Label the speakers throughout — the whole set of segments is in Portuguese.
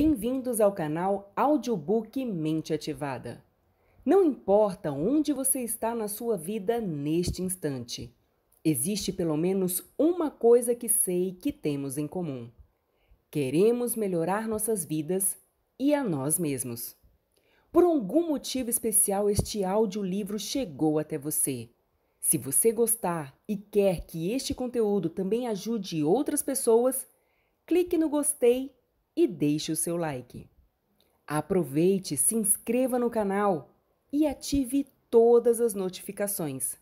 Speaker 1: Bem-vindos ao canal Audiobook Mente Ativada. Não importa onde você está na sua vida neste instante, existe pelo menos uma coisa que sei que temos em comum. Queremos melhorar nossas vidas e a nós mesmos. Por algum motivo especial, este audiolivro chegou até você. Se você gostar e quer que este conteúdo também ajude outras pessoas, clique no gostei e deixe o seu like. Aproveite, se inscreva no canal e ative todas as notificações.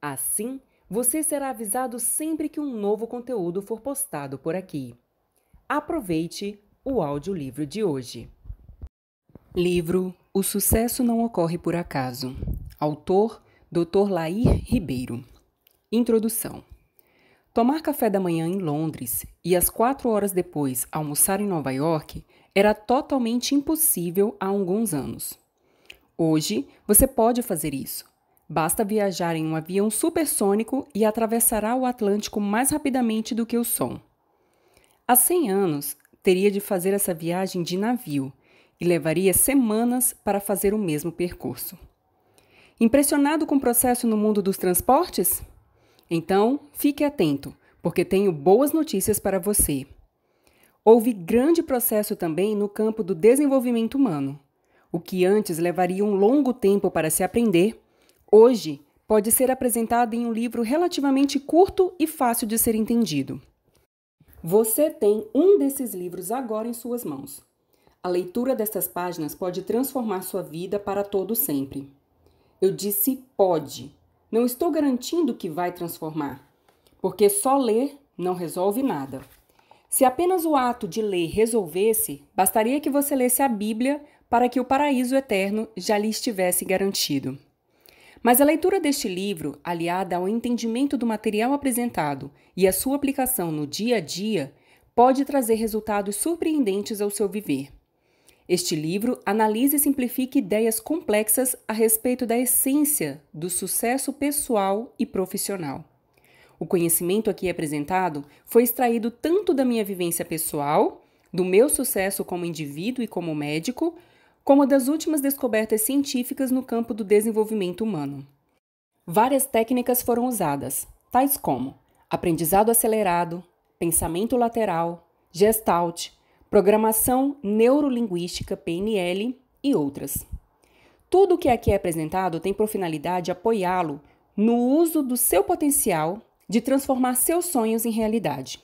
Speaker 1: Assim, você será avisado sempre que um novo conteúdo for postado por aqui. Aproveite o audiolivro de hoje. Livro O Sucesso Não Ocorre Por Acaso. Autor Dr. Lair Ribeiro. Introdução. Tomar café da manhã em Londres e às quatro horas depois almoçar em Nova York era totalmente impossível há alguns anos. Hoje, você pode fazer isso. Basta viajar em um avião supersônico e atravessará o Atlântico mais rapidamente do que o som. Há 100 anos, teria de fazer essa viagem de navio e levaria semanas para fazer o mesmo percurso. Impressionado com o processo no mundo dos transportes? Então, fique atento, porque tenho boas notícias para você. Houve grande processo também no campo do desenvolvimento humano. O que antes levaria um longo tempo para se aprender, hoje pode ser apresentado em um livro relativamente curto e fácil de ser entendido. Você tem um desses livros agora em suas mãos. A leitura dessas páginas pode transformar sua vida para todo sempre. Eu disse pode, não estou garantindo que vai transformar, porque só ler não resolve nada. Se apenas o ato de ler resolvesse, bastaria que você lesse a Bíblia para que o paraíso eterno já lhe estivesse garantido. Mas a leitura deste livro, aliada ao entendimento do material apresentado e à sua aplicação no dia a dia, pode trazer resultados surpreendentes ao seu viver. Este livro analisa e simplifica ideias complexas a respeito da essência do sucesso pessoal e profissional. O conhecimento aqui apresentado foi extraído tanto da minha vivência pessoal, do meu sucesso como indivíduo e como médico, como das últimas descobertas científicas no campo do desenvolvimento humano. Várias técnicas foram usadas, tais como aprendizado acelerado, pensamento lateral, gestalt, programação neurolinguística PNL e outras. Tudo o que aqui é apresentado tem por finalidade apoiá-lo no uso do seu potencial de transformar seus sonhos em realidade.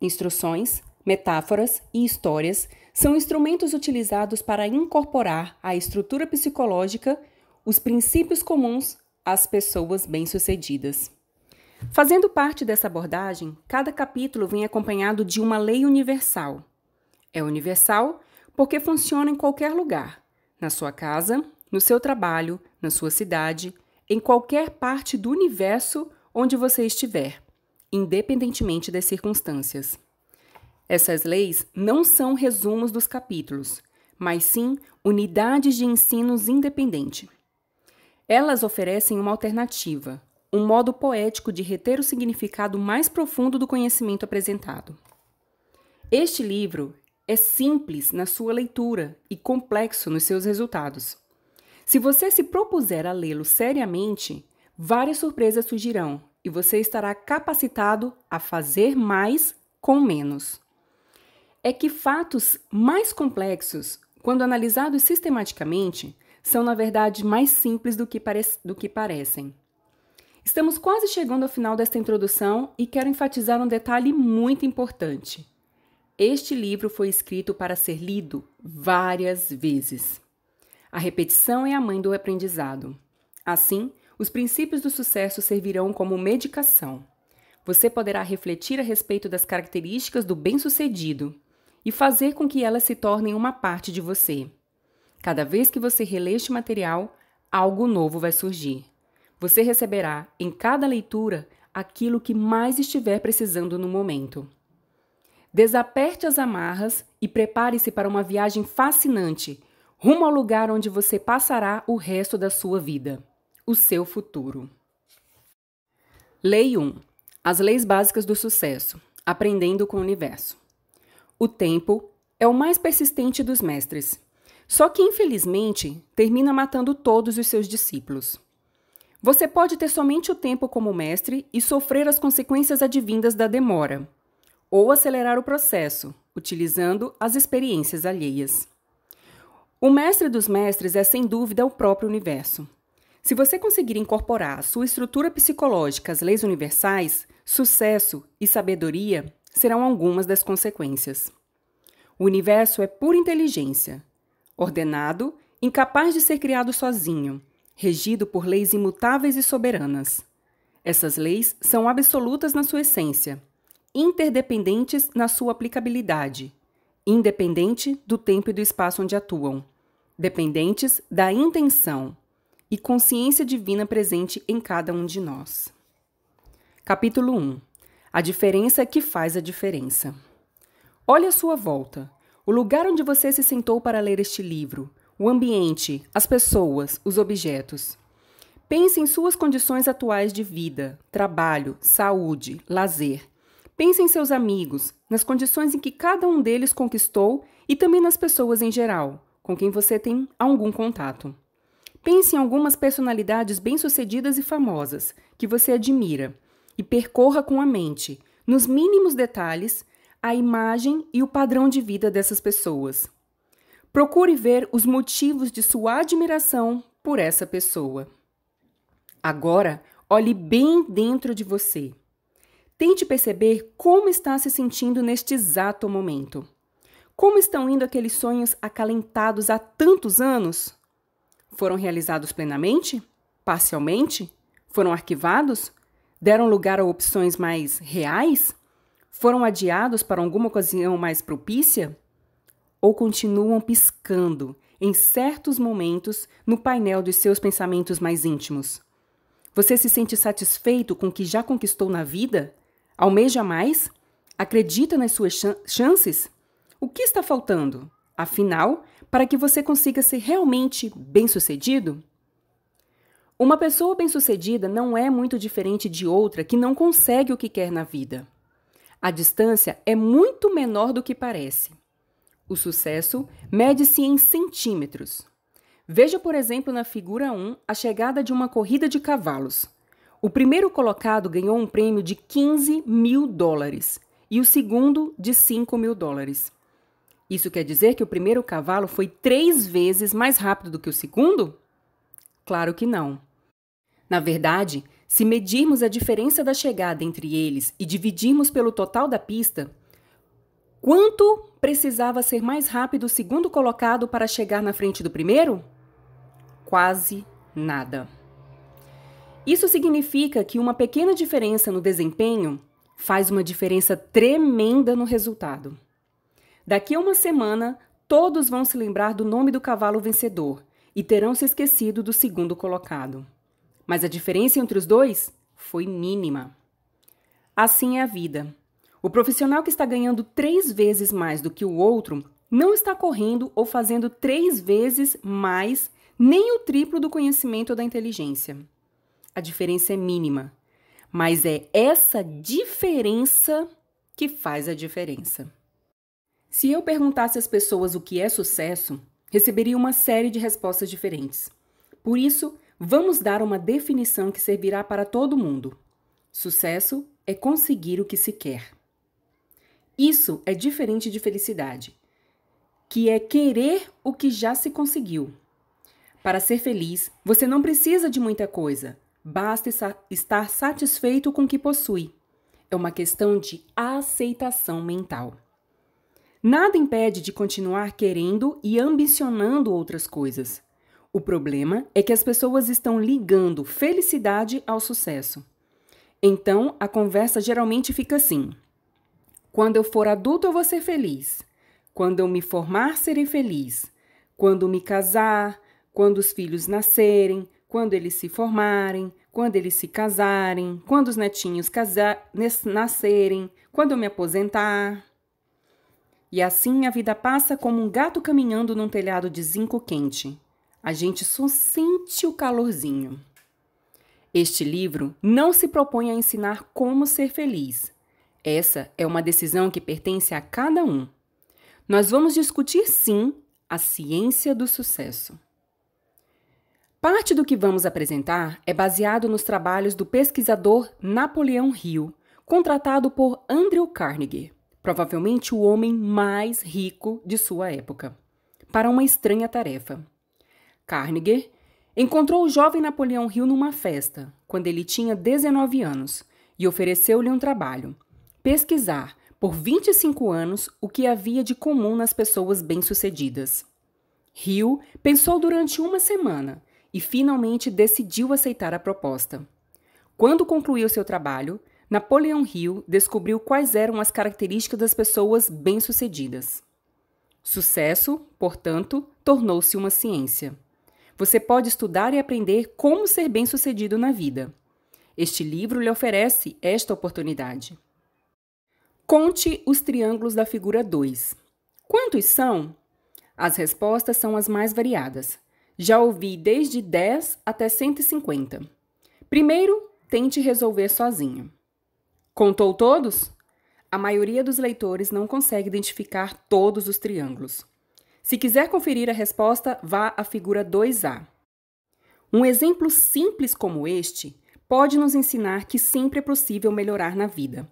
Speaker 1: Instruções, metáforas e histórias são instrumentos utilizados para incorporar à estrutura psicológica os princípios comuns às pessoas bem-sucedidas. Fazendo parte dessa abordagem, cada capítulo vem acompanhado de uma lei universal é universal porque funciona em qualquer lugar, na sua casa, no seu trabalho, na sua cidade, em qualquer parte do universo onde você estiver, independentemente das circunstâncias. Essas leis não são resumos dos capítulos, mas sim unidades de ensinos independente. Elas oferecem uma alternativa, um modo poético de reter o significado mais profundo do conhecimento apresentado. Este livro é simples na sua leitura e complexo nos seus resultados. Se você se propuser a lê-lo seriamente, várias surpresas surgirão e você estará capacitado a fazer mais com menos. É que fatos mais complexos, quando analisados sistematicamente, são na verdade mais simples do que, do que parecem. Estamos quase chegando ao final desta introdução e quero enfatizar um detalhe muito importante. Este livro foi escrito para ser lido várias vezes. A repetição é a mãe do aprendizado. Assim, os princípios do sucesso servirão como medicação. Você poderá refletir a respeito das características do bem-sucedido e fazer com que elas se tornem uma parte de você. Cada vez que você relê este material, algo novo vai surgir. Você receberá, em cada leitura, aquilo que mais estiver precisando no momento. Desaperte as amarras e prepare-se para uma viagem fascinante, rumo ao lugar onde você passará o resto da sua vida o seu futuro. Lei 1 As Leis Básicas do Sucesso Aprendendo com o Universo. O tempo é o mais persistente dos mestres, só que infelizmente termina matando todos os seus discípulos. Você pode ter somente o tempo como mestre e sofrer as consequências advindas da demora ou acelerar o processo, utilizando as experiências alheias. O mestre dos mestres é sem dúvida o próprio universo. Se você conseguir incorporar à sua estrutura psicológica as leis universais, sucesso e sabedoria serão algumas das consequências. O universo é pura inteligência, ordenado, incapaz de ser criado sozinho, regido por leis imutáveis e soberanas. Essas leis são absolutas na sua essência interdependentes na sua aplicabilidade, independente do tempo e do espaço onde atuam, dependentes da intenção e consciência divina presente em cada um de nós. Capítulo 1 A diferença que faz a diferença. Olhe à sua volta. O lugar onde você se sentou para ler este livro, o ambiente, as pessoas, os objetos. Pense em suas condições atuais de vida, trabalho, saúde, lazer Pense em seus amigos, nas condições em que cada um deles conquistou e também nas pessoas em geral, com quem você tem algum contato. Pense em algumas personalidades bem-sucedidas e famosas que você admira e percorra com a mente, nos mínimos detalhes, a imagem e o padrão de vida dessas pessoas. Procure ver os motivos de sua admiração por essa pessoa. Agora, olhe bem dentro de você Tente perceber como está se sentindo neste exato momento. Como estão indo aqueles sonhos acalentados há tantos anos? Foram realizados plenamente? Parcialmente? Foram arquivados? Deram lugar a opções mais reais? Foram adiados para alguma ocasião mais propícia? Ou continuam piscando em certos momentos no painel dos seus pensamentos mais íntimos? Você se sente satisfeito com o que já conquistou na vida? Almeja mais? Acredita nas suas chances? O que está faltando, afinal, para que você consiga ser realmente bem-sucedido? Uma pessoa bem-sucedida não é muito diferente de outra que não consegue o que quer na vida. A distância é muito menor do que parece. O sucesso mede-se em centímetros. Veja, por exemplo, na figura 1 a chegada de uma corrida de cavalos. O primeiro colocado ganhou um prêmio de 15 mil dólares e o segundo de 5 mil dólares. Isso quer dizer que o primeiro cavalo foi três vezes mais rápido do que o segundo? Claro que não. Na verdade, se medirmos a diferença da chegada entre eles e dividirmos pelo total da pista, quanto precisava ser mais rápido o segundo colocado para chegar na frente do primeiro? Quase nada. Isso significa que uma pequena diferença no desempenho faz uma diferença tremenda no resultado. Daqui a uma semana, todos vão se lembrar do nome do cavalo vencedor e terão se esquecido do segundo colocado. Mas a diferença entre os dois foi mínima. Assim é a vida. O profissional que está ganhando três vezes mais do que o outro não está correndo ou fazendo três vezes mais nem o triplo do conhecimento ou da inteligência a diferença é mínima, mas é essa diferença que faz a diferença. Se eu perguntasse às pessoas o que é sucesso, receberia uma série de respostas diferentes. Por isso, vamos dar uma definição que servirá para todo mundo. Sucesso é conseguir o que se quer. Isso é diferente de felicidade, que é querer o que já se conseguiu. Para ser feliz, você não precisa de muita coisa, Basta estar satisfeito com o que possui. É uma questão de aceitação mental. Nada impede de continuar querendo e ambicionando outras coisas. O problema é que as pessoas estão ligando felicidade ao sucesso. Então, a conversa geralmente fica assim: Quando eu for adulto, eu vou ser feliz. Quando eu me formar, serei feliz. Quando me casar, quando os filhos nascerem, quando eles se formarem, quando eles se casarem, quando os netinhos casar, nascerem, quando eu me aposentar. E assim a vida passa como um gato caminhando num telhado de zinco quente. A gente só sente o calorzinho. Este livro não se propõe a ensinar como ser feliz. Essa é uma decisão que pertence a cada um. Nós vamos discutir, sim, a ciência do sucesso. Parte do que vamos apresentar é baseado nos trabalhos do pesquisador Napoleão Hill, contratado por Andrew Carnegie, provavelmente o homem mais rico de sua época, para uma estranha tarefa. Carnegie encontrou o jovem Napoleão Hill numa festa, quando ele tinha 19 anos, e ofereceu-lhe um trabalho: pesquisar por 25 anos o que havia de comum nas pessoas bem-sucedidas. Hill pensou durante uma semana e finalmente decidiu aceitar a proposta. Quando concluiu seu trabalho, Napoleão Hill descobriu quais eram as características das pessoas bem-sucedidas. Sucesso, portanto, tornou-se uma ciência. Você pode estudar e aprender como ser bem-sucedido na vida. Este livro lhe oferece esta oportunidade. Conte os triângulos da figura 2. Quantos são? As respostas são as mais variadas, já ouvi desde 10 até 150. Primeiro, tente resolver sozinho. Contou todos? A maioria dos leitores não consegue identificar todos os triângulos. Se quiser conferir a resposta, vá à figura 2A. Um exemplo simples como este pode nos ensinar que sempre é possível melhorar na vida,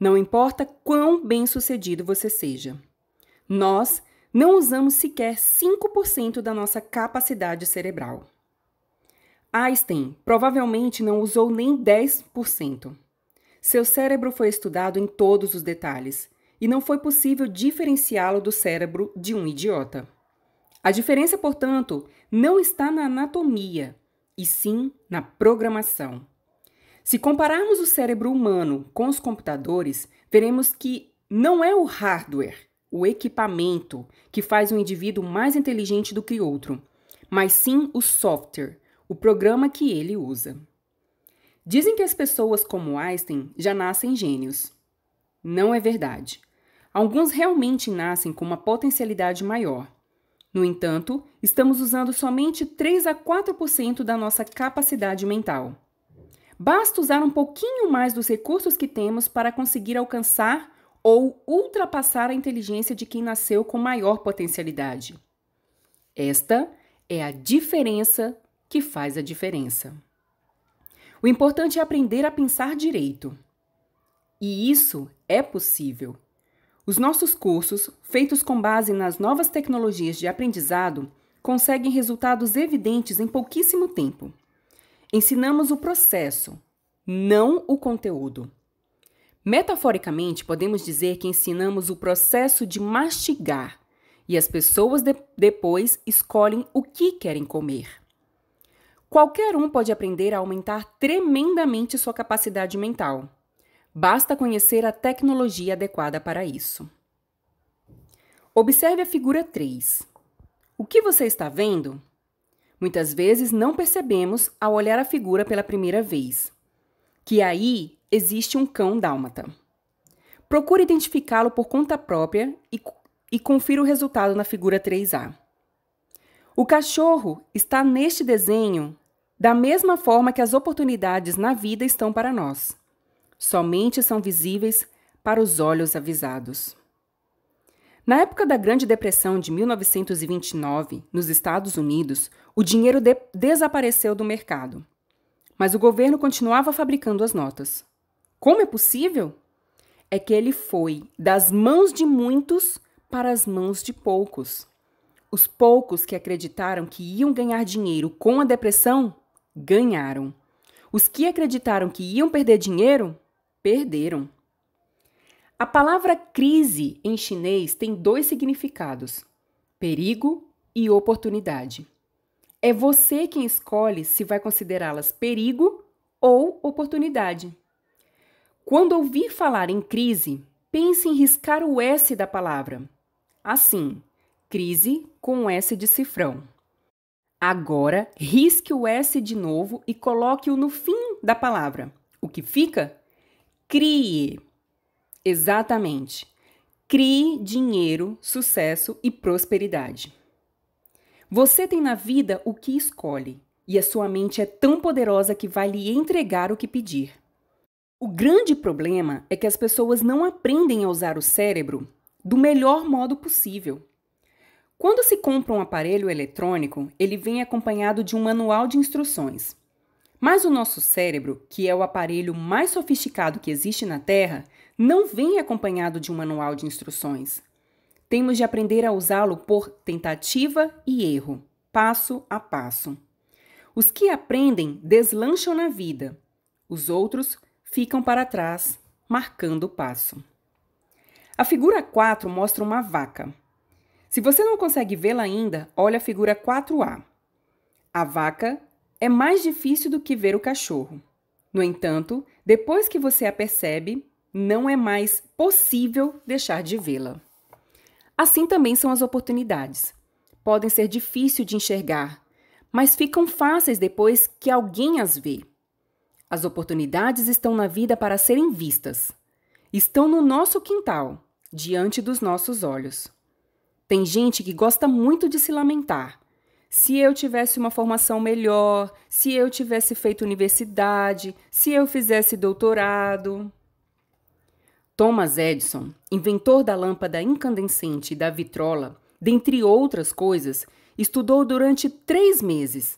Speaker 1: não importa quão bem sucedido você seja. Nós não usamos sequer 5% da nossa capacidade cerebral. Einstein provavelmente não usou nem 10%. Seu cérebro foi estudado em todos os detalhes e não foi possível diferenciá-lo do cérebro de um idiota. A diferença, portanto, não está na anatomia, e sim na programação. Se compararmos o cérebro humano com os computadores, veremos que não é o hardware o equipamento que faz um indivíduo mais inteligente do que outro, mas sim o software, o programa que ele usa. Dizem que as pessoas como Einstein já nascem gênios. Não é verdade. Alguns realmente nascem com uma potencialidade maior. No entanto, estamos usando somente 3 a 4% da nossa capacidade mental. Basta usar um pouquinho mais dos recursos que temos para conseguir alcançar ou ultrapassar a inteligência de quem nasceu com maior potencialidade. Esta é a diferença que faz a diferença. O importante é aprender a pensar direito. E isso é possível. Os nossos cursos, feitos com base nas novas tecnologias de aprendizado, conseguem resultados evidentes em pouquíssimo tempo. Ensinamos o processo, não o conteúdo. Metaforicamente, podemos dizer que ensinamos o processo de mastigar e as pessoas de depois escolhem o que querem comer. Qualquer um pode aprender a aumentar tremendamente sua capacidade mental. Basta conhecer a tecnologia adequada para isso. Observe a figura 3. O que você está vendo? Muitas vezes não percebemos ao olhar a figura pela primeira vez, que aí existe um cão dálmata. Procure identificá-lo por conta própria e, e confira o resultado na figura 3A. O cachorro está neste desenho da mesma forma que as oportunidades na vida estão para nós. Somente são visíveis para os olhos avisados. Na época da Grande Depressão de 1929, nos Estados Unidos, o dinheiro de desapareceu do mercado. Mas o governo continuava fabricando as notas. Como é possível? É que ele foi das mãos de muitos para as mãos de poucos. Os poucos que acreditaram que iam ganhar dinheiro com a depressão ganharam. Os que acreditaram que iam perder dinheiro perderam. A palavra crise em chinês tem dois significados: perigo e oportunidade. É você quem escolhe se vai considerá-las perigo ou oportunidade. Quando ouvir falar em crise, pense em riscar o S da palavra. Assim, crise com S de cifrão. Agora, risque o S de novo e coloque-o no fim da palavra. O que fica? Crie. Exatamente. Crie dinheiro, sucesso e prosperidade. Você tem na vida o que escolhe, e a sua mente é tão poderosa que vai lhe entregar o que pedir. O grande problema é que as pessoas não aprendem a usar o cérebro do melhor modo possível. Quando se compra um aparelho eletrônico, ele vem acompanhado de um manual de instruções. Mas o nosso cérebro, que é o aparelho mais sofisticado que existe na Terra, não vem acompanhado de um manual de instruções. Temos de aprender a usá-lo por tentativa e erro, passo a passo. Os que aprendem deslancham na vida, os outros ficam para trás, marcando o passo. A figura 4 mostra uma vaca. Se você não consegue vê-la ainda, olha a figura 4A. A vaca é mais difícil do que ver o cachorro. No entanto, depois que você a percebe, não é mais possível deixar de vê-la. Assim também são as oportunidades. Podem ser difíceis de enxergar, mas ficam fáceis depois que alguém as vê. As oportunidades estão na vida para serem vistas. Estão no nosso quintal, diante dos nossos olhos. Tem gente que gosta muito de se lamentar. Se eu tivesse uma formação melhor, se eu tivesse feito universidade, se eu fizesse doutorado. Thomas Edison, inventor da lâmpada incandescente e da vitrola, dentre outras coisas, estudou durante três meses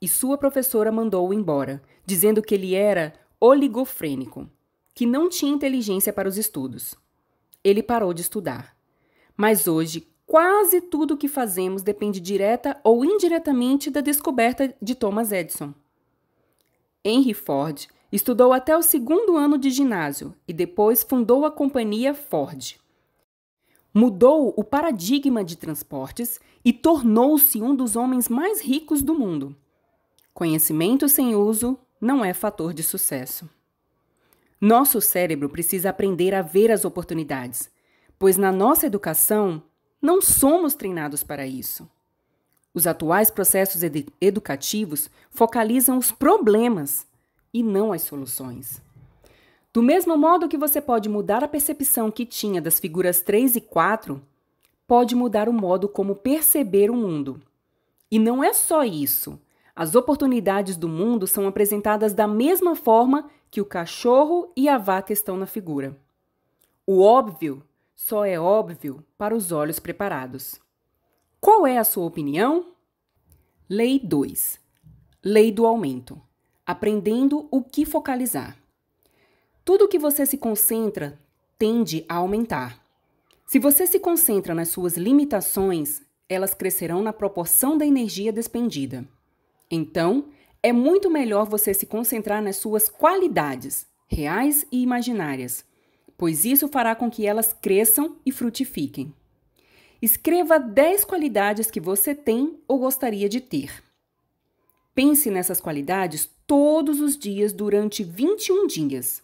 Speaker 1: e sua professora mandou-o embora, dizendo que ele era oligofrênico, que não tinha inteligência para os estudos. Ele parou de estudar. Mas hoje, quase tudo o que fazemos depende direta ou indiretamente da descoberta de Thomas Edison. Henry Ford estudou até o segundo ano de ginásio e depois fundou a companhia Ford. Mudou o paradigma de transportes e tornou-se um dos homens mais ricos do mundo. Conhecimento sem uso não é fator de sucesso. Nosso cérebro precisa aprender a ver as oportunidades, pois na nossa educação não somos treinados para isso. Os atuais processos educativos focalizam os problemas e não as soluções. Do mesmo modo que você pode mudar a percepção que tinha das figuras 3 e 4, pode mudar o modo como perceber o mundo. E não é só isso. As oportunidades do mundo são apresentadas da mesma forma que o cachorro e a vaca estão na figura. O óbvio só é óbvio para os olhos preparados. Qual é a sua opinião? Lei 2. Lei do aumento. Aprendendo o que focalizar. Tudo que você se concentra tende a aumentar. Se você se concentra nas suas limitações, elas crescerão na proporção da energia despendida. Então, é muito melhor você se concentrar nas suas qualidades, reais e imaginárias, pois isso fará com que elas cresçam e frutifiquem. Escreva 10 qualidades que você tem ou gostaria de ter. Pense nessas qualidades todos os dias durante 21 dias.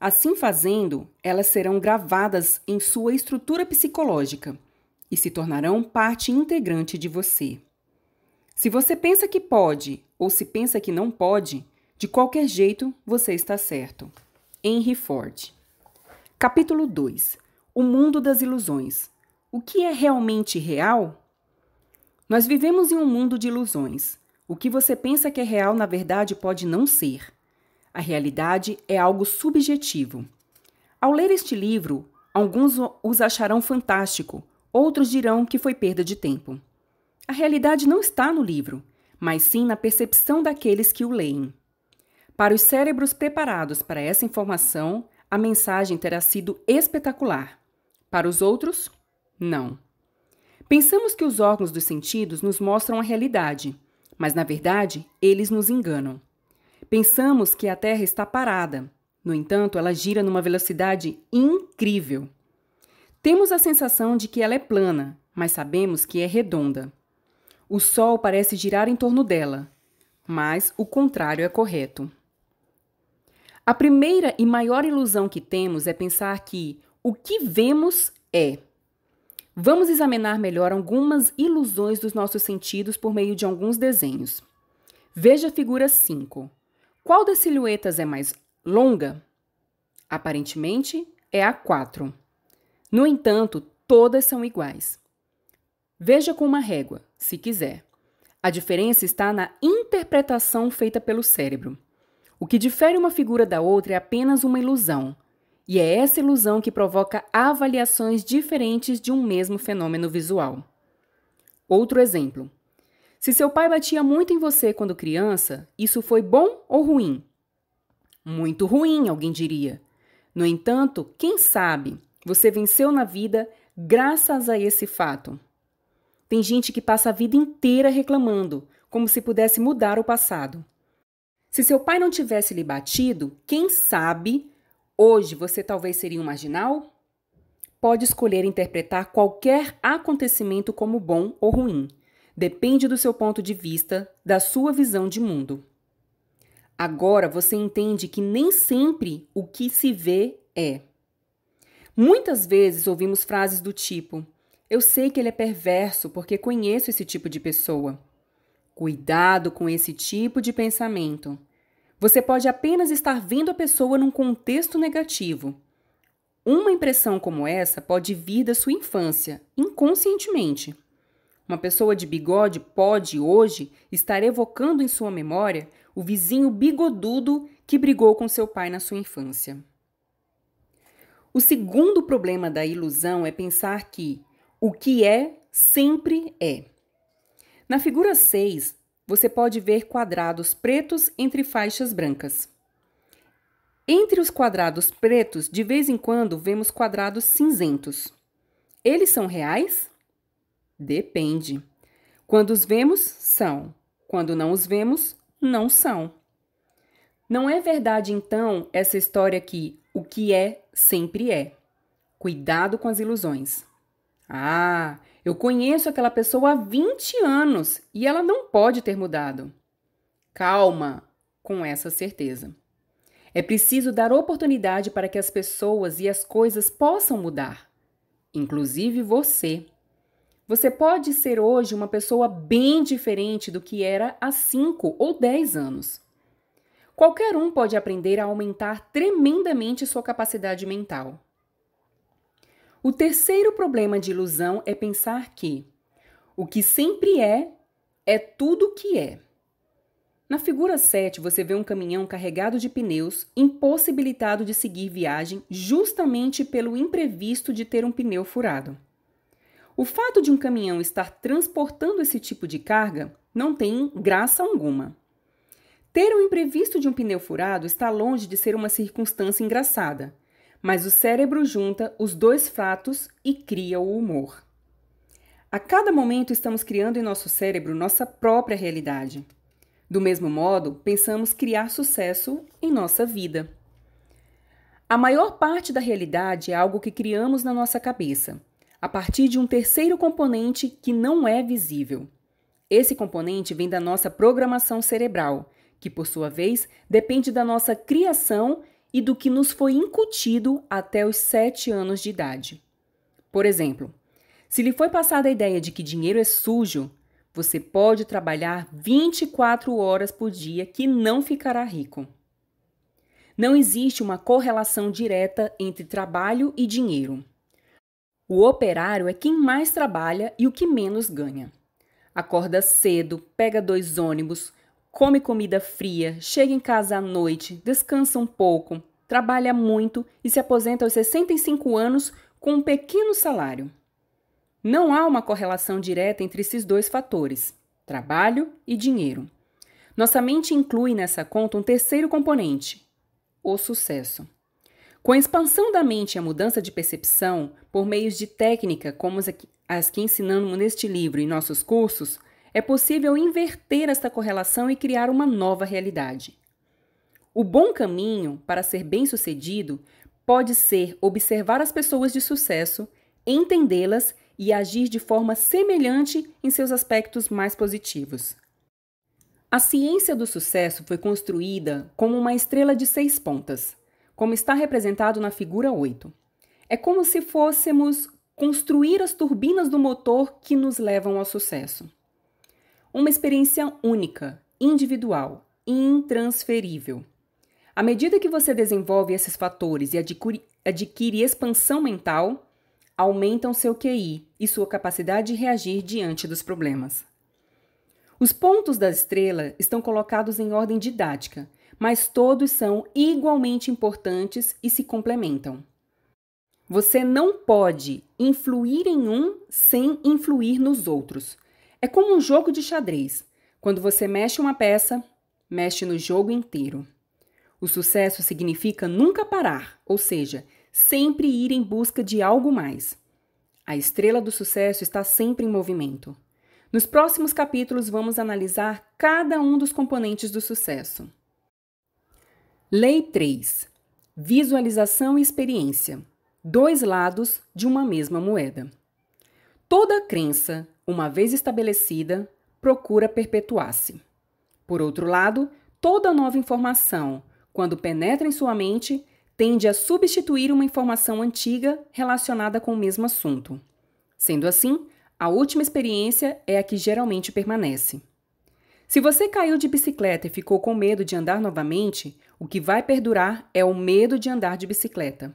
Speaker 1: Assim fazendo, elas serão gravadas em sua estrutura psicológica e se tornarão parte integrante de você. Se você pensa que pode ou se pensa que não pode, de qualquer jeito você está certo. Henry Ford. Capítulo 2 O mundo das ilusões. O que é realmente real? Nós vivemos em um mundo de ilusões. O que você pensa que é real, na verdade, pode não ser. A realidade é algo subjetivo. Ao ler este livro, alguns os acharão fantástico, outros dirão que foi perda de tempo. A realidade não está no livro, mas sim na percepção daqueles que o leem. Para os cérebros preparados para essa informação, a mensagem terá sido espetacular. Para os outros, não. Pensamos que os órgãos dos sentidos nos mostram a realidade, mas na verdade, eles nos enganam. Pensamos que a Terra está parada, no entanto, ela gira numa velocidade incrível. Temos a sensação de que ela é plana, mas sabemos que é redonda. O Sol parece girar em torno dela, mas o contrário é correto. A primeira e maior ilusão que temos é pensar que o que vemos é. Vamos examinar melhor algumas ilusões dos nossos sentidos por meio de alguns desenhos. Veja a figura 5. Qual das silhuetas é mais longa? Aparentemente, é a 4. No entanto, todas são iguais. Veja com uma régua, se quiser. A diferença está na interpretação feita pelo cérebro. O que difere uma figura da outra é apenas uma ilusão, e é essa ilusão que provoca avaliações diferentes de um mesmo fenômeno visual. Outro exemplo: se seu pai batia muito em você quando criança, isso foi bom ou ruim? Muito ruim, alguém diria. No entanto, quem sabe, você venceu na vida graças a esse fato. Tem gente que passa a vida inteira reclamando, como se pudesse mudar o passado. Se seu pai não tivesse lhe batido, quem sabe hoje você talvez seria um marginal? Pode escolher interpretar qualquer acontecimento como bom ou ruim. Depende do seu ponto de vista, da sua visão de mundo. Agora você entende que nem sempre o que se vê é. Muitas vezes ouvimos frases do tipo: eu sei que ele é perverso porque conheço esse tipo de pessoa. Cuidado com esse tipo de pensamento. Você pode apenas estar vendo a pessoa num contexto negativo. Uma impressão como essa pode vir da sua infância, inconscientemente. Uma pessoa de bigode pode, hoje, estar evocando em sua memória o vizinho bigodudo que brigou com seu pai na sua infância. O segundo problema da ilusão é pensar que, o que é, sempre é. Na figura 6, você pode ver quadrados pretos entre faixas brancas. Entre os quadrados pretos, de vez em quando vemos quadrados cinzentos. Eles são reais? Depende. Quando os vemos, são. Quando não os vemos, não são. Não é verdade, então, essa história que o que é sempre é. Cuidado com as ilusões. Ah, eu conheço aquela pessoa há 20 anos e ela não pode ter mudado. Calma com essa certeza. É preciso dar oportunidade para que as pessoas e as coisas possam mudar, inclusive você. Você pode ser hoje uma pessoa bem diferente do que era há 5 ou 10 anos. Qualquer um pode aprender a aumentar tremendamente sua capacidade mental. O terceiro problema de ilusão é pensar que o que sempre é é tudo o que é. Na figura 7, você vê um caminhão carregado de pneus, impossibilitado de seguir viagem justamente pelo imprevisto de ter um pneu furado. O fato de um caminhão estar transportando esse tipo de carga não tem graça alguma. Ter o um imprevisto de um pneu furado está longe de ser uma circunstância engraçada mas o cérebro junta os dois fatos e cria o humor. A cada momento estamos criando em nosso cérebro nossa própria realidade. Do mesmo modo, pensamos criar sucesso em nossa vida. A maior parte da realidade é algo que criamos na nossa cabeça, a partir de um terceiro componente que não é visível. Esse componente vem da nossa programação cerebral, que por sua vez depende da nossa criação e do que nos foi incutido até os sete anos de idade. Por exemplo, se lhe foi passada a ideia de que dinheiro é sujo, você pode trabalhar 24 horas por dia que não ficará rico. Não existe uma correlação direta entre trabalho e dinheiro. O operário é quem mais trabalha e o que menos ganha. Acorda cedo, pega dois ônibus, come comida fria, chega em casa à noite, descansa um pouco, trabalha muito e se aposenta aos 65 anos com um pequeno salário. Não há uma correlação direta entre esses dois fatores, trabalho e dinheiro. Nossa mente inclui nessa conta um terceiro componente, o sucesso. Com a expansão da mente e a mudança de percepção, por meios de técnica como as que ensinamos neste livro e nossos cursos, é possível inverter esta correlação e criar uma nova realidade. O bom caminho para ser bem-sucedido pode ser observar as pessoas de sucesso, entendê-las e agir de forma semelhante em seus aspectos mais positivos. A ciência do sucesso foi construída como uma estrela de seis pontas, como está representado na figura 8. É como se fôssemos construir as turbinas do motor que nos levam ao sucesso. Uma experiência única, individual e intransferível. À medida que você desenvolve esses fatores e adquire, adquire expansão mental, aumentam seu QI e sua capacidade de reagir diante dos problemas. Os pontos da estrela estão colocados em ordem didática, mas todos são igualmente importantes e se complementam. Você não pode influir em um sem influir nos outros, é como um jogo de xadrez. Quando você mexe uma peça, mexe no jogo inteiro. O sucesso significa nunca parar, ou seja, sempre ir em busca de algo mais. A estrela do sucesso está sempre em movimento. Nos próximos capítulos, vamos analisar cada um dos componentes do sucesso. Lei 3: Visualização e experiência dois lados de uma mesma moeda. Toda crença uma vez estabelecida, procura perpetuar-se. Por outro lado, toda nova informação, quando penetra em sua mente, tende a substituir uma informação antiga relacionada com o mesmo assunto. Sendo assim, a última experiência é a que geralmente permanece. Se você caiu de bicicleta e ficou com medo de andar novamente, o que vai perdurar é o medo de andar de bicicleta.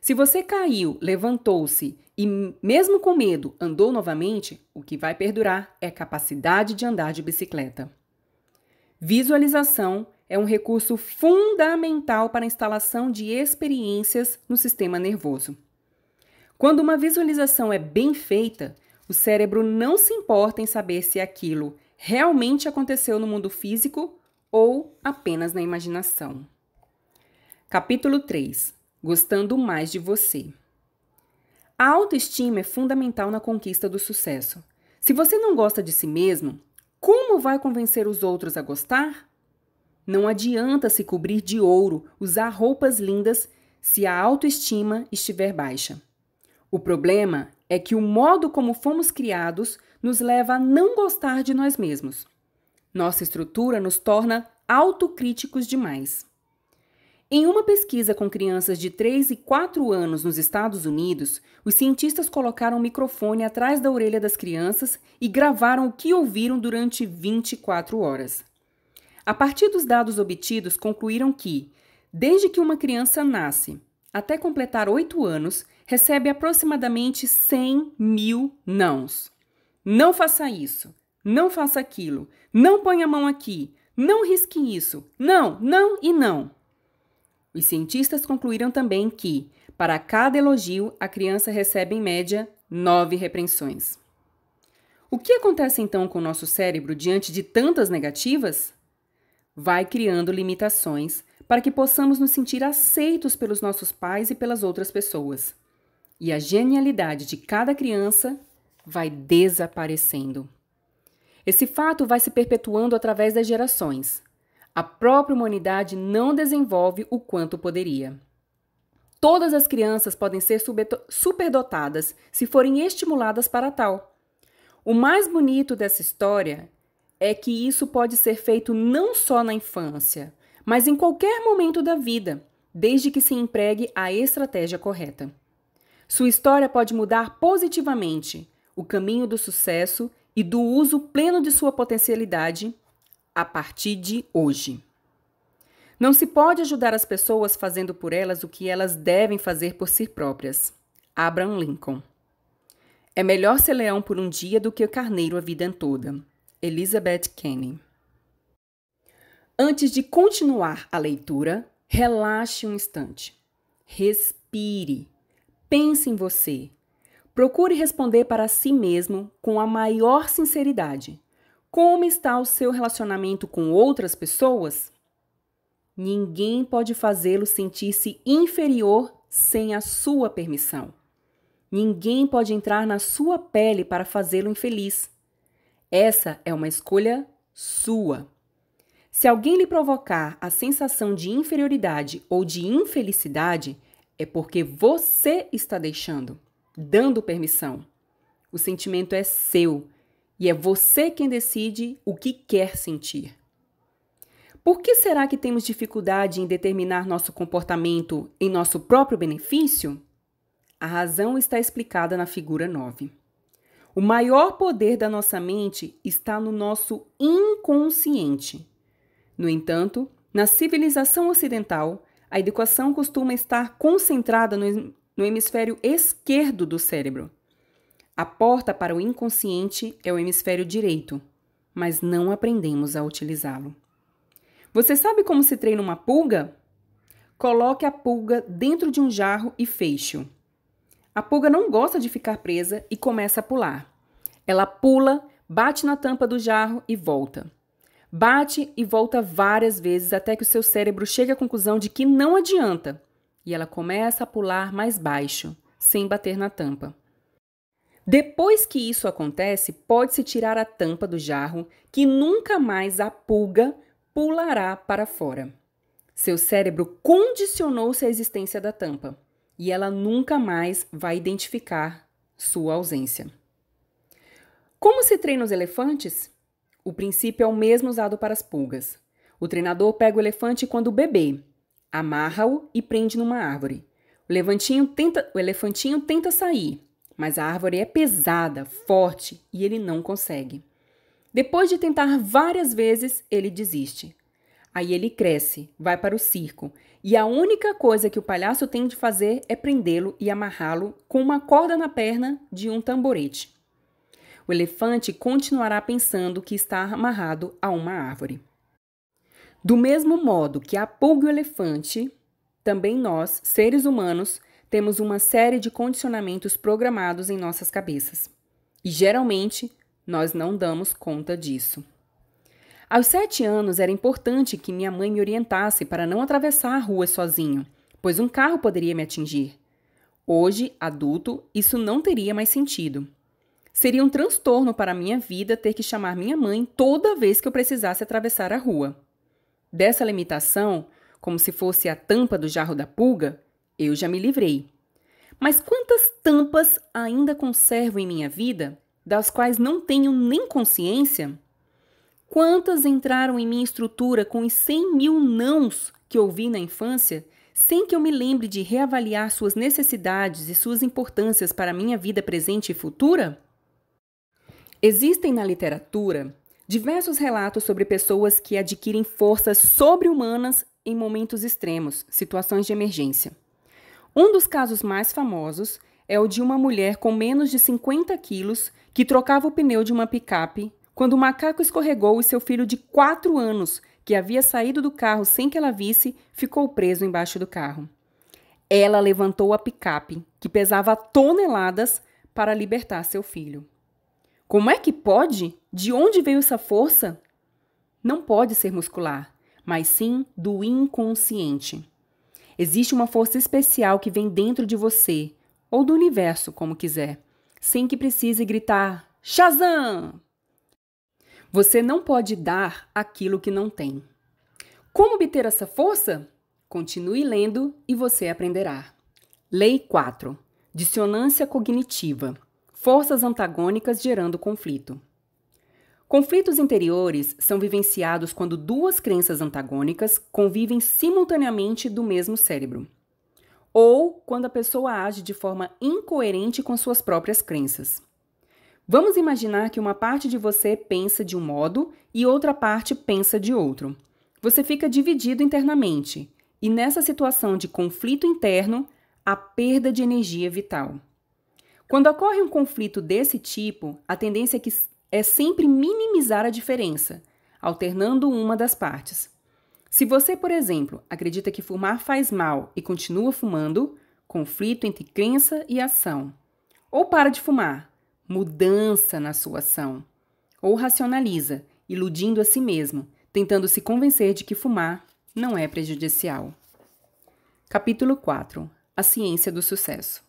Speaker 1: Se você caiu, levantou-se e, mesmo com medo, andou novamente, o que vai perdurar é a capacidade de andar de bicicleta. Visualização é um recurso fundamental para a instalação de experiências no sistema nervoso. Quando uma visualização é bem feita, o cérebro não se importa em saber se aquilo realmente aconteceu no mundo físico ou apenas na imaginação. Capítulo 3 gostando mais de você. A autoestima é fundamental na conquista do sucesso. Se você não gosta de si mesmo, como vai convencer os outros a gostar? Não adianta se cobrir de ouro, usar roupas lindas, se a autoestima estiver baixa. O problema é que o modo como fomos criados nos leva a não gostar de nós mesmos. Nossa estrutura nos torna autocríticos demais. Em uma pesquisa com crianças de 3 e 4 anos nos Estados Unidos, os cientistas colocaram um microfone atrás da orelha das crianças e gravaram o que ouviram durante 24 horas. A partir dos dados obtidos, concluíram que, desde que uma criança nasce até completar 8 anos, recebe aproximadamente 100 mil nãos. Não faça isso, não faça aquilo, não ponha a mão aqui, não risque isso, não, não e não. Os cientistas concluíram também que, para cada elogio, a criança recebe em média nove repreensões. O que acontece então com o nosso cérebro diante de tantas negativas? Vai criando limitações para que possamos nos sentir aceitos pelos nossos pais e pelas outras pessoas. E a genialidade de cada criança vai desaparecendo. Esse fato vai se perpetuando através das gerações. A própria humanidade não desenvolve o quanto poderia. Todas as crianças podem ser superdotadas se forem estimuladas para tal. O mais bonito dessa história é que isso pode ser feito não só na infância, mas em qualquer momento da vida, desde que se empregue a estratégia correta. Sua história pode mudar positivamente o caminho do sucesso e do uso pleno de sua potencialidade a partir de hoje. Não se pode ajudar as pessoas fazendo por elas o que elas devem fazer por si próprias. Abraham Lincoln. É melhor ser leão por um dia do que carneiro a vida toda. Elizabeth Canning. Antes de continuar a leitura, relaxe um instante. Respire. Pense em você. Procure responder para si mesmo com a maior sinceridade. Como está o seu relacionamento com outras pessoas? Ninguém pode fazê-lo sentir-se inferior sem a sua permissão. Ninguém pode entrar na sua pele para fazê-lo infeliz. Essa é uma escolha sua. Se alguém lhe provocar a sensação de inferioridade ou de infelicidade, é porque você está deixando, dando permissão. O sentimento é seu e é você quem decide o que quer sentir. Por que será que temos dificuldade em determinar nosso comportamento em nosso próprio benefício? A razão está explicada na figura 9. O maior poder da nossa mente está no nosso inconsciente. No entanto, na civilização ocidental, a educação costuma estar concentrada no, no hemisfério esquerdo do cérebro, a porta para o inconsciente é o hemisfério direito, mas não aprendemos a utilizá-lo. Você sabe como se treina uma pulga? Coloque a pulga dentro de um jarro e feche-o. A pulga não gosta de ficar presa e começa a pular. Ela pula, bate na tampa do jarro e volta. Bate e volta várias vezes até que o seu cérebro chegue à conclusão de que não adianta. E ela começa a pular mais baixo, sem bater na tampa. Depois que isso acontece, pode-se tirar a tampa do jarro, que nunca mais a pulga pulará para fora. Seu cérebro condicionou-se à existência da tampa e ela nunca mais vai identificar sua ausência. Como se treina os elefantes? O princípio é o mesmo usado para as pulgas. O treinador pega o elefante quando bebê, amarra-o e prende numa árvore. O, levantinho tenta, o elefantinho tenta sair, mas a árvore é pesada, forte e ele não consegue. Depois de tentar várias vezes, ele desiste. Aí ele cresce, vai para o circo, e a única coisa que o palhaço tem de fazer é prendê-lo e amarrá-lo com uma corda na perna de um tamborete. O elefante continuará pensando que está amarrado a uma árvore. Do mesmo modo que a pulga e o elefante, também nós, seres humanos, temos uma série de condicionamentos programados em nossas cabeças. E geralmente, nós não damos conta disso. Aos sete anos era importante que minha mãe me orientasse para não atravessar a rua sozinho, pois um carro poderia me atingir. Hoje, adulto, isso não teria mais sentido. Seria um transtorno para minha vida ter que chamar minha mãe toda vez que eu precisasse atravessar a rua. Dessa limitação, como se fosse a tampa do jarro da pulga, eu já me livrei. Mas quantas tampas ainda conservo em minha vida, das quais não tenho nem consciência? Quantas entraram em minha estrutura com os 100 mil nãos que ouvi na infância, sem que eu me lembre de reavaliar suas necessidades e suas importâncias para a minha vida presente e futura? Existem na literatura diversos relatos sobre pessoas que adquirem forças sobre-humanas em momentos extremos, situações de emergência. Um dos casos mais famosos é o de uma mulher com menos de 50 quilos que trocava o pneu de uma picape quando o macaco escorregou e seu filho de 4 anos, que havia saído do carro sem que ela visse, ficou preso embaixo do carro. Ela levantou a picape, que pesava toneladas, para libertar seu filho. Como é que pode? De onde veio essa força? Não pode ser muscular, mas sim do inconsciente. Existe uma força especial que vem dentro de você, ou do universo, como quiser, sem que precise gritar Shazam! Você não pode dar aquilo que não tem. Como obter essa força? Continue lendo e você aprenderá. Lei 4. Dissonância cognitiva. Forças antagônicas gerando conflito. Conflitos interiores são vivenciados quando duas crenças antagônicas convivem simultaneamente do mesmo cérebro, ou quando a pessoa age de forma incoerente com suas próprias crenças. Vamos imaginar que uma parte de você pensa de um modo e outra parte pensa de outro. Você fica dividido internamente, e nessa situação de conflito interno, há perda de energia vital. Quando ocorre um conflito desse tipo, a tendência é que é sempre minimizar a diferença, alternando uma das partes. Se você, por exemplo, acredita que fumar faz mal e continua fumando, conflito entre crença e ação. Ou para de fumar, mudança na sua ação. Ou racionaliza, iludindo a si mesmo, tentando se convencer de que fumar não é prejudicial. Capítulo 4 A ciência do sucesso.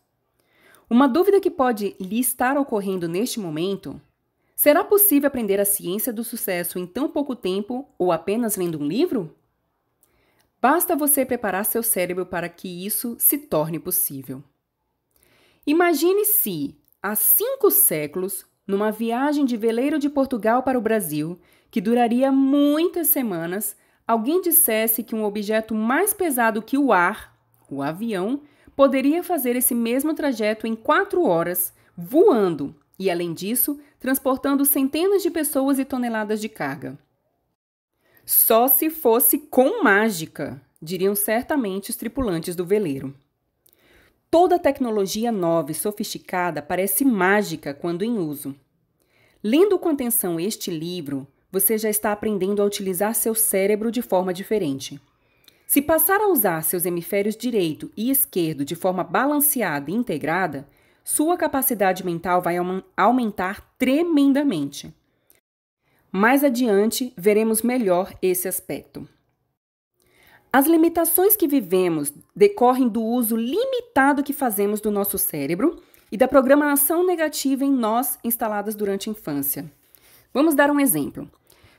Speaker 1: Uma dúvida que pode lhe estar ocorrendo neste momento Será possível aprender a ciência do sucesso em tão pouco tempo ou apenas lendo um livro? Basta você preparar seu cérebro para que isso se torne possível. Imagine se, há cinco séculos, numa viagem de veleiro de Portugal para o Brasil, que duraria muitas semanas, alguém dissesse que um objeto mais pesado que o ar, o avião, poderia fazer esse mesmo trajeto em quatro horas, voando, e além disso, transportando centenas de pessoas e toneladas de carga. Só se fosse com mágica, diriam certamente os tripulantes do veleiro. Toda tecnologia nova e sofisticada parece mágica quando em uso. Lendo com atenção este livro, você já está aprendendo a utilizar seu cérebro de forma diferente. Se passar a usar seus hemisférios direito e esquerdo de forma balanceada e integrada, sua capacidade mental vai aumentar tremendamente. Mais adiante, veremos melhor esse aspecto. As limitações que vivemos decorrem do uso limitado que fazemos do nosso cérebro e da programação negativa em nós instaladas durante a infância. Vamos dar um exemplo.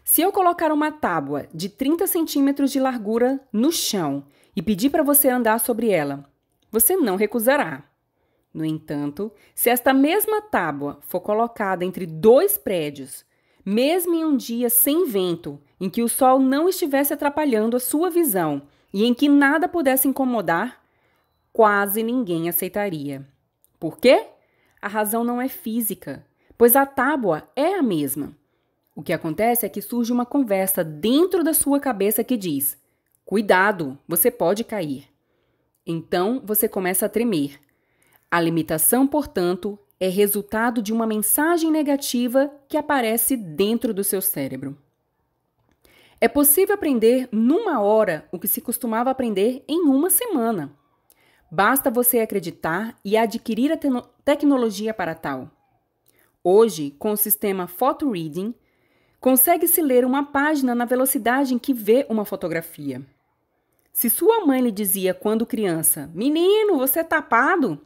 Speaker 1: Se eu colocar uma tábua de 30 centímetros de largura no chão e pedir para você andar sobre ela, você não recusará. No entanto, se esta mesma tábua for colocada entre dois prédios, mesmo em um dia sem vento, em que o sol não estivesse atrapalhando a sua visão e em que nada pudesse incomodar, quase ninguém aceitaria. Por quê? A razão não é física, pois a tábua é a mesma. O que acontece é que surge uma conversa dentro da sua cabeça que diz: Cuidado, você pode cair. Então você começa a tremer, a limitação, portanto, é resultado de uma mensagem negativa que aparece dentro do seu cérebro. É possível aprender numa hora o que se costumava aprender em uma semana. Basta você acreditar e adquirir a te tecnologia para tal. Hoje, com o sistema Photo Reading, consegue-se ler uma página na velocidade em que vê uma fotografia. Se sua mãe lhe dizia quando criança: Menino, você é tapado!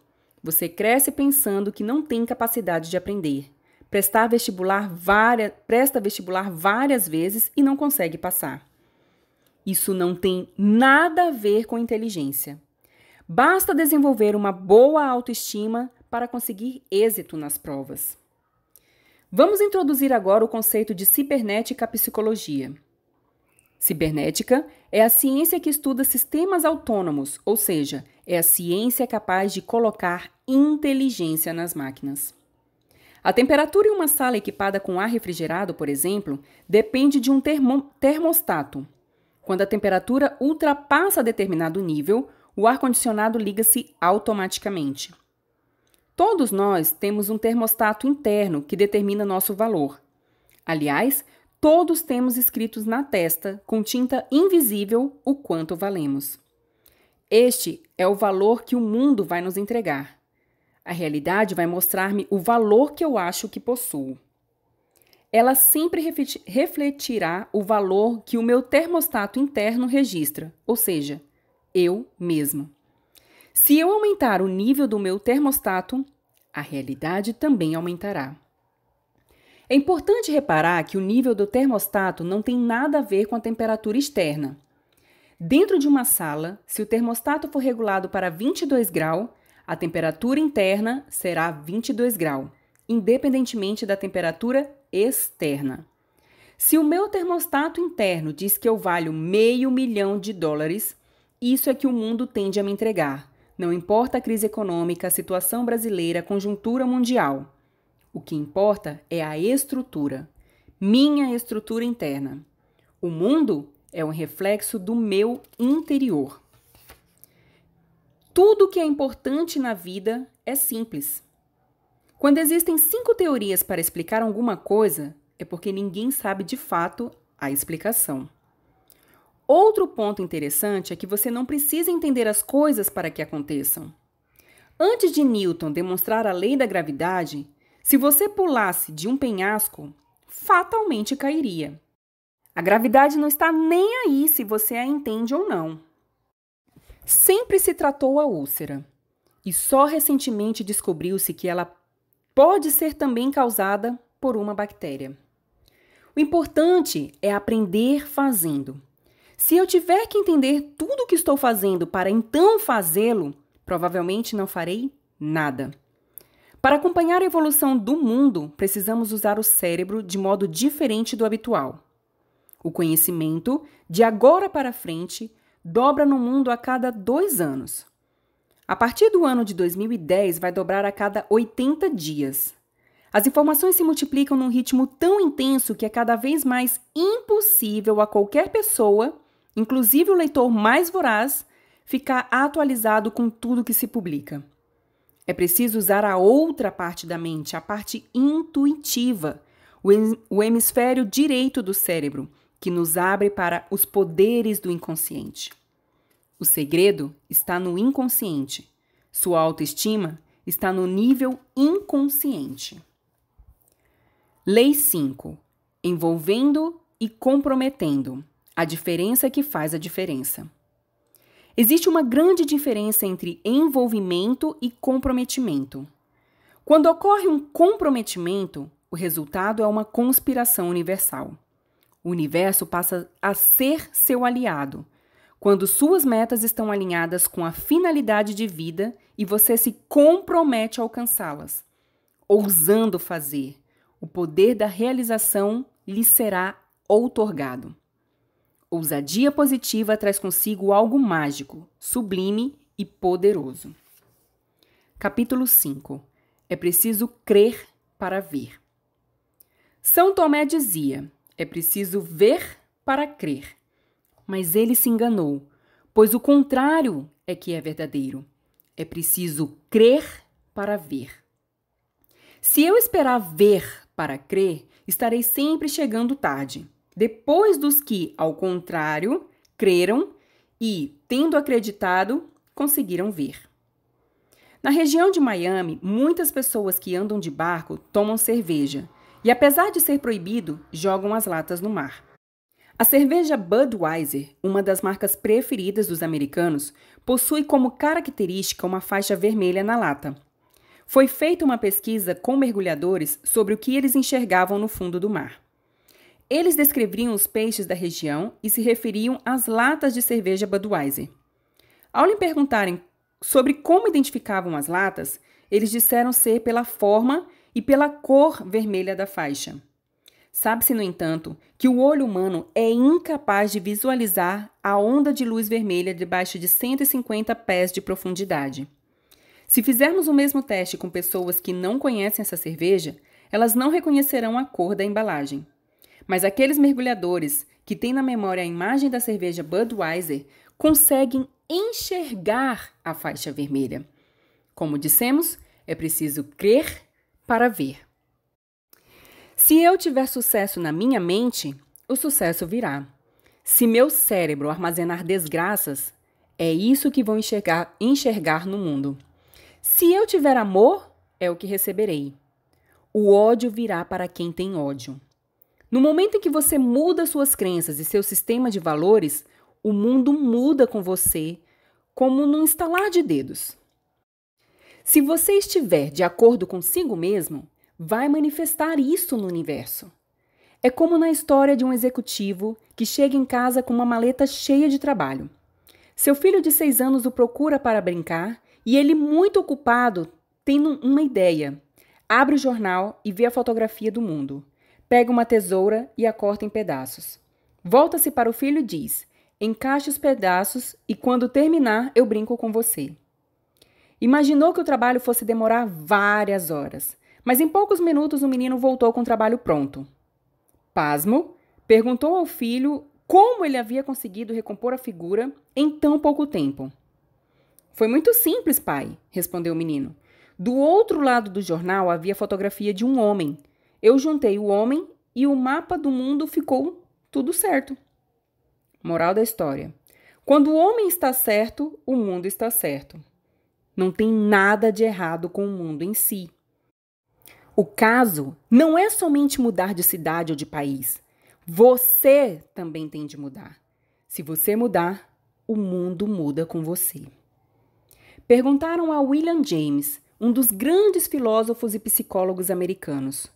Speaker 1: Você cresce pensando que não tem capacidade de aprender. Prestar vestibular várias, presta vestibular várias vezes e não consegue passar. Isso não tem nada a ver com inteligência. Basta desenvolver uma boa autoestima para conseguir êxito nas provas. Vamos introduzir agora o conceito de cibernética psicologia. Cibernética é a ciência que estuda sistemas autônomos, ou seja, é a ciência capaz de colocar inteligência nas máquinas. A temperatura em uma sala equipada com ar refrigerado, por exemplo, depende de um termo termostato. Quando a temperatura ultrapassa determinado nível, o ar-condicionado liga-se automaticamente. Todos nós temos um termostato interno que determina nosso valor. Aliás, todos temos escritos na testa, com tinta invisível, o quanto valemos. Este é o valor que o mundo vai nos entregar. A realidade vai mostrar-me o valor que eu acho que possuo. Ela sempre refletirá o valor que o meu termostato interno registra, ou seja, eu mesmo. Se eu aumentar o nível do meu termostato, a realidade também aumentará. É importante reparar que o nível do termostato não tem nada a ver com a temperatura externa. Dentro de uma sala, se o termostato for regulado para 22 graus, a temperatura interna será 22 graus, independentemente da temperatura externa. Se o meu termostato interno diz que eu valho meio milhão de dólares, isso é que o mundo tende a me entregar. Não importa a crise econômica, a situação brasileira, a conjuntura mundial. O que importa é a estrutura, minha estrutura interna. O mundo é um reflexo do meu interior. Tudo que é importante na vida é simples. Quando existem cinco teorias para explicar alguma coisa, é porque ninguém sabe de fato a explicação. Outro ponto interessante é que você não precisa entender as coisas para que aconteçam. Antes de Newton demonstrar a lei da gravidade, se você pulasse de um penhasco, fatalmente cairia. A gravidade não está nem aí se você a entende ou não. Sempre se tratou a úlcera e só recentemente descobriu-se que ela pode ser também causada por uma bactéria. O importante é aprender fazendo. Se eu tiver que entender tudo o que estou fazendo para então fazê-lo, provavelmente não farei nada. Para acompanhar a evolução do mundo, precisamos usar o cérebro de modo diferente do habitual. O conhecimento, de agora para frente, dobra no mundo a cada dois anos. A partir do ano de 2010, vai dobrar a cada 80 dias. As informações se multiplicam num ritmo tão intenso que é cada vez mais impossível a qualquer pessoa, inclusive o leitor mais voraz, ficar atualizado com tudo que se publica. É preciso usar a outra parte da mente, a parte intuitiva, o hemisfério direito do cérebro, que nos abre para os poderes do inconsciente. O segredo está no inconsciente. Sua autoestima está no nível inconsciente. Lei 5. Envolvendo e comprometendo. A diferença que faz a diferença. Existe uma grande diferença entre envolvimento e comprometimento. Quando ocorre um comprometimento, o resultado é uma conspiração universal. O universo passa a ser seu aliado quando suas metas estão alinhadas com a finalidade de vida e você se compromete a alcançá-las. Ousando fazer, o poder da realização lhe será outorgado. Ousadia positiva traz consigo algo mágico, sublime e poderoso. Capítulo 5 É preciso crer para ver. São Tomé dizia: é preciso ver para crer. Mas ele se enganou, pois o contrário é que é verdadeiro. É preciso crer para ver. Se eu esperar ver para crer, estarei sempre chegando tarde depois dos que, ao contrário, creram e, tendo acreditado, conseguiram ver. Na região de Miami, muitas pessoas que andam de barco tomam cerveja e, apesar de ser proibido, jogam as latas no mar. A cerveja Budweiser, uma das marcas preferidas dos americanos, possui como característica uma faixa vermelha na lata. Foi feita uma pesquisa com mergulhadores sobre o que eles enxergavam no fundo do mar. Eles descreviam os peixes da região e se referiam às latas de cerveja Budweiser. Ao lhe perguntarem sobre como identificavam as latas, eles disseram ser pela forma e pela cor vermelha da faixa. Sabe-se, no entanto, que o olho humano é incapaz de visualizar a onda de luz vermelha debaixo de 150 pés de profundidade. Se fizermos o mesmo teste com pessoas que não conhecem essa cerveja, elas não reconhecerão a cor da embalagem. Mas aqueles mergulhadores que têm na memória a imagem da cerveja Budweiser conseguem enxergar a faixa vermelha. Como dissemos, é preciso crer para ver. Se eu tiver sucesso na minha mente, o sucesso virá. Se meu cérebro armazenar desgraças, é isso que vou enxergar, enxergar no mundo. Se eu tiver amor, é o que receberei. O ódio virá para quem tem ódio. No momento em que você muda suas crenças e seu sistema de valores, o mundo muda com você, como num estalar de dedos. Se você estiver de acordo consigo mesmo, vai manifestar isso no universo. É como na história de um executivo que chega em casa com uma maleta cheia de trabalho. Seu filho de seis anos o procura para brincar e ele, muito ocupado, tem uma ideia. Abre o jornal e vê a fotografia do mundo. Pega uma tesoura e a corta em pedaços. Volta-se para o filho e diz: Encaixe os pedaços e quando terminar eu brinco com você. Imaginou que o trabalho fosse demorar várias horas, mas em poucos minutos o menino voltou com o trabalho pronto. Pasmo, perguntou ao filho como ele havia conseguido recompor a figura em tão pouco tempo. Foi muito simples, pai, respondeu o menino. Do outro lado do jornal havia fotografia de um homem eu juntei o homem e o mapa do mundo ficou tudo certo. Moral da história: quando o homem está certo, o mundo está certo. Não tem nada de errado com o mundo em si. O caso não é somente mudar de cidade ou de país. Você também tem de mudar. Se você mudar, o mundo muda com você. Perguntaram a William James, um dos grandes filósofos e psicólogos americanos,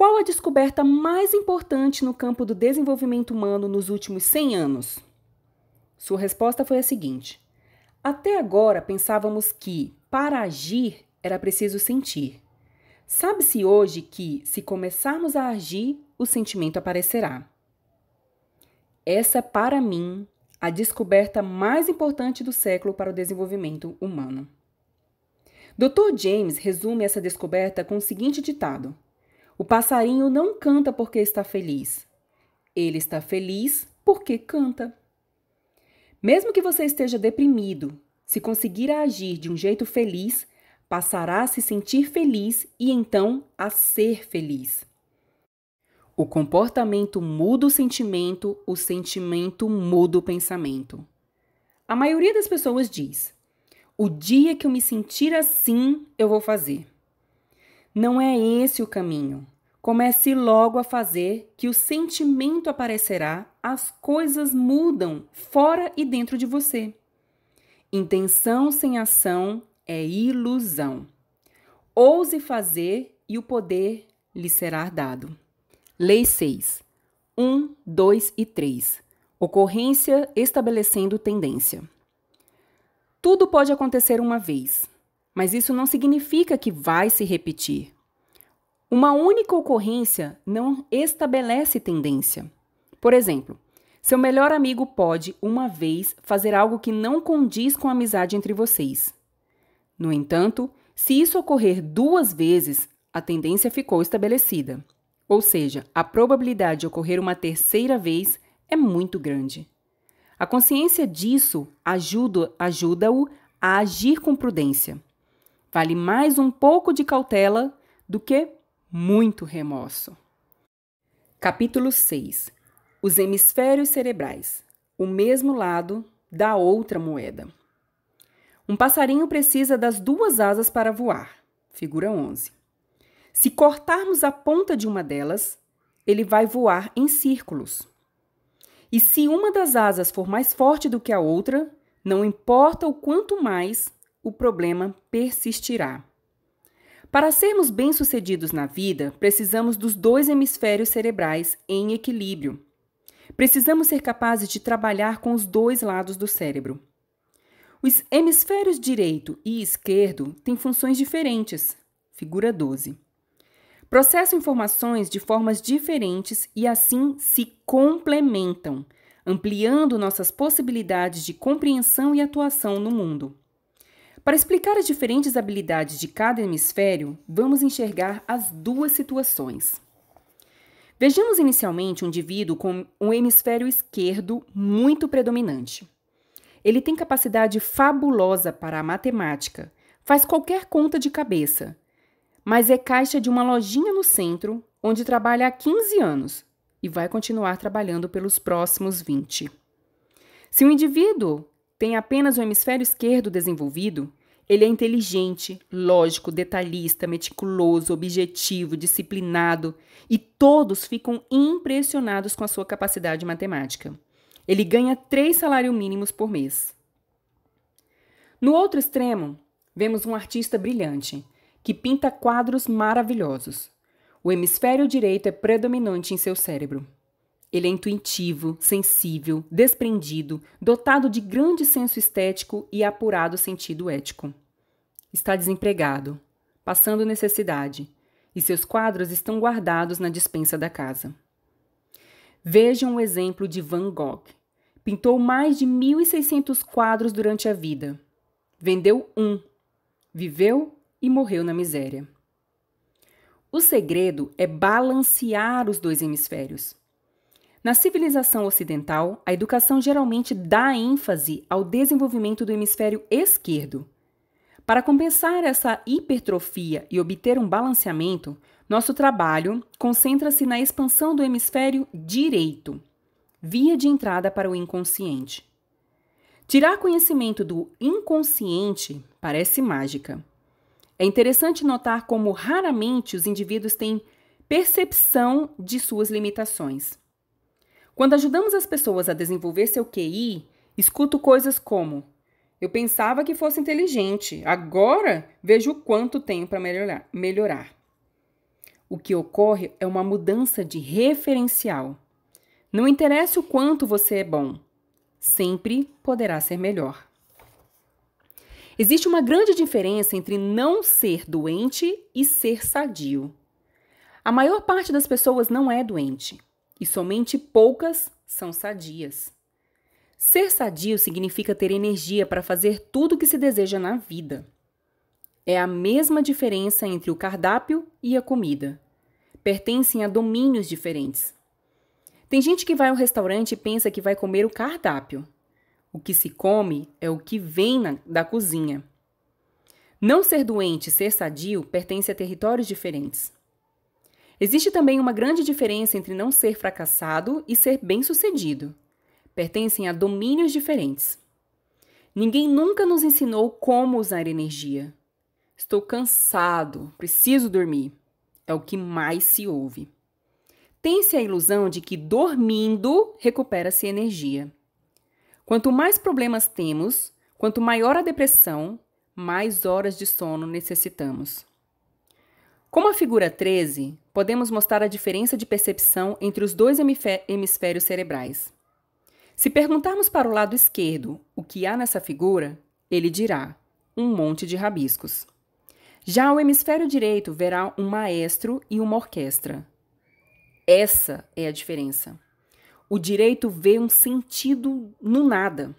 Speaker 1: qual a descoberta mais importante no campo do desenvolvimento humano nos últimos 100 anos? Sua resposta foi a seguinte: Até agora pensávamos que, para agir, era preciso sentir. Sabe-se hoje que, se começarmos a agir, o sentimento aparecerá. Essa, para mim, a descoberta mais importante do século para o desenvolvimento humano. Dr. James resume essa descoberta com o seguinte ditado: o passarinho não canta porque está feliz. Ele está feliz porque canta. Mesmo que você esteja deprimido, se conseguir agir de um jeito feliz, passará a se sentir feliz e então a ser feliz. O comportamento muda o sentimento, o sentimento muda o pensamento. A maioria das pessoas diz: o dia que eu me sentir assim, eu vou fazer. Não é esse o caminho. Comece logo a fazer que o sentimento aparecerá, as coisas mudam fora e dentro de você. Intenção sem ação é ilusão. Ouse fazer e o poder lhe será dado. Lei 6. 1, 2 e 3. Ocorrência estabelecendo tendência. Tudo pode acontecer uma vez, mas isso não significa que vai se repetir uma única ocorrência não estabelece tendência. Por exemplo, seu melhor amigo pode, uma vez, fazer algo que não condiz com a amizade entre vocês. No entanto, se isso ocorrer duas vezes, a tendência ficou estabelecida. Ou seja, a probabilidade de ocorrer uma terceira vez é muito grande. A consciência disso ajuda-o ajuda a agir com prudência. Vale mais um pouco de cautela do que muito remorso. Capítulo 6 Os hemisférios cerebrais o mesmo lado da outra moeda. Um passarinho precisa das duas asas para voar. Figura 11. Se cortarmos a ponta de uma delas, ele vai voar em círculos. E se uma das asas for mais forte do que a outra, não importa o quanto mais, o problema persistirá. Para sermos bem-sucedidos na vida, precisamos dos dois hemisférios cerebrais em equilíbrio. Precisamos ser capazes de trabalhar com os dois lados do cérebro. Os hemisférios direito e esquerdo têm funções diferentes. Figura 12. Processam informações de formas diferentes e assim se complementam, ampliando nossas possibilidades de compreensão e atuação no mundo. Para explicar as diferentes habilidades de cada hemisfério, vamos enxergar as duas situações. Vejamos inicialmente um indivíduo com um hemisfério esquerdo muito predominante. Ele tem capacidade fabulosa para a matemática, faz qualquer conta de cabeça, mas é caixa de uma lojinha no centro, onde trabalha há 15 anos e vai continuar trabalhando pelos próximos 20. Se o um indivíduo tem apenas o hemisfério esquerdo desenvolvido, ele é inteligente, lógico, detalhista, meticuloso, objetivo, disciplinado e todos ficam impressionados com a sua capacidade matemática. Ele ganha três salários mínimos por mês. No outro extremo, vemos um artista brilhante que pinta quadros maravilhosos. O hemisfério direito é predominante em seu cérebro. Ele é intuitivo, sensível, desprendido, dotado de grande senso estético e apurado sentido ético. Está desempregado, passando necessidade, e seus quadros estão guardados na dispensa da casa. Vejam o exemplo de Van Gogh. Pintou mais de 1.600 quadros durante a vida. Vendeu um. Viveu e morreu na miséria. O segredo é balancear os dois hemisférios. Na civilização ocidental, a educação geralmente dá ênfase ao desenvolvimento do hemisfério esquerdo. Para compensar essa hipertrofia e obter um balanceamento, nosso trabalho concentra-se na expansão do hemisfério direito, via de entrada para o inconsciente. Tirar conhecimento do inconsciente parece mágica. É interessante notar como raramente os indivíduos têm percepção de suas limitações. Quando ajudamos as pessoas a desenvolver seu QI, escuto coisas como: Eu pensava que fosse inteligente, agora vejo quanto tenho para melhorar, melhorar. O que ocorre é uma mudança de referencial. Não interessa o quanto você é bom, sempre poderá ser melhor. Existe uma grande diferença entre não ser doente e ser sadio. A maior parte das pessoas não é doente e somente poucas são sadias. Ser sadio significa ter energia para fazer tudo o que se deseja na vida. É a mesma diferença entre o cardápio e a comida. Pertencem a domínios diferentes. Tem gente que vai ao restaurante e pensa que vai comer o cardápio. O que se come é o que vem na, da cozinha. Não ser doente e ser sadio pertence a territórios diferentes. Existe também uma grande diferença entre não ser fracassado e ser bem-sucedido. Pertencem a domínios diferentes. Ninguém nunca nos ensinou como usar energia. Estou cansado, preciso dormir. É o que mais se ouve. Tem-se a ilusão de que dormindo recupera-se energia. Quanto mais problemas temos, quanto maior a depressão, mais horas de sono necessitamos. Como a figura 13, podemos mostrar a diferença de percepção entre os dois hemisférios cerebrais. Se perguntarmos para o lado esquerdo o que há nessa figura, ele dirá: um monte de rabiscos. Já o hemisfério direito verá um maestro e uma orquestra. Essa é a diferença. O direito vê um sentido no nada.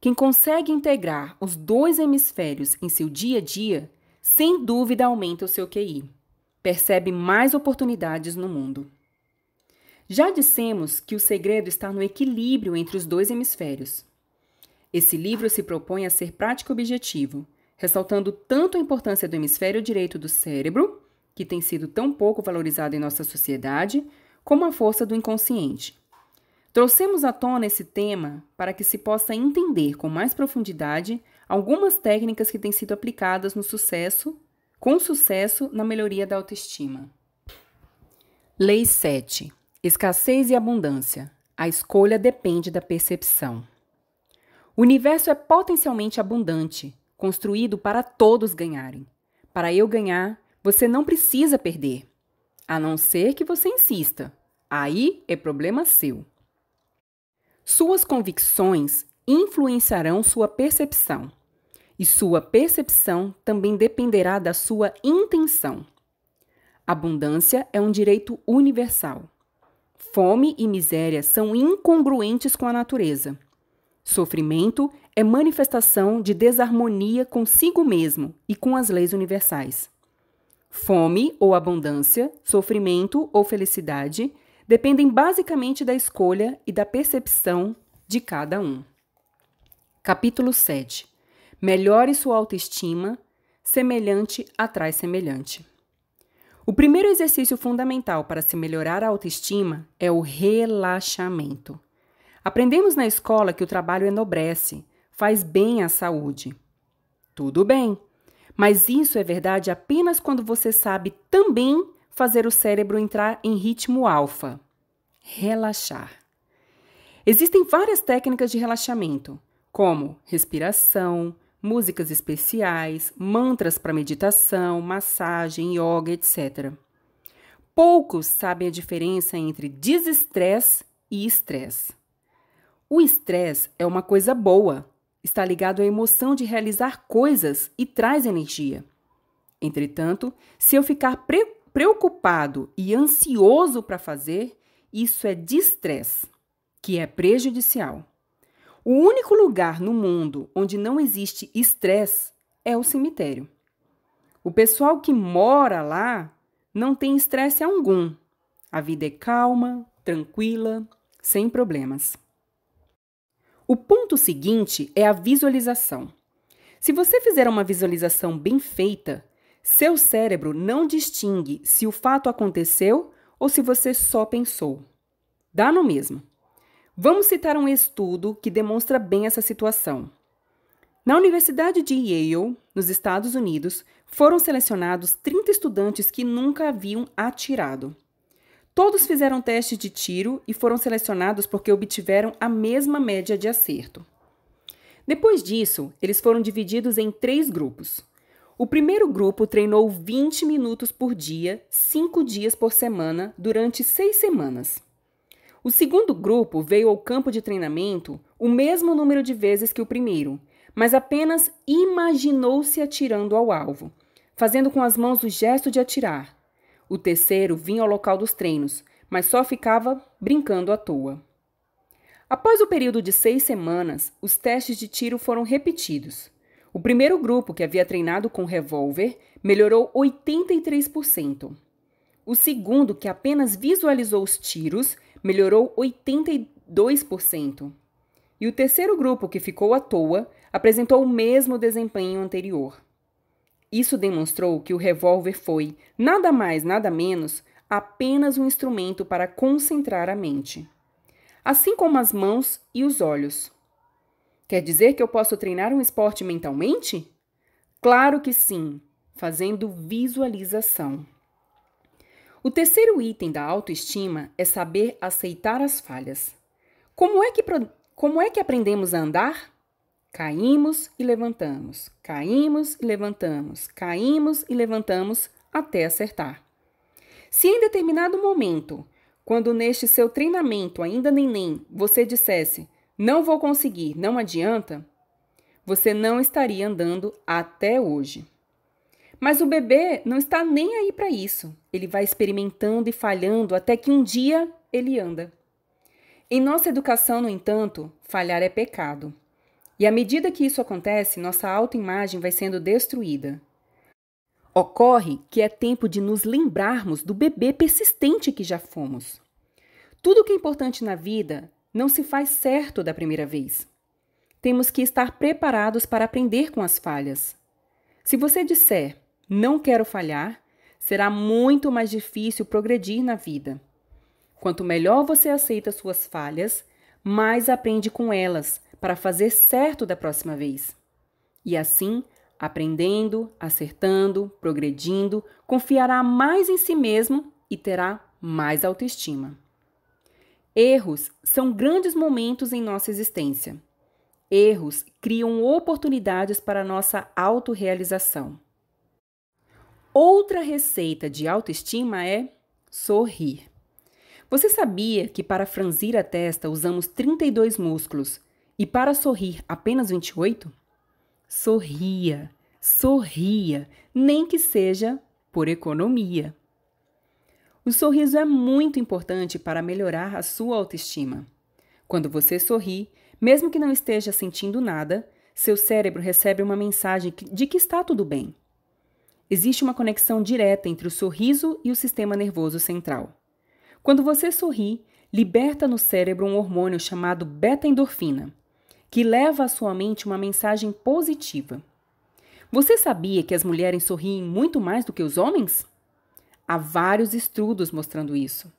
Speaker 1: Quem consegue integrar os dois hemisférios em seu dia a dia, sem dúvida aumenta o seu QI percebe mais oportunidades no mundo. Já dissemos que o segredo está no equilíbrio entre os dois hemisférios. Esse livro se propõe a ser prático e objetivo, ressaltando tanto a importância do hemisfério direito do cérebro, que tem sido tão pouco valorizado em nossa sociedade, como a força do inconsciente. Trouxemos à tona esse tema para que se possa entender com mais profundidade algumas técnicas que têm sido aplicadas no sucesso com sucesso na melhoria da autoestima. Lei 7. Escassez e abundância. A escolha depende da percepção. O universo é potencialmente abundante, construído para todos ganharem. Para eu ganhar, você não precisa perder, a não ser que você insista. Aí é problema seu. Suas convicções influenciarão sua percepção e sua percepção também dependerá da sua intenção. Abundância é um direito universal. Fome e miséria são incongruentes com a natureza. Sofrimento é manifestação de desarmonia consigo mesmo e com as leis universais. Fome ou abundância, sofrimento ou felicidade dependem basicamente da escolha e da percepção de cada um. Capítulo 7 melhore sua autoestima, semelhante atrai semelhante. O primeiro exercício fundamental para se melhorar a autoestima é o relaxamento. Aprendemos na escola que o trabalho enobrece, faz bem à saúde. Tudo bem, mas isso é verdade apenas quando você sabe também fazer o cérebro entrar em ritmo alfa. Relaxar. Existem várias técnicas de relaxamento, como respiração, músicas especiais, mantras para meditação, massagem, yoga, etc. Poucos sabem a diferença entre desestresse e estresse. O estresse é uma coisa boa, está ligado à emoção de realizar coisas e traz energia. Entretanto, se eu ficar pre preocupado e ansioso para fazer, isso é distress, que é prejudicial. O único lugar no mundo onde não existe estresse é o cemitério. O pessoal que mora lá não tem estresse algum. A vida é calma, tranquila, sem problemas. O ponto seguinte é a visualização. Se você fizer uma visualização bem feita, seu cérebro não distingue se o fato aconteceu ou se você só pensou. Dá no mesmo. Vamos citar um estudo que demonstra bem essa situação. Na Universidade de Yale, nos Estados Unidos, foram selecionados 30 estudantes que nunca haviam atirado. Todos fizeram teste de tiro e foram selecionados porque obtiveram a mesma média de acerto. Depois disso, eles foram divididos em três grupos. O primeiro grupo treinou 20 minutos por dia, 5 dias por semana, durante seis semanas. O segundo grupo veio ao campo de treinamento o mesmo número de vezes que o primeiro, mas apenas imaginou-se atirando ao alvo, fazendo com as mãos o gesto de atirar. O terceiro vinha ao local dos treinos, mas só ficava brincando à toa. Após o período de seis semanas, os testes de tiro foram repetidos. O primeiro grupo, que havia treinado com revólver, melhorou 83%. O segundo, que apenas visualizou os tiros, melhorou 82%. E o terceiro grupo, que ficou à toa, apresentou o mesmo desempenho anterior. Isso demonstrou que o revólver foi, nada mais, nada menos, apenas um instrumento para concentrar a mente, assim como as mãos e os olhos. Quer dizer que eu posso treinar um esporte mentalmente? Claro que sim, fazendo visualização. O terceiro item da autoestima é saber aceitar as falhas. Como é que, como é que aprendemos a andar? Caímos e levantamos, caímos e levantamos, caímos e levantamos até acertar. Se em determinado momento, quando neste seu treinamento ainda neném, você dissesse não vou conseguir, não adianta, você não estaria andando até hoje. Mas o bebê não está nem aí para isso. Ele vai experimentando e falhando até que um dia ele anda. Em nossa educação, no entanto, falhar é pecado. E à medida que isso acontece, nossa autoimagem vai sendo destruída. Ocorre que é tempo de nos lembrarmos do bebê persistente que já fomos. Tudo que é importante na vida não se faz certo da primeira vez. Temos que estar preparados para aprender com as falhas. Se você disser, não quero falhar, será muito mais difícil progredir na vida. Quanto melhor você aceita suas falhas, mais aprende com elas para fazer certo da próxima vez. E assim, aprendendo, acertando, progredindo, confiará mais em si mesmo e terá mais autoestima. Erros são grandes momentos em nossa existência. Erros criam oportunidades para nossa autorrealização. Outra receita de autoestima é sorrir. Você sabia que para franzir a testa usamos 32 músculos e para sorrir apenas 28? Sorria, sorria, nem que seja por economia. O sorriso é muito importante para melhorar a sua autoestima. Quando você sorri, mesmo que não esteja sentindo nada, seu cérebro recebe uma mensagem de que está tudo bem. Existe uma conexão direta entre o sorriso e o sistema nervoso central. Quando você sorri, liberta no cérebro um hormônio chamado beta-endorfina, que leva à sua mente uma mensagem positiva. Você sabia que as mulheres sorriem muito mais do que os homens? Há vários estudos mostrando isso.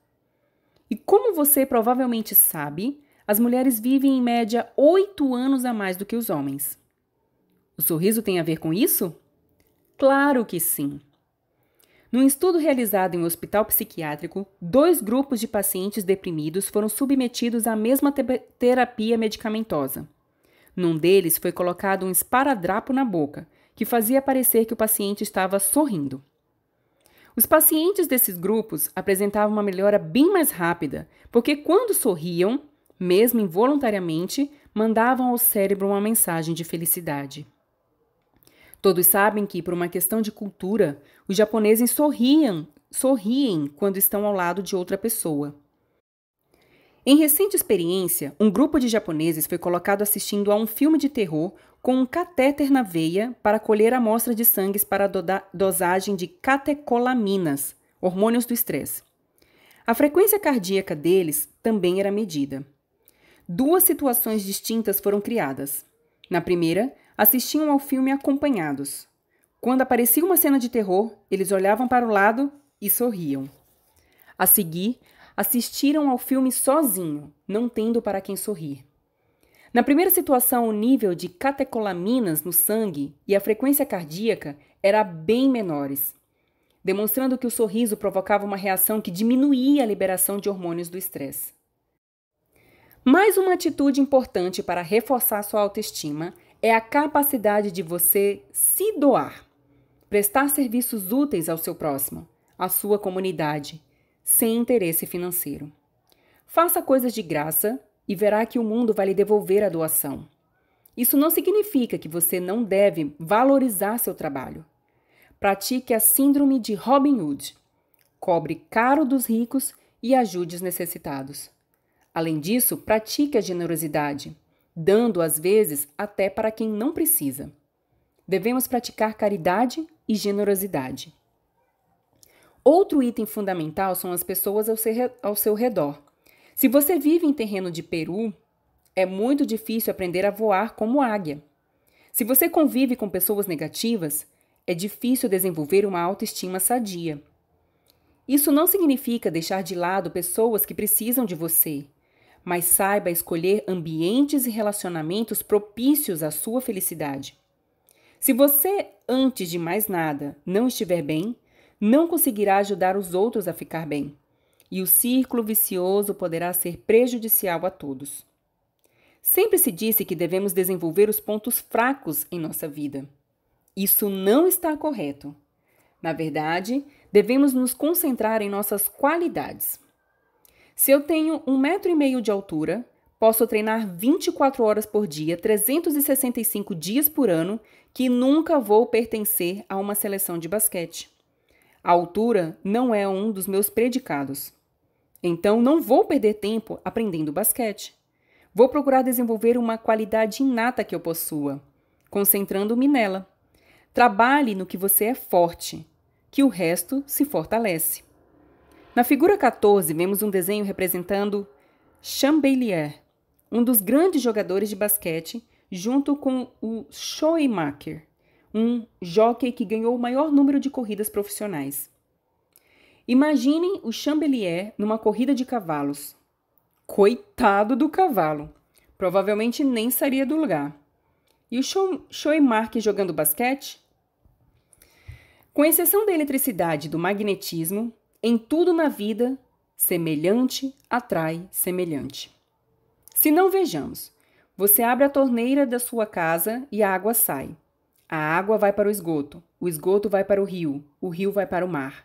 Speaker 1: E como você provavelmente sabe, as mulheres vivem em média oito anos a mais do que os homens. O sorriso tem a ver com isso? Claro que sim! Num estudo realizado em um hospital psiquiátrico, dois grupos de pacientes deprimidos foram submetidos à mesma te terapia medicamentosa. Num deles foi colocado um esparadrapo na boca, que fazia parecer que o paciente estava sorrindo. Os pacientes desses grupos apresentavam uma melhora bem mais rápida, porque quando sorriam, mesmo involuntariamente, mandavam ao cérebro uma mensagem de felicidade. Todos sabem que, por uma questão de cultura, os japoneses sorriam, sorriem quando estão ao lado de outra pessoa. Em recente experiência, um grupo de japoneses foi colocado assistindo a um filme de terror com um catéter na veia para colher amostras de sangue para a dosagem de catecolaminas, hormônios do estresse. A frequência cardíaca deles também era medida. Duas situações distintas foram criadas. Na primeira, assistiam ao filme acompanhados. Quando aparecia uma cena de terror, eles olhavam para o lado e sorriam. A seguir, assistiram ao filme sozinho, não tendo para quem sorrir. Na primeira situação, o nível de catecolaminas no sangue e a frequência cardíaca era bem menores, demonstrando que o sorriso provocava uma reação que diminuía a liberação de hormônios do estresse. Mais uma atitude importante para reforçar sua autoestima é a capacidade de você se doar, prestar serviços úteis ao seu próximo, à sua comunidade, sem interesse financeiro. Faça coisas de graça e verá que o mundo vai lhe devolver a doação. Isso não significa que você não deve valorizar seu trabalho. Pratique a síndrome de Robin Hood. Cobre caro dos ricos e ajude os necessitados. Além disso, pratique a generosidade dando às vezes até para quem não precisa. Devemos praticar caridade e generosidade. Outro item fundamental são as pessoas ao seu redor. Se você vive em terreno de Peru, é muito difícil aprender a voar como águia. Se você convive com pessoas negativas, é difícil desenvolver uma autoestima sadia. Isso não significa deixar de lado pessoas que precisam de você, mas saiba escolher ambientes e relacionamentos propícios à sua felicidade. Se você, antes de mais nada, não estiver bem, não conseguirá ajudar os outros a ficar bem, e o círculo vicioso poderá ser prejudicial a todos. Sempre se disse que devemos desenvolver os pontos fracos em nossa vida. Isso não está correto. Na verdade, devemos nos concentrar em nossas qualidades. Se eu tenho um metro e meio de altura, posso treinar 24 horas por dia, 365 dias por ano, que nunca vou pertencer a uma seleção de basquete. A altura não é um dos meus predicados. Então não vou perder tempo aprendendo basquete. Vou procurar desenvolver uma qualidade inata que eu possua, concentrando-me nela. Trabalhe no que você é forte, que o resto se fortalece. Na figura 14, vemos um desenho representando Chambeilier, um dos grandes jogadores de basquete, junto com o Schoemaker, um jockey que ganhou o maior número de corridas profissionais. Imaginem o Chambellier numa corrida de cavalos. Coitado do cavalo! Provavelmente nem sairia do lugar. E o Schoemaker jogando basquete? Com exceção da eletricidade e do magnetismo, em tudo na vida, semelhante atrai semelhante. Se não vejamos, você abre a torneira da sua casa e a água sai. A água vai para o esgoto, o esgoto vai para o rio, o rio vai para o mar.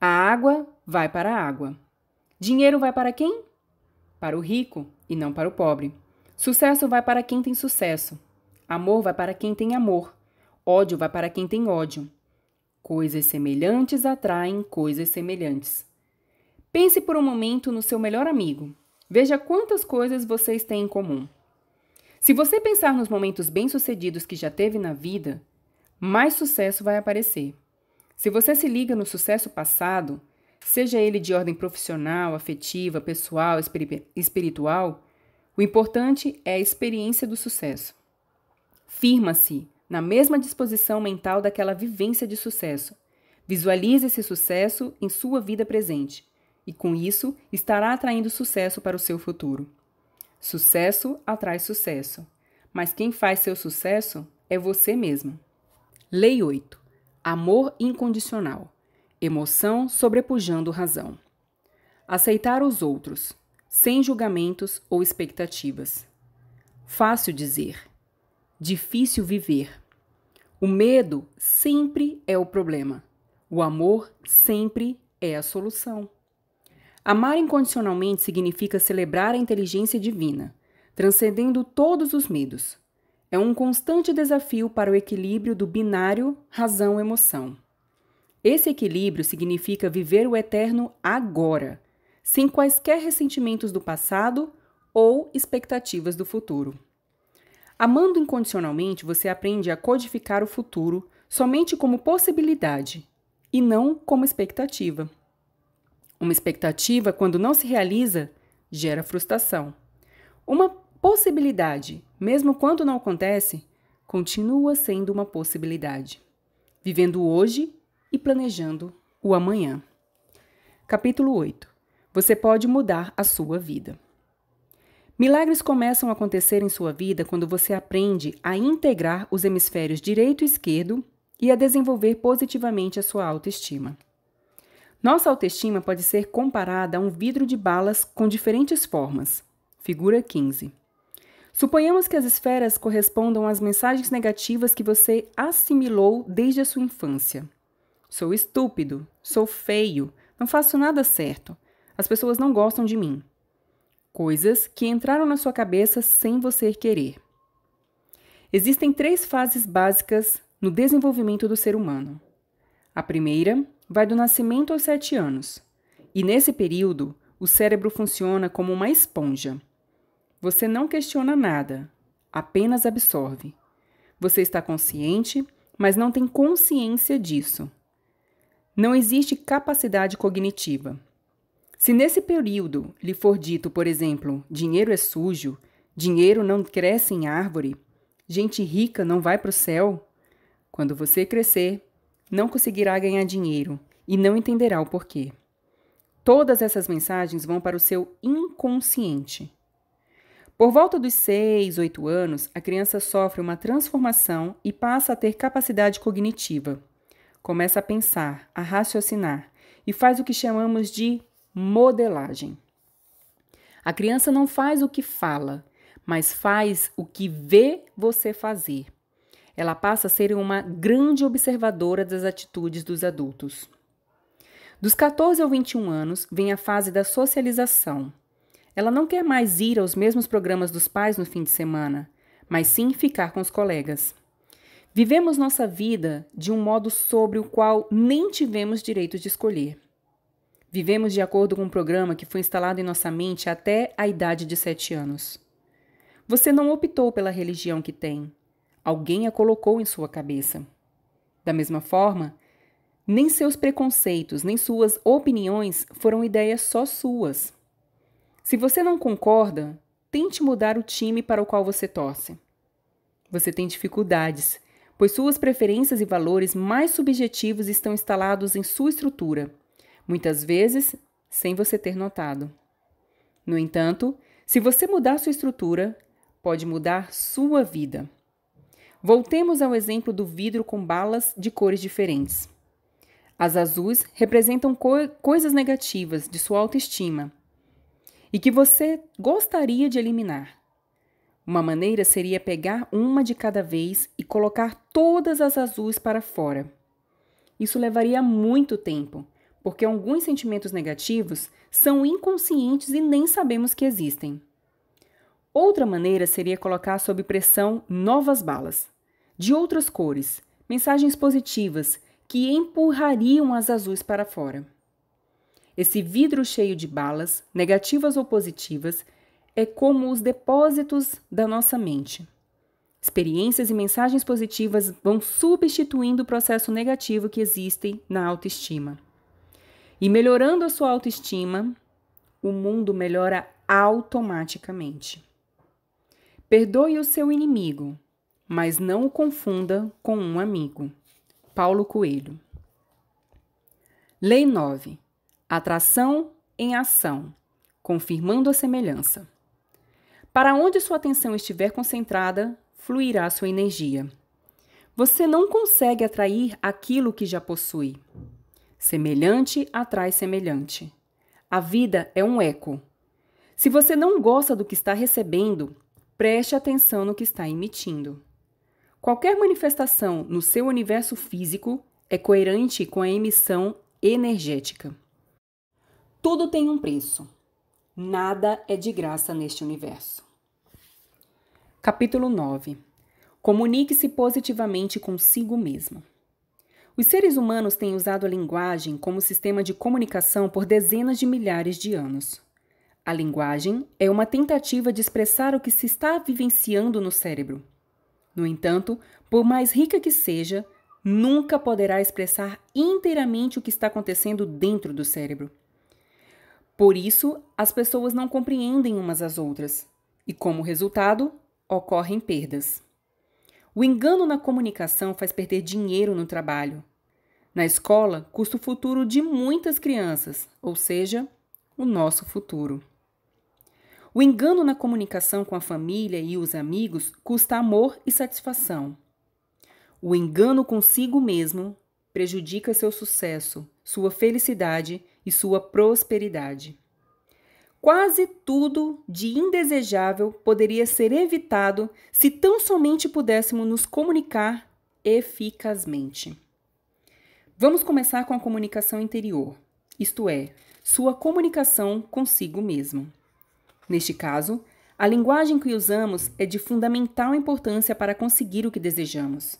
Speaker 1: A água vai para a água. Dinheiro vai para quem? Para o rico e não para o pobre. Sucesso vai para quem tem sucesso. Amor vai para quem tem amor. Ódio vai para quem tem ódio. Coisas semelhantes atraem coisas semelhantes. Pense por um momento no seu melhor amigo. Veja quantas coisas vocês têm em comum. Se você pensar nos momentos bem-sucedidos que já teve na vida, mais sucesso vai aparecer. Se você se liga no sucesso passado, seja ele de ordem profissional, afetiva, pessoal, espiritual, o importante é a experiência do sucesso. Firma-se na mesma disposição mental daquela vivência de sucesso. Visualize esse sucesso em sua vida presente e, com isso, estará atraindo sucesso para o seu futuro. Sucesso atrai sucesso, mas quem faz seu sucesso é você mesmo. Lei 8: Amor incondicional. Emoção sobrepujando razão. Aceitar os outros, sem julgamentos ou expectativas. Fácil dizer, difícil viver. O medo sempre é o problema. O amor sempre é a solução. Amar incondicionalmente significa celebrar a inteligência divina, transcendendo todos os medos. É um constante desafio para o equilíbrio do binário razão-emoção. Esse equilíbrio significa viver o eterno agora, sem quaisquer ressentimentos do passado ou expectativas do futuro. Amando incondicionalmente, você aprende a codificar o futuro somente como possibilidade e não como expectativa. Uma expectativa, quando não se realiza, gera frustração. Uma possibilidade, mesmo quando não acontece, continua sendo uma possibilidade. Vivendo hoje e planejando o amanhã. Capítulo 8. Você pode mudar a sua vida. Milagres começam a acontecer em sua vida quando você aprende a integrar os hemisférios direito e esquerdo e a desenvolver positivamente a sua autoestima. Nossa autoestima pode ser comparada a um vidro de balas com diferentes formas. Figura 15. Suponhamos que as esferas correspondam às mensagens negativas que você assimilou desde a sua infância. Sou estúpido, sou feio, não faço nada certo, as pessoas não gostam de mim coisas que entraram na sua cabeça sem você querer. Existem três fases básicas no desenvolvimento do ser humano. A primeira vai do nascimento aos sete anos, e nesse período o cérebro funciona como uma esponja. Você não questiona nada, apenas absorve. Você está consciente, mas não tem consciência disso. Não existe capacidade cognitiva. Se nesse período lhe for dito, por exemplo, dinheiro é sujo, dinheiro não cresce em árvore, gente rica não vai para o céu, quando você crescer, não conseguirá ganhar dinheiro e não entenderá o porquê. Todas essas mensagens vão para o seu inconsciente. Por volta dos 6, 8 anos, a criança sofre uma transformação e passa a ter capacidade cognitiva. Começa a pensar, a raciocinar e faz o que chamamos de modelagem. A criança não faz o que fala, mas faz o que vê você fazer. Ela passa a ser uma grande observadora das atitudes dos adultos. Dos 14 ao 21 anos vem a fase da socialização. Ela não quer mais ir aos mesmos programas dos pais no fim de semana, mas sim ficar com os colegas. Vivemos nossa vida de um modo sobre o qual nem tivemos direito de escolher. Vivemos de acordo com um programa que foi instalado em nossa mente até a idade de sete anos. Você não optou pela religião que tem. Alguém a colocou em sua cabeça. Da mesma forma, nem seus preconceitos, nem suas opiniões foram ideias só suas. Se você não concorda, tente mudar o time para o qual você torce. Você tem dificuldades, pois suas preferências e valores mais subjetivos estão instalados em sua estrutura muitas vezes sem você ter notado. No entanto, se você mudar sua estrutura, pode mudar sua vida. Voltemos ao exemplo do vidro com balas de cores diferentes. As azuis representam co coisas negativas de sua autoestima e que você gostaria de eliminar. Uma maneira seria pegar uma de cada vez e colocar todas as azuis para fora. Isso levaria muito tempo, porque alguns sentimentos negativos são inconscientes e nem sabemos que existem. Outra maneira seria colocar sob pressão novas balas, de outras cores, mensagens positivas que empurrariam as azuis para fora. Esse vidro cheio de balas, negativas ou positivas, é como os depósitos da nossa mente. Experiências e mensagens positivas vão substituindo o processo negativo que existe na autoestima. E melhorando a sua autoestima, o mundo melhora automaticamente. Perdoe o seu inimigo, mas não o confunda com um amigo. Paulo Coelho. Lei 9. Atração em ação, confirmando a semelhança. Para onde sua atenção estiver concentrada, fluirá sua energia. Você não consegue atrair aquilo que já possui. Semelhante atrai semelhante. A vida é um eco. Se você não gosta do que está recebendo, preste atenção no que está emitindo. Qualquer manifestação no seu universo físico é coerente com a emissão energética. Tudo tem um preço. Nada é de graça neste universo. Capítulo 9. Comunique-se positivamente consigo mesmo. Os seres humanos têm usado a linguagem como sistema de comunicação por dezenas de milhares de anos. A linguagem é uma tentativa de expressar o que se está vivenciando no cérebro. No entanto, por mais rica que seja, nunca poderá expressar inteiramente o que está acontecendo dentro do cérebro. Por isso, as pessoas não compreendem umas às outras e, como resultado, ocorrem perdas. O engano na comunicação faz perder dinheiro no trabalho. Na escola, custa o futuro de muitas crianças, ou seja, o nosso futuro. O engano na comunicação com a família e os amigos custa amor e satisfação. O engano consigo mesmo prejudica seu sucesso, sua felicidade e sua prosperidade. Quase tudo de indesejável poderia ser evitado se tão somente pudéssemos nos comunicar eficazmente. Vamos começar com a comunicação interior, isto é, sua comunicação consigo mesmo. Neste caso, a linguagem que usamos é de fundamental importância para conseguir o que desejamos.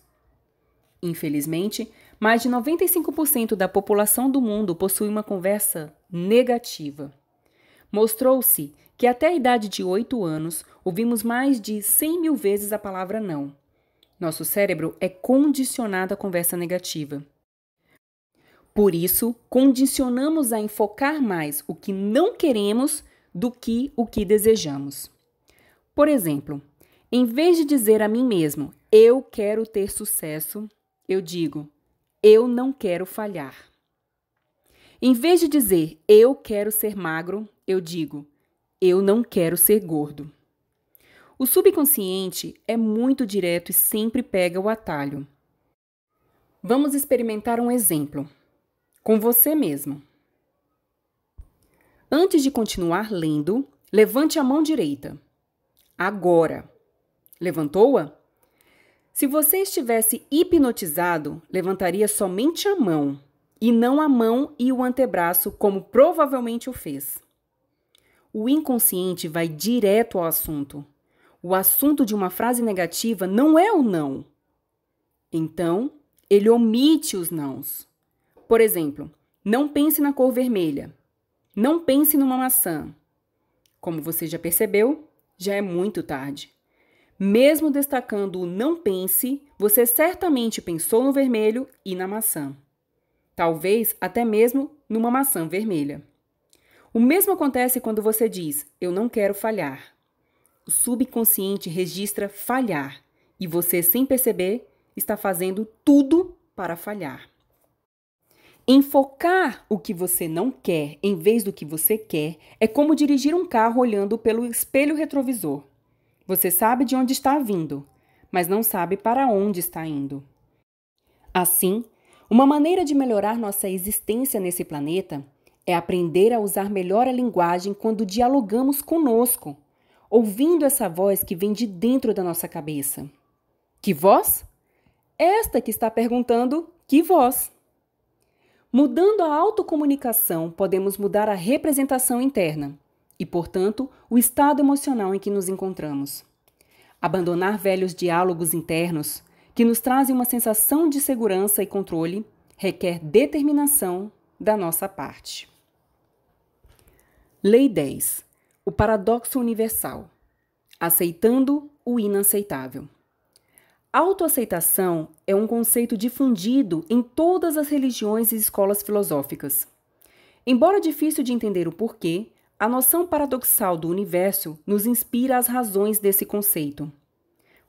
Speaker 1: Infelizmente, mais de 95% da população do mundo possui uma conversa negativa. Mostrou-se que até a idade de 8 anos ouvimos mais de 100 mil vezes a palavra não. Nosso cérebro é condicionado à conversa negativa. Por isso, condicionamos a enfocar mais o que não queremos do que o que desejamos. Por exemplo, em vez de dizer a mim mesmo, eu quero ter sucesso, eu digo, eu não quero falhar. Em vez de dizer eu quero ser magro, eu digo eu não quero ser gordo. O subconsciente é muito direto e sempre pega o atalho. Vamos experimentar um exemplo com você mesmo. Antes de continuar lendo, levante a mão direita. Agora. Levantou-a? Se você estivesse hipnotizado, levantaria somente a mão e não a mão e o antebraço, como provavelmente o fez. O inconsciente vai direto ao assunto. O assunto de uma frase negativa não é o não. Então, ele omite os nãos. Por exemplo, não pense na cor vermelha. Não pense numa maçã. Como você já percebeu, já é muito tarde. Mesmo destacando o não pense, você certamente pensou no vermelho e na maçã talvez até mesmo numa maçã vermelha. O mesmo acontece quando você diz: Eu não quero falhar. O subconsciente registra falhar e você, sem perceber, está fazendo tudo para falhar. Enfocar o que você não quer em vez do que você quer é como dirigir um carro olhando pelo espelho retrovisor. Você sabe de onde está vindo, mas não sabe para onde está indo. Assim, uma maneira de melhorar nossa existência nesse planeta é aprender a usar melhor a linguagem quando dialogamos conosco, ouvindo essa voz que vem de dentro da nossa cabeça. Que voz? Esta que está perguntando: que voz? Mudando a autocomunicação, podemos mudar a representação interna e, portanto, o estado emocional em que nos encontramos. Abandonar velhos diálogos internos que nos trazem uma sensação de segurança e controle, requer determinação da nossa parte. Lei 10. O paradoxo universal. Aceitando o inaceitável. Autoaceitação é um conceito difundido em todas as religiões e escolas filosóficas. Embora difícil de entender o porquê, a noção paradoxal do universo nos inspira as razões desse conceito.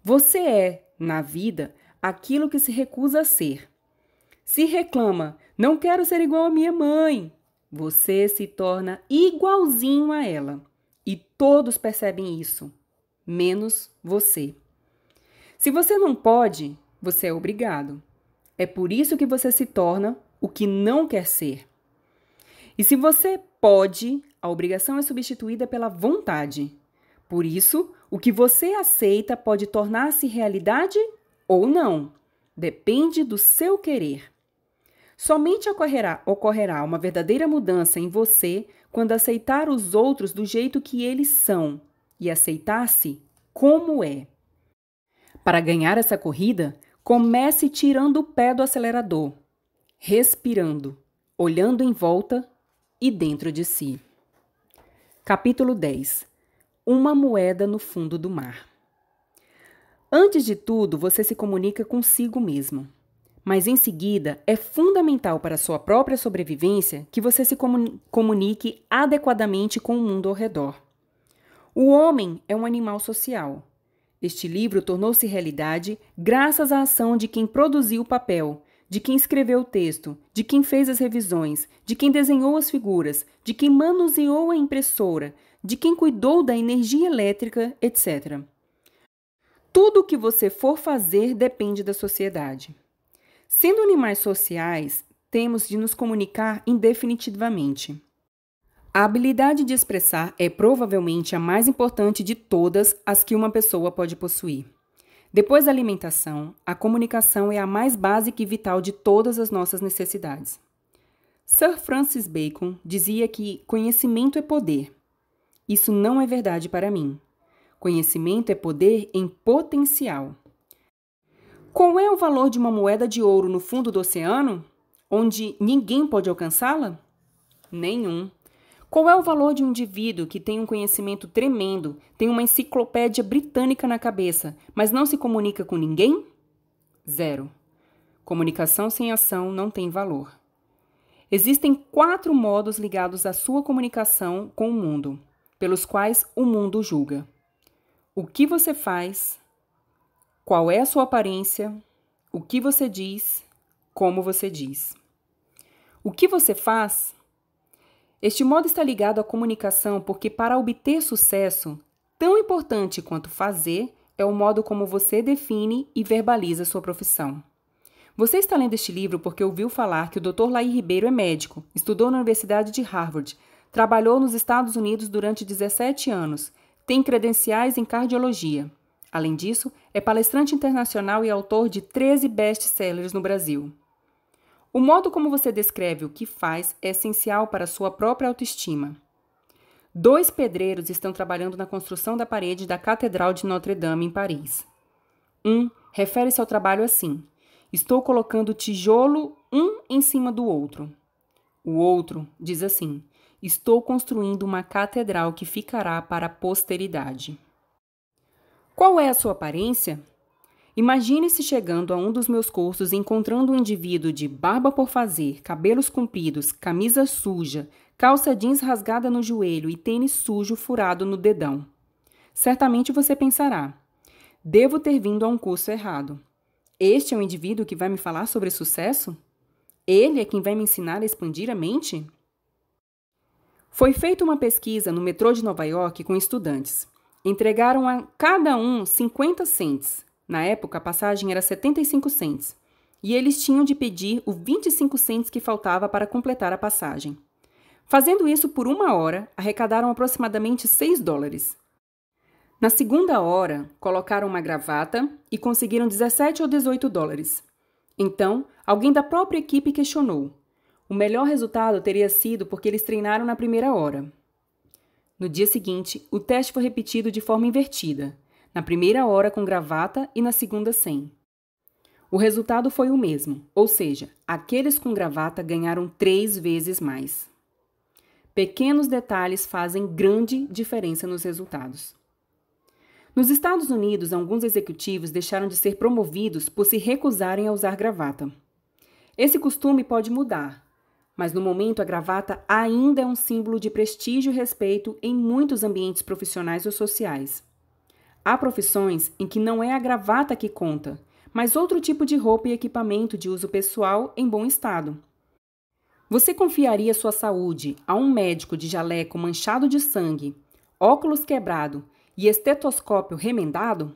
Speaker 1: Você é na vida aquilo que se recusa a ser. Se reclama, não quero ser igual à minha mãe, você se torna igualzinho a ela. E todos percebem isso, menos você. Se você não pode, você é obrigado. É por isso que você se torna o que não quer ser. E se você pode, a obrigação é substituída pela vontade. Por isso, o que você aceita pode tornar-se realidade ou não. Depende do seu querer. Somente ocorrerá, ocorrerá uma verdadeira mudança em você quando aceitar os outros do jeito que eles são e aceitar-se como é. Para ganhar essa corrida, comece tirando o pé do acelerador, respirando, olhando em volta e dentro de si. Capítulo 10 uma moeda no fundo do mar. Antes de tudo, você se comunica consigo mesmo. Mas em seguida, é fundamental para sua própria sobrevivência que você se comunique adequadamente com o mundo ao redor. O homem é um animal social. Este livro tornou-se realidade graças à ação de quem produziu o papel, de quem escreveu o texto, de quem fez as revisões, de quem desenhou as figuras, de quem manuseou a impressora, de quem cuidou da energia elétrica, etc. Tudo o que você for fazer depende da sociedade. Sendo animais sociais, temos de nos comunicar indefinitivamente. A habilidade de expressar é provavelmente a mais importante de todas as que uma pessoa pode possuir. Depois da alimentação, a comunicação é a mais básica e vital de todas as nossas necessidades. Sir Francis Bacon dizia que conhecimento é poder, isso não é verdade para mim. Conhecimento é poder em potencial. Qual é o valor de uma moeda de ouro no fundo do oceano, onde ninguém pode alcançá-la? Nenhum. Qual é o valor de um indivíduo que tem um conhecimento tremendo, tem uma enciclopédia britânica na cabeça, mas não se comunica com ninguém? Zero. Comunicação sem ação não tem valor. Existem quatro modos ligados à sua comunicação com o mundo pelos quais o mundo julga. O que você faz, qual é a sua aparência, o que você diz, como você diz. O que você faz? Este modo está ligado à comunicação porque, para obter sucesso, tão importante quanto fazer é o modo como você define e verbaliza sua profissão. Você está lendo este livro porque ouviu falar que o Dr. Laí Ribeiro é médico, estudou na Universidade de Harvard, Trabalhou nos Estados Unidos durante 17 anos. Tem credenciais em cardiologia. Além disso, é palestrante internacional e autor de 13 best-sellers no Brasil. O modo como você descreve o que faz é essencial para a sua própria autoestima. Dois pedreiros estão trabalhando na construção da parede da Catedral de Notre-Dame, em Paris. Um refere-se ao trabalho assim: Estou colocando tijolo um em cima do outro. O outro diz assim: Estou construindo uma catedral que ficará para a posteridade. Qual é a sua aparência? Imagine-se chegando a um dos meus cursos e encontrando um indivíduo de barba por fazer, cabelos compridos, camisa suja, calça jeans rasgada no joelho e tênis sujo furado no dedão. Certamente você pensará: devo ter vindo a um curso errado. Este é o indivíduo que vai me falar sobre sucesso? Ele é quem vai me ensinar a expandir a mente? Foi feita uma pesquisa no metrô de Nova York com estudantes. Entregaram a cada um 50 cents. Na época, a passagem era 75 cents. E eles tinham de pedir o 25 cents que faltava para completar a passagem. Fazendo isso por uma hora, arrecadaram aproximadamente 6 dólares. Na segunda hora, colocaram uma gravata e conseguiram 17 ou 18 dólares. Então, alguém da própria equipe questionou: o melhor resultado teria sido porque eles treinaram na primeira hora. No dia seguinte, o teste foi repetido de forma invertida, na primeira hora com gravata e na segunda sem. O resultado foi o mesmo, ou seja, aqueles com gravata ganharam três vezes mais. Pequenos detalhes fazem grande diferença nos resultados. Nos Estados Unidos, alguns executivos deixaram de ser promovidos por se recusarem a usar gravata. Esse costume pode mudar, mas no momento, a gravata ainda é um símbolo de prestígio e respeito em muitos ambientes profissionais ou sociais. Há profissões em que não é a gravata que conta, mas outro tipo de roupa e equipamento de uso pessoal em bom estado. Você confiaria sua saúde a um médico de jaleco manchado de sangue, óculos quebrado e estetoscópio remendado?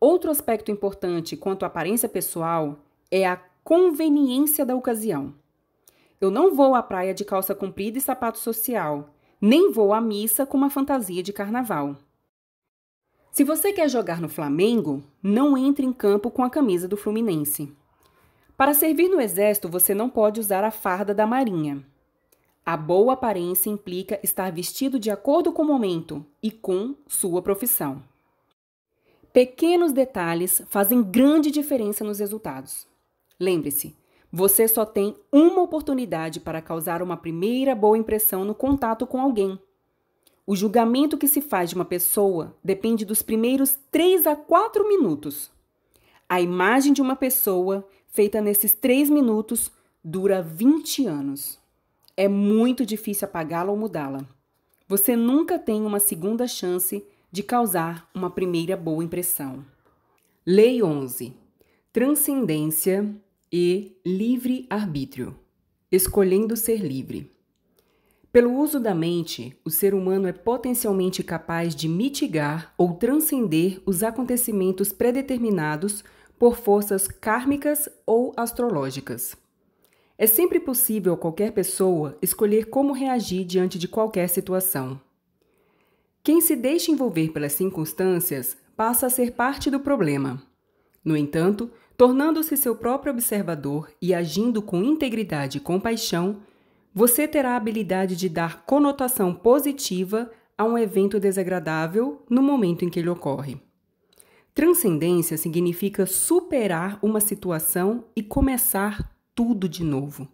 Speaker 1: Outro aspecto importante quanto à aparência pessoal é a conveniência da ocasião. Eu não vou à praia de calça comprida e sapato social, nem vou à missa com uma fantasia de carnaval. Se você quer jogar no Flamengo, não entre em campo com a camisa do Fluminense. Para servir no Exército, você não pode usar a farda da Marinha. A boa aparência implica estar vestido de acordo com o momento e com sua profissão. Pequenos detalhes fazem grande diferença nos resultados. Lembre-se, você só tem uma oportunidade para causar uma primeira boa impressão no contato com alguém. O julgamento que se faz de uma pessoa depende dos primeiros 3 a 4 minutos. A imagem de uma pessoa feita nesses 3 minutos dura 20 anos. É muito difícil apagá-la ou mudá-la. Você nunca tem uma segunda chance de causar uma primeira boa impressão. Lei 11. Transcendência e livre arbítrio, escolhendo ser livre. Pelo uso da mente, o ser humano é potencialmente capaz de mitigar ou transcender os acontecimentos predeterminados por forças kármicas ou astrológicas. É sempre possível a qualquer pessoa escolher como reagir diante de qualquer situação. Quem se deixa envolver pelas circunstâncias passa a ser parte do problema. No entanto, tornando-se seu próprio observador e agindo com integridade e compaixão, você terá a habilidade de dar conotação positiva a um evento desagradável no momento em que ele ocorre. Transcendência significa superar uma situação e começar tudo de novo.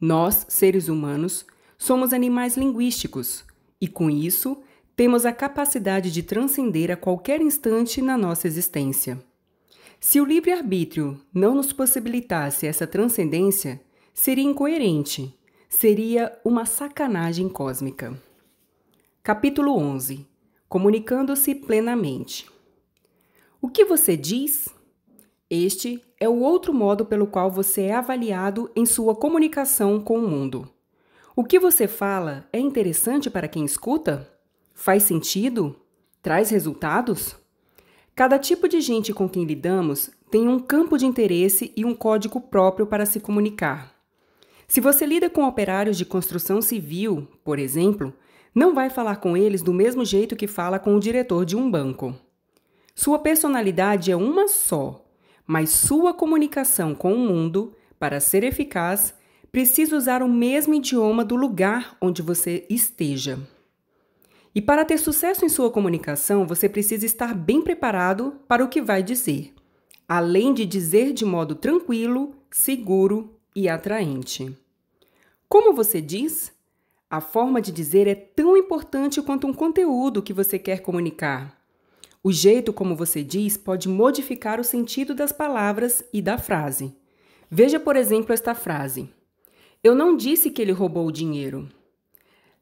Speaker 1: Nós, seres humanos, somos animais linguísticos e, com isso, temos a capacidade de transcender a qualquer instante na nossa existência. Se o livre-arbítrio não nos possibilitasse essa transcendência, seria incoerente, seria uma sacanagem cósmica. Capítulo 11 Comunicando-se plenamente. O que você diz? Este é o outro modo pelo qual você é avaliado em sua comunicação com o mundo. O que você fala é interessante para quem escuta? Faz sentido? Traz resultados? Cada tipo de gente com quem lidamos tem um campo de interesse e um código próprio para se comunicar. Se você lida com operários de construção civil, por exemplo, não vai falar com eles do mesmo jeito que fala com o diretor de um banco. Sua personalidade é uma só, mas sua comunicação com o mundo, para ser eficaz, precisa usar o mesmo idioma do lugar onde você esteja. E para ter sucesso em sua comunicação, você precisa estar bem preparado para o que vai dizer, além de dizer de modo tranquilo, seguro e atraente. Como você diz? A forma de dizer é tão importante quanto um conteúdo que você quer comunicar. O jeito como você diz pode modificar o sentido das palavras e da frase. Veja, por exemplo, esta frase: Eu não disse que ele roubou o dinheiro.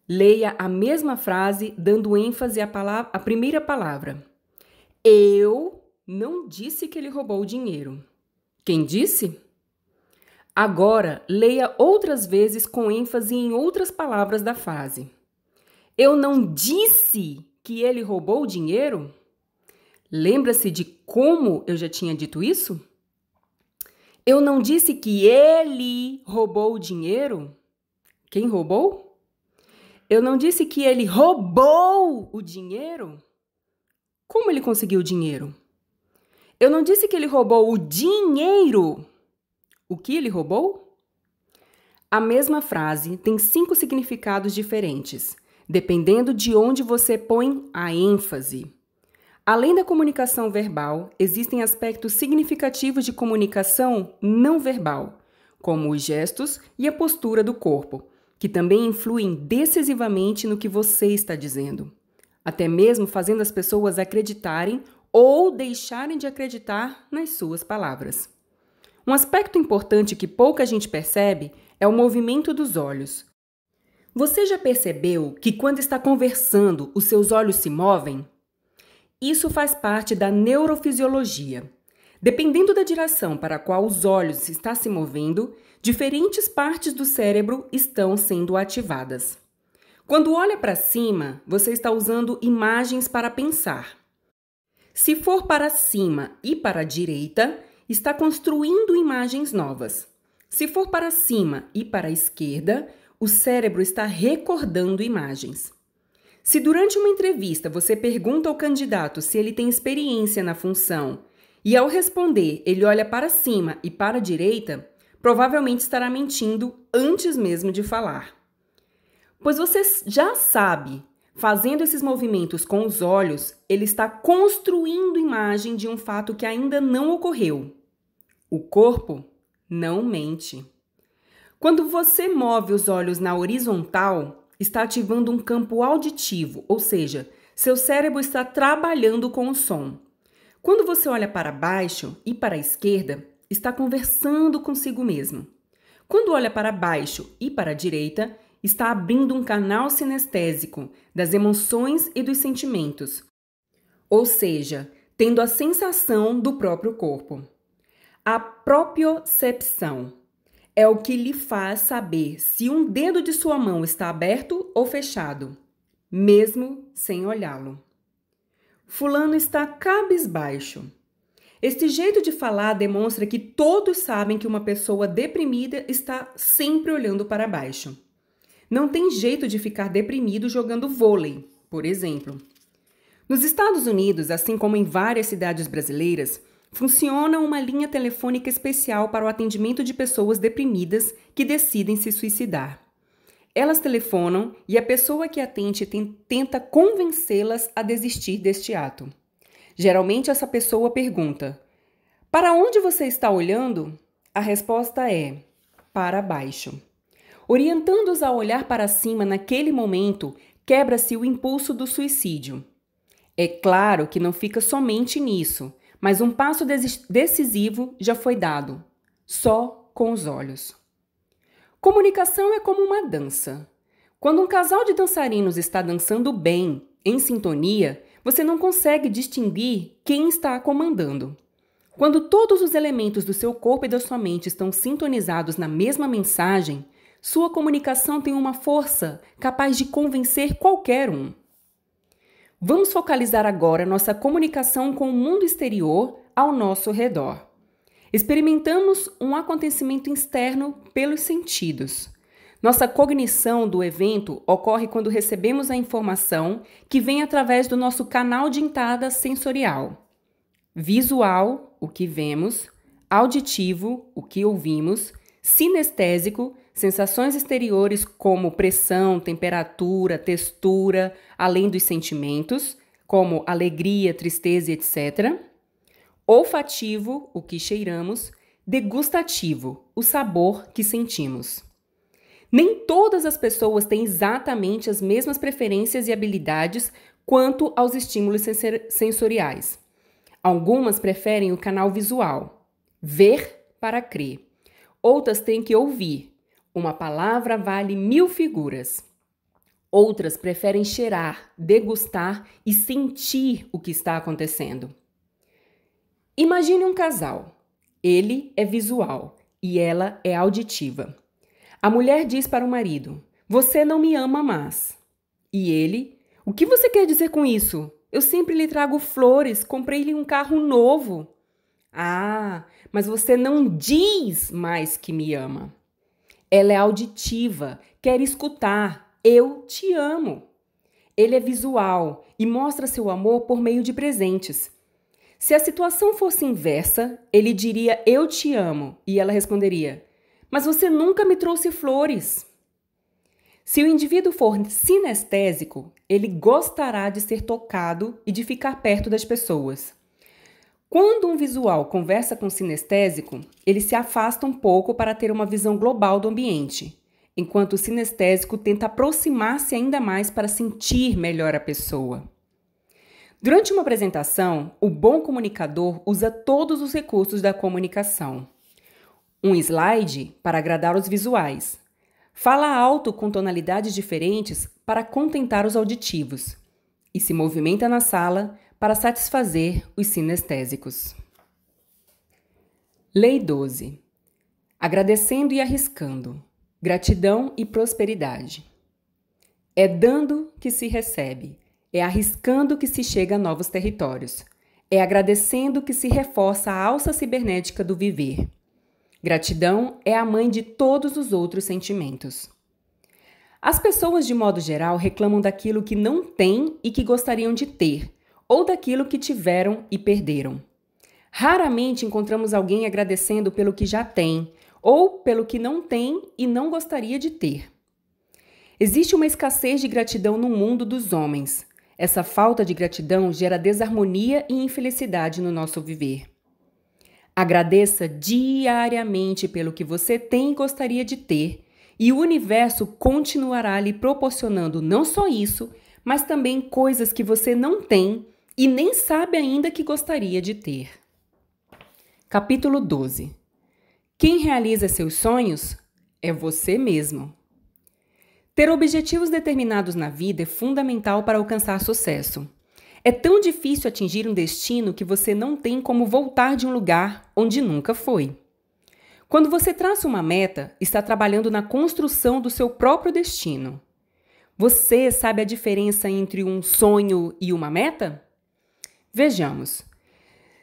Speaker 1: Leia a mesma frase dando ênfase à, palavra, à primeira palavra. Eu não disse que ele roubou o dinheiro. Quem disse? Agora, leia outras vezes com ênfase em outras palavras da frase. Eu não disse que ele roubou o dinheiro? Lembra-se de como eu já tinha dito isso? Eu não disse que ele roubou o dinheiro? Quem roubou? Eu não disse que ele roubou o dinheiro? Como ele conseguiu o dinheiro? Eu não disse que ele roubou o dinheiro. O que ele roubou? A mesma frase tem cinco significados diferentes, dependendo de onde você põe a ênfase. Além da comunicação verbal, existem aspectos significativos de comunicação não verbal, como os gestos e a postura do corpo que também influem decisivamente no que você está dizendo, até mesmo fazendo as pessoas acreditarem ou deixarem de acreditar nas suas palavras. Um aspecto importante que pouca gente percebe é o movimento dos olhos. Você já percebeu que quando está conversando, os seus olhos se movem? Isso faz parte da neurofisiologia. Dependendo da direção para a qual os olhos está se movendo, diferentes partes do cérebro estão sendo ativadas. Quando olha para cima, você está usando imagens para pensar. Se for para cima e para a direita, está construindo imagens novas. Se for para cima e para a esquerda, o cérebro está recordando imagens. Se durante uma entrevista você pergunta ao candidato se ele tem experiência na função e ao responder ele olha para cima e para a direita, provavelmente estará mentindo antes mesmo de falar. Pois você já sabe, fazendo esses movimentos com os olhos, ele está construindo imagem de um fato que ainda não ocorreu. O corpo não mente. Quando você move os olhos na horizontal, está ativando um campo auditivo, ou seja, seu cérebro está trabalhando com o som. Quando você olha para baixo e para a esquerda, está conversando consigo mesmo. Quando olha para baixo e para a direita, está abrindo um canal sinestésico das emoções e dos sentimentos, ou seja, tendo a sensação do próprio corpo. A propriocepção é o que lhe faz saber se um dedo de sua mão está aberto ou fechado, mesmo sem olhá-lo. Fulano está cabisbaixo. Este jeito de falar demonstra que todos sabem que uma pessoa deprimida está sempre olhando para baixo. Não tem jeito de ficar deprimido jogando vôlei, por exemplo. Nos Estados Unidos, assim como em várias cidades brasileiras, funciona uma linha telefônica especial para o atendimento de pessoas deprimidas que decidem se suicidar. Elas telefonam e a pessoa que atende tenta convencê-las a desistir deste ato. Geralmente essa pessoa pergunta: Para onde você está olhando? A resposta é: Para baixo. Orientando-os a olhar para cima naquele momento, quebra-se o impulso do suicídio. É claro que não fica somente nisso, mas um passo decisivo já foi dado, só com os olhos. Comunicação é como uma dança. Quando um casal de dançarinos está dançando bem, em sintonia, você não consegue distinguir quem está comandando. Quando todos os elementos do seu corpo e da sua mente estão sintonizados na mesma mensagem, sua comunicação tem uma força capaz de convencer qualquer um. Vamos focalizar agora nossa comunicação com o mundo exterior ao nosso redor. Experimentamos um acontecimento externo pelos sentidos. Nossa cognição do evento ocorre quando recebemos a informação que vem através do nosso canal de entrada sensorial: visual, o que vemos, auditivo, o que ouvimos, sinestésico, sensações exteriores como pressão, temperatura, textura, além dos sentimentos, como alegria, tristeza, etc. Olfativo, o que cheiramos, degustativo, o sabor que sentimos. Nem todas as pessoas têm exatamente as mesmas preferências e habilidades quanto aos estímulos sensoriais. Algumas preferem o canal visual, ver para crer. Outras têm que ouvir. Uma palavra vale mil figuras. Outras preferem cheirar, degustar e sentir o que está acontecendo. Imagine um casal. Ele é visual e ela é auditiva. A mulher diz para o marido: Você não me ama mais. E ele: O que você quer dizer com isso? Eu sempre lhe trago flores, comprei-lhe um carro novo. Ah, mas você não diz mais que me ama. Ela é auditiva, quer escutar. Eu te amo. Ele é visual e mostra seu amor por meio de presentes. Se a situação fosse inversa, ele diria eu te amo e ela responderia mas você nunca me trouxe flores. Se o indivíduo for sinestésico, ele gostará de ser tocado e de ficar perto das pessoas. Quando um visual conversa com o sinestésico, ele se afasta um pouco para ter uma visão global do ambiente, enquanto o sinestésico tenta aproximar-se ainda mais para sentir melhor a pessoa. Durante uma apresentação, o bom comunicador usa todos os recursos da comunicação. Um slide para agradar os visuais. Fala alto com tonalidades diferentes para contentar os auditivos. E se movimenta na sala para satisfazer os sinestésicos. Lei 12. Agradecendo e arriscando. Gratidão e prosperidade. É dando que se recebe. É arriscando que se chega a novos territórios. É agradecendo que se reforça a alça cibernética do viver. Gratidão é a mãe de todos os outros sentimentos. As pessoas, de modo geral, reclamam daquilo que não têm e que gostariam de ter, ou daquilo que tiveram e perderam. Raramente encontramos alguém agradecendo pelo que já tem, ou pelo que não tem e não gostaria de ter. Existe uma escassez de gratidão no mundo dos homens. Essa falta de gratidão gera desarmonia e infelicidade no nosso viver. Agradeça diariamente pelo que você tem e gostaria de ter, e o universo continuará lhe proporcionando não só isso, mas também coisas que você não tem e nem sabe ainda que gostaria de ter. Capítulo 12 Quem realiza seus sonhos é você mesmo. Ter objetivos determinados na vida é fundamental para alcançar sucesso. É tão difícil atingir um destino que você não tem como voltar de um lugar onde nunca foi. Quando você traça uma meta, está trabalhando na construção do seu próprio destino. Você sabe a diferença entre um sonho e uma meta? Vejamos.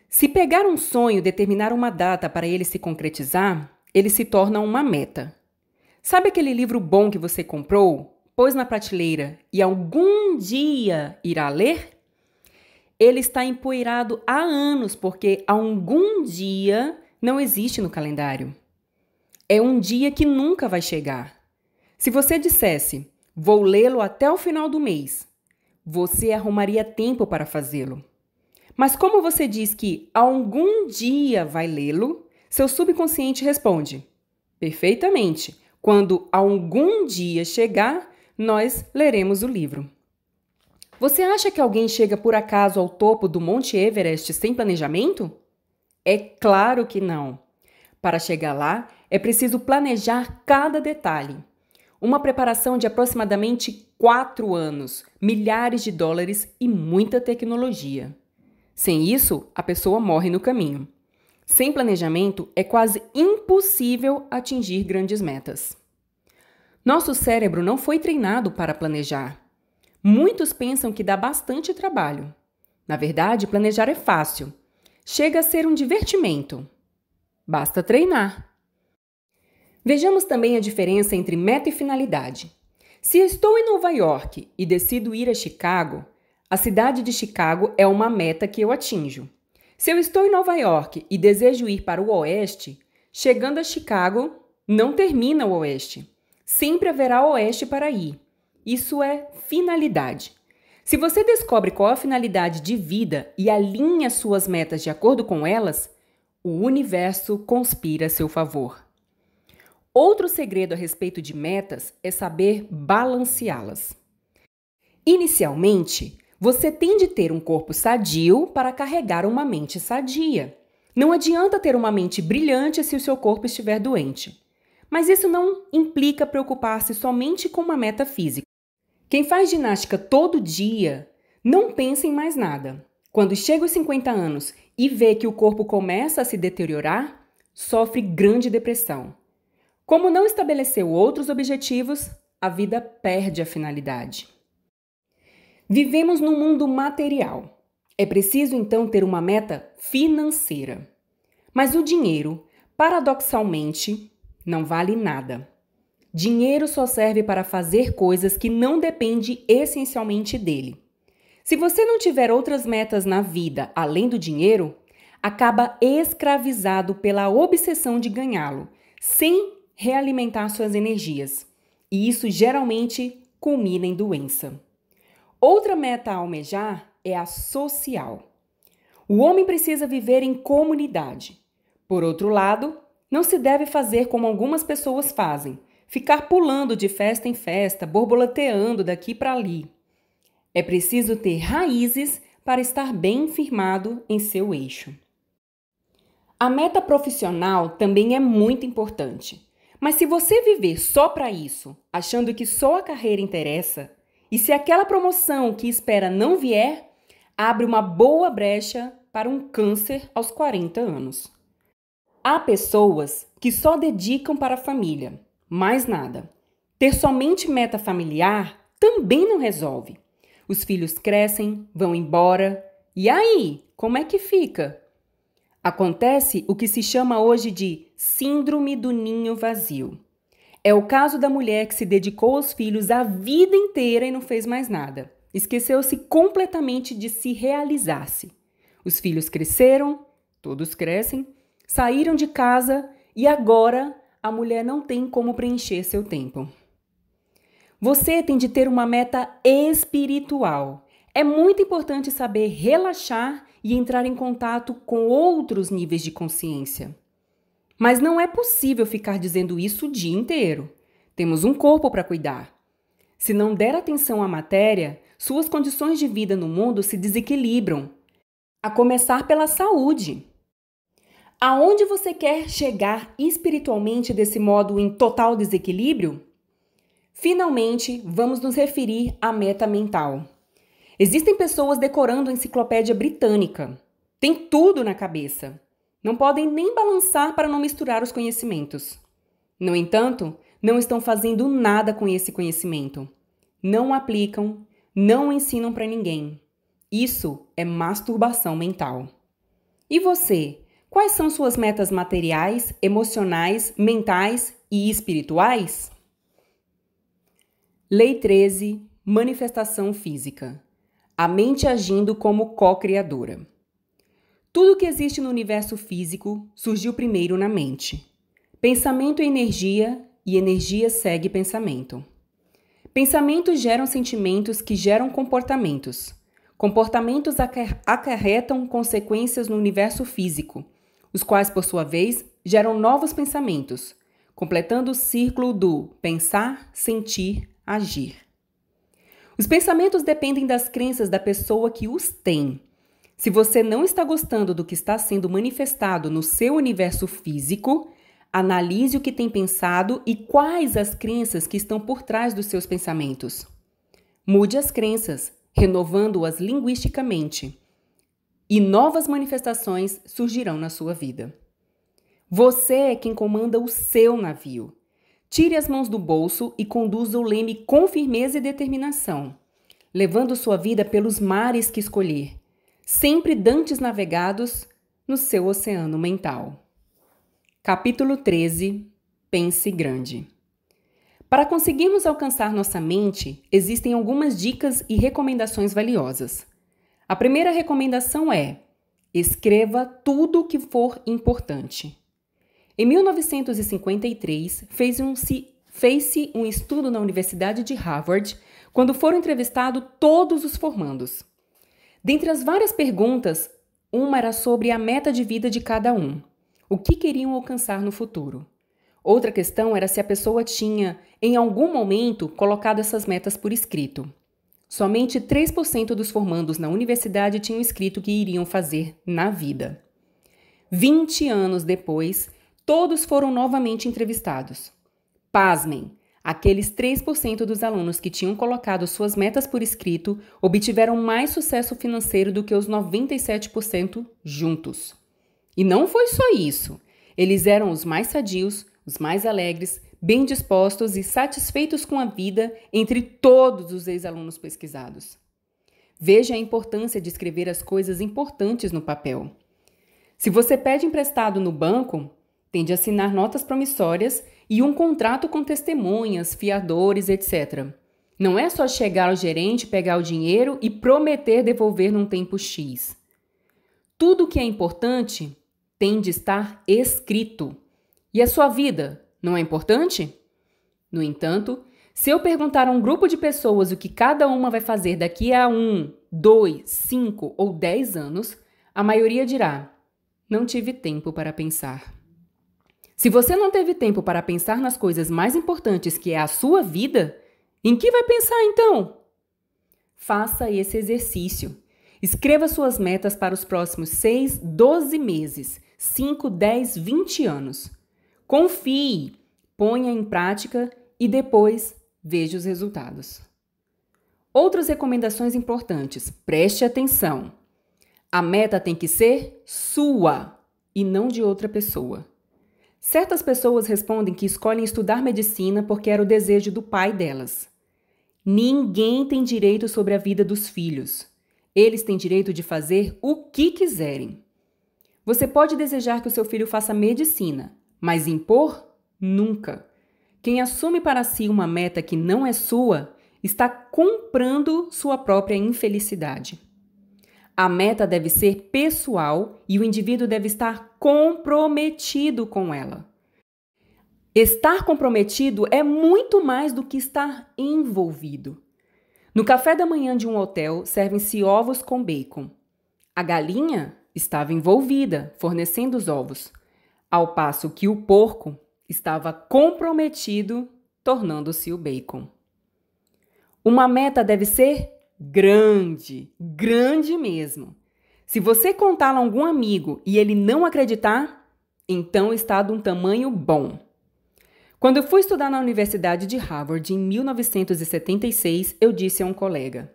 Speaker 1: Se pegar um sonho e determinar uma data para ele se concretizar, ele se torna uma meta. Sabe aquele livro bom que você comprou, pôs na prateleira e algum dia irá ler? ele está empoeirado há anos, porque algum dia não existe no calendário. É um dia que nunca vai chegar. Se você dissesse, vou lê-lo até o final do mês, você arrumaria tempo para fazê-lo. Mas como você diz que algum dia vai lê-lo, seu subconsciente responde: perfeitamente. Quando algum dia chegar, nós leremos o livro. Você acha que alguém chega por acaso ao topo do Monte Everest sem planejamento? É claro que não. Para chegar lá, é preciso planejar cada detalhe. Uma preparação de aproximadamente 4 anos, milhares de dólares e muita tecnologia. Sem isso, a pessoa morre no caminho. Sem planejamento, é quase impossível atingir grandes metas. Nosso cérebro não foi treinado para planejar. Muitos pensam que dá bastante trabalho. Na verdade, planejar é fácil. Chega a ser um divertimento. Basta treinar. Vejamos também a diferença entre meta e finalidade. Se estou em Nova York e decido ir a Chicago, a cidade de Chicago é uma meta que eu atinjo. Se eu estou em Nova York e desejo ir para o Oeste, chegando a Chicago, não termina o Oeste. Sempre haverá Oeste para ir. Isso é finalidade. Se você descobre qual a finalidade de vida e alinha suas metas de acordo com elas, o universo conspira a seu favor. Outro segredo a respeito de metas é saber balanceá-las. Inicialmente, você tem de ter um corpo sadio para carregar uma mente sadia. Não adianta ter uma mente brilhante se o seu corpo estiver doente. Mas isso não implica preocupar-se somente com uma meta física. Quem faz ginástica todo dia não pensa em mais nada. Quando chega aos 50 anos e vê que o corpo começa a se deteriorar, sofre grande depressão. Como não estabeleceu outros objetivos, a vida perde a finalidade. Vivemos num mundo material. É preciso então ter uma meta financeira. Mas o dinheiro, paradoxalmente, não vale nada. Dinheiro só serve para fazer coisas que não dependem essencialmente dele. Se você não tiver outras metas na vida além do dinheiro, acaba escravizado pela obsessão de ganhá-lo, sem realimentar suas energias. E isso geralmente culmina em doença. Outra meta a almejar é a social. O homem precisa viver em comunidade. Por outro lado, não se deve fazer como algumas pessoas fazem, ficar pulando de festa em festa, borboleteando daqui para ali. É preciso ter raízes para estar bem firmado em seu eixo. A meta profissional também é muito importante. Mas se você viver só para isso, achando que só a carreira interessa, e se aquela promoção que espera não vier, abre uma boa brecha para um câncer aos 40 anos. Há pessoas que só dedicam para a família, mais nada. Ter somente meta familiar também não resolve. Os filhos crescem, vão embora. E aí, como é que fica? Acontece o que se chama hoje de Síndrome do Ninho Vazio. É o caso da mulher que se dedicou aos filhos a vida inteira e não fez mais nada. Esqueceu-se completamente de se realizar-se. Os filhos cresceram, todos crescem, saíram de casa e agora a mulher não tem como preencher seu tempo. Você tem de ter uma meta espiritual. É muito importante saber relaxar e entrar em contato com outros níveis de consciência. Mas não é possível ficar dizendo isso o dia inteiro. Temos um corpo para cuidar. Se não der atenção à matéria, suas condições de vida no mundo se desequilibram. A começar pela saúde. Aonde você quer chegar espiritualmente desse modo em total desequilíbrio? Finalmente, vamos nos referir à meta mental. Existem pessoas decorando a enciclopédia britânica. Tem tudo na cabeça. Não podem nem balançar para não misturar os conhecimentos. No entanto, não estão fazendo nada com esse conhecimento. Não aplicam, não ensinam para ninguém. Isso é masturbação mental. E você? Quais são suas metas materiais, emocionais, mentais e espirituais? Lei 13 Manifestação Física A mente agindo como co-criadora. Tudo que existe no universo físico surgiu primeiro na mente. Pensamento é energia e energia segue pensamento. Pensamentos geram sentimentos que geram comportamentos. Comportamentos acarretam consequências no universo físico os quais, por sua vez, geram novos pensamentos, completando o círculo do pensar, sentir, agir. Os pensamentos dependem das crenças da pessoa que os tem. Se você não está gostando do que está sendo manifestado no seu universo físico, analise o que tem pensado e quais as crenças que estão por trás dos seus pensamentos. Mude as crenças, renovando-as linguisticamente e novas manifestações surgirão na sua vida. Você é quem comanda o seu navio. Tire as mãos do bolso e conduza o leme com firmeza e determinação, levando sua vida pelos mares que escolher, sempre dantes navegados no seu oceano mental. Capítulo 13 Pense Grande. Para conseguirmos alcançar nossa mente, existem algumas dicas e recomendações valiosas. A primeira recomendação é: escreva tudo o que for importante. Em 1953, fez-se um, fez um estudo na Universidade de Harvard quando foram entrevistados todos os formandos. Dentre as várias perguntas, uma era sobre a meta de vida de cada um, o que queriam alcançar no futuro. Outra questão era se a pessoa tinha, em algum momento, colocado essas metas por escrito. Somente 3% dos formandos na universidade tinham escrito o que iriam fazer na vida. 20 anos depois, todos foram novamente entrevistados. Pasmem! Aqueles 3% dos alunos que tinham colocado suas metas por escrito obtiveram mais sucesso financeiro do que os 97% juntos. E não foi só isso. Eles eram os mais sadios, os mais alegres, bem dispostos e satisfeitos com a vida entre todos os ex-alunos pesquisados. Veja a importância de escrever as coisas importantes no papel. Se você pede emprestado no banco, tem de assinar notas promissórias e um contrato com testemunhas, fiadores, etc. Não é só chegar ao gerente, pegar o dinheiro e prometer devolver num tempo X. Tudo que é importante tem de estar escrito. E a sua vida não é importante? No entanto, se eu perguntar a um grupo de pessoas o que cada uma vai fazer daqui a um, dois, cinco ou dez anos, a maioria dirá: Não tive tempo para pensar. Se você não teve tempo para pensar nas coisas mais importantes que é a sua vida, em que vai pensar então? Faça esse exercício. Escreva suas metas para os próximos 6, 12 meses, 5, 10, 20 anos. Confie, ponha em prática e depois veja os resultados. Outras recomendações importantes: preste atenção. A meta tem que ser sua e não de outra pessoa. Certas pessoas respondem que escolhem estudar medicina porque era o desejo do pai delas. Ninguém tem direito sobre a vida dos filhos. Eles têm direito de fazer o que quiserem. Você pode desejar que o seu filho faça medicina, mas impor nunca. Quem assume para si uma meta que não é sua está comprando sua própria infelicidade. A meta deve ser pessoal e o indivíduo deve estar comprometido com ela. Estar comprometido é muito mais do que estar envolvido. No café da manhã de um hotel servem-se ovos com bacon. A galinha estava envolvida, fornecendo os ovos ao passo que o porco estava comprometido, tornando-se o bacon. Uma meta deve ser grande, grande mesmo. Se você contar a algum amigo e ele não acreditar, então está de um tamanho bom. Quando eu fui estudar na Universidade de Harvard em 1976, eu disse a um colega: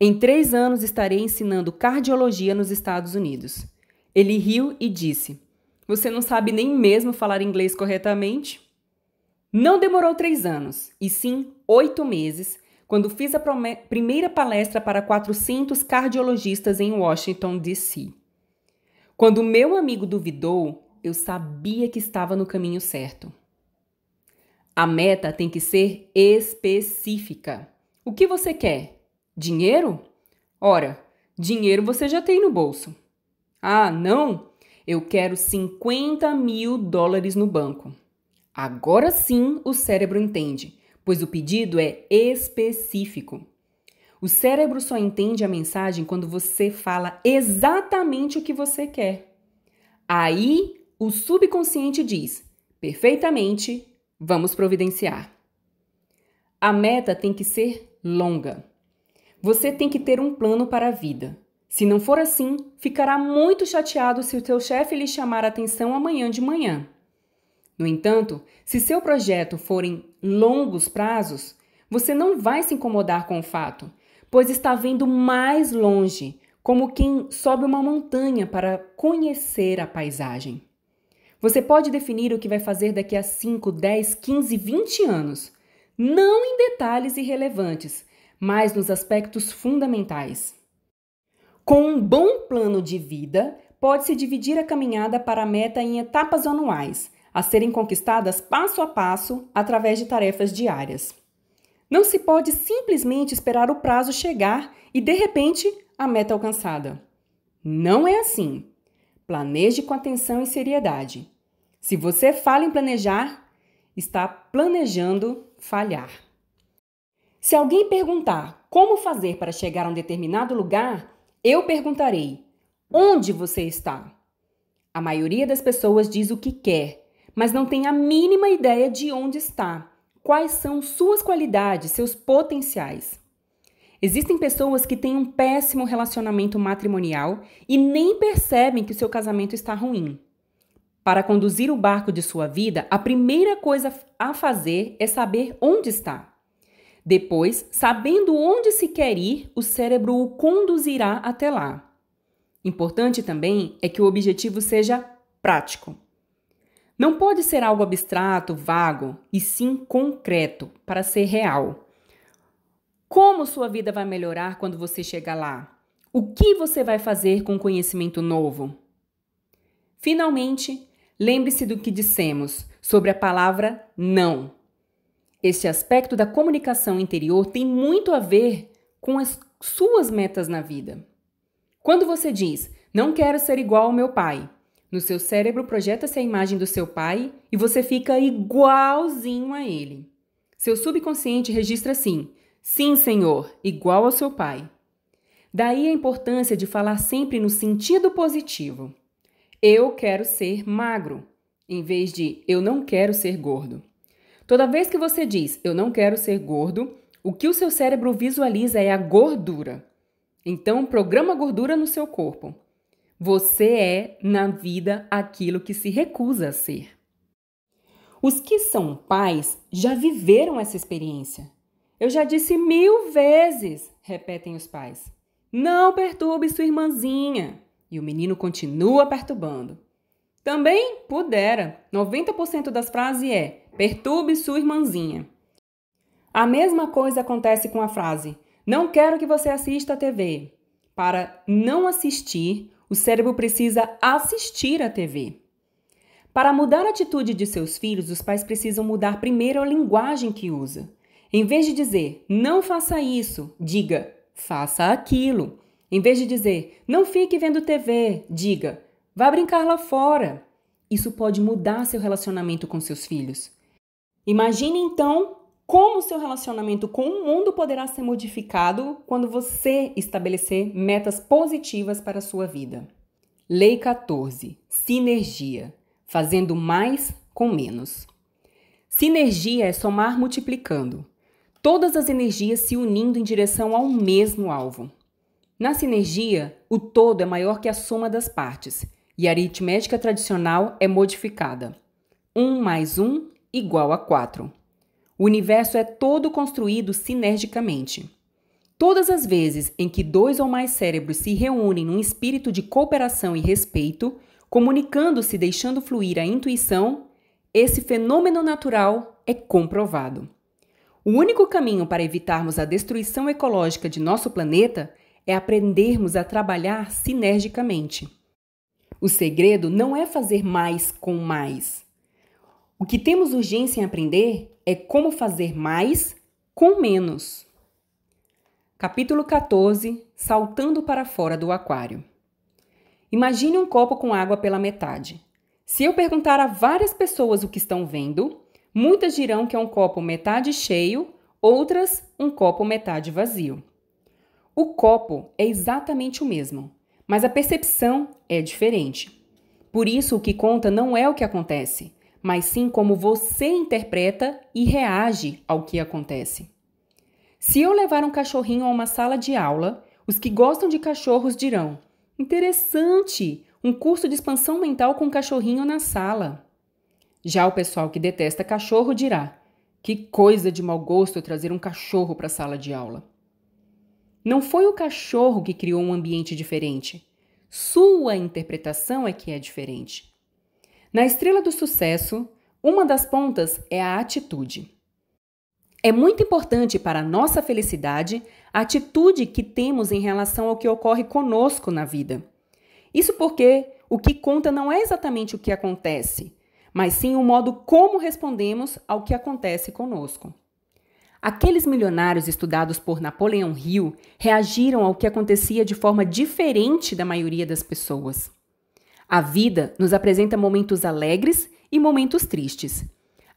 Speaker 1: Em três anos estarei ensinando cardiologia nos Estados Unidos. Ele riu e disse: você não sabe nem mesmo falar inglês corretamente? Não demorou três anos, e sim oito meses, quando fiz a primeira palestra para 400 cardiologistas em Washington, D.C. Quando meu amigo duvidou, eu sabia que estava no caminho certo. A meta tem que ser específica. O que você quer? Dinheiro? Ora, dinheiro você já tem no bolso. Ah, não? Eu quero 50 mil dólares no banco. Agora sim o cérebro entende, pois o pedido é específico. O cérebro só entende a mensagem quando você fala exatamente o que você quer. Aí o subconsciente diz: perfeitamente, vamos providenciar. A meta tem que ser longa. Você tem que ter um plano para a vida. Se não for assim, ficará muito chateado se o teu chefe lhe chamar a atenção amanhã de manhã. No entanto, se seu projeto forem longos prazos, você não vai se incomodar com o fato, pois está vendo mais longe, como quem sobe uma montanha para conhecer a paisagem. Você pode definir o que vai fazer daqui a 5, 10, 15, 20 anos, não em detalhes irrelevantes, mas nos aspectos fundamentais. Com um bom plano de vida, pode-se dividir a caminhada para a meta em etapas anuais, a serem conquistadas passo a passo através de tarefas diárias. Não se pode simplesmente esperar o prazo chegar e, de repente, a meta alcançada. Não é assim. Planeje com atenção e seriedade. Se você fala em planejar, está planejando falhar. Se alguém perguntar como fazer para chegar a um determinado lugar, eu perguntarei: onde você está? A maioria das pessoas diz o que quer, mas não tem a mínima ideia de onde está, quais são suas qualidades, seus potenciais. Existem pessoas que têm um péssimo relacionamento matrimonial e nem percebem que o seu casamento está ruim. Para conduzir o barco de sua vida, a primeira coisa a fazer é saber onde está. Depois, sabendo onde se quer ir, o cérebro o conduzirá até lá. Importante também é que o objetivo seja prático. Não pode ser algo abstrato, vago, e sim concreto, para ser real. Como sua vida vai melhorar quando você chegar lá? O que você vai fazer com conhecimento novo? Finalmente, lembre-se do que dissemos sobre a palavra não. Este aspecto da comunicação interior tem muito a ver com as suas metas na vida. Quando você diz, não quero ser igual ao meu pai, no seu cérebro projeta-se a imagem do seu pai e você fica igualzinho a ele. Seu subconsciente registra assim: sim, senhor, igual ao seu pai. Daí a importância de falar sempre no sentido positivo. Eu quero ser magro, em vez de eu não quero ser gordo. Toda vez que você diz eu não quero ser gordo, o que o seu cérebro visualiza é a gordura. Então, programa gordura no seu corpo. Você é, na vida, aquilo que se recusa a ser. Os que são pais já viveram essa experiência. Eu já disse mil vezes, repetem os pais. Não perturbe sua irmãzinha. E o menino continua perturbando. Também pudera. 90% das frases é: Perturbe sua irmãzinha. A mesma coisa acontece com a frase: Não quero que você assista à TV. Para não assistir, o cérebro precisa assistir à TV. Para mudar a atitude de seus filhos, os pais precisam mudar primeiro a linguagem que usa. Em vez de dizer não faça isso, diga faça aquilo. Em vez de dizer não fique vendo TV, diga vá brincar lá fora. Isso pode mudar seu relacionamento com seus filhos. Imagine então como seu relacionamento com o mundo poderá ser modificado quando você estabelecer metas positivas para a sua vida. Lei 14: Sinergia fazendo mais com menos. Sinergia é somar multiplicando, todas as energias se unindo em direção ao mesmo alvo. Na sinergia, o todo é maior que a soma das partes e a aritmética tradicional é modificada. 1 mais 1 igual a 4. O universo é todo construído sinergicamente. Todas as vezes em que dois ou mais cérebros se reúnem num espírito de cooperação e respeito, comunicando-se deixando fluir a intuição, esse fenômeno natural é comprovado. O único caminho para evitarmos a destruição ecológica de nosso planeta é aprendermos a trabalhar sinergicamente. O segredo não é fazer mais com mais, o que temos urgência em aprender é como fazer mais com menos. Capítulo 14 Saltando para fora do aquário. Imagine um copo com água pela metade. Se eu perguntar a várias pessoas o que estão vendo, muitas dirão que é um copo metade cheio, outras um copo metade vazio. O copo é exatamente o mesmo, mas a percepção é diferente. Por isso, o que conta não é o que acontece, mas sim como você interpreta e reage ao que acontece. Se eu levar um cachorrinho a uma sala de aula, os que gostam de cachorros dirão: interessante, um curso de expansão mental com um cachorrinho na sala. Já o pessoal que detesta cachorro dirá: que coisa de mau gosto trazer um cachorro para a sala de aula. Não foi o cachorro que criou um ambiente diferente. Sua interpretação é que é diferente. Na estrela do sucesso, uma das pontas é a atitude. É muito importante para a nossa felicidade a atitude que temos em relação ao que ocorre conosco na vida. Isso porque o que conta não é exatamente o que acontece, mas sim o modo como respondemos ao que acontece conosco. Aqueles milionários estudados por Napoleão Hill reagiram ao que acontecia de forma diferente da maioria das pessoas. A vida nos apresenta momentos alegres e momentos tristes.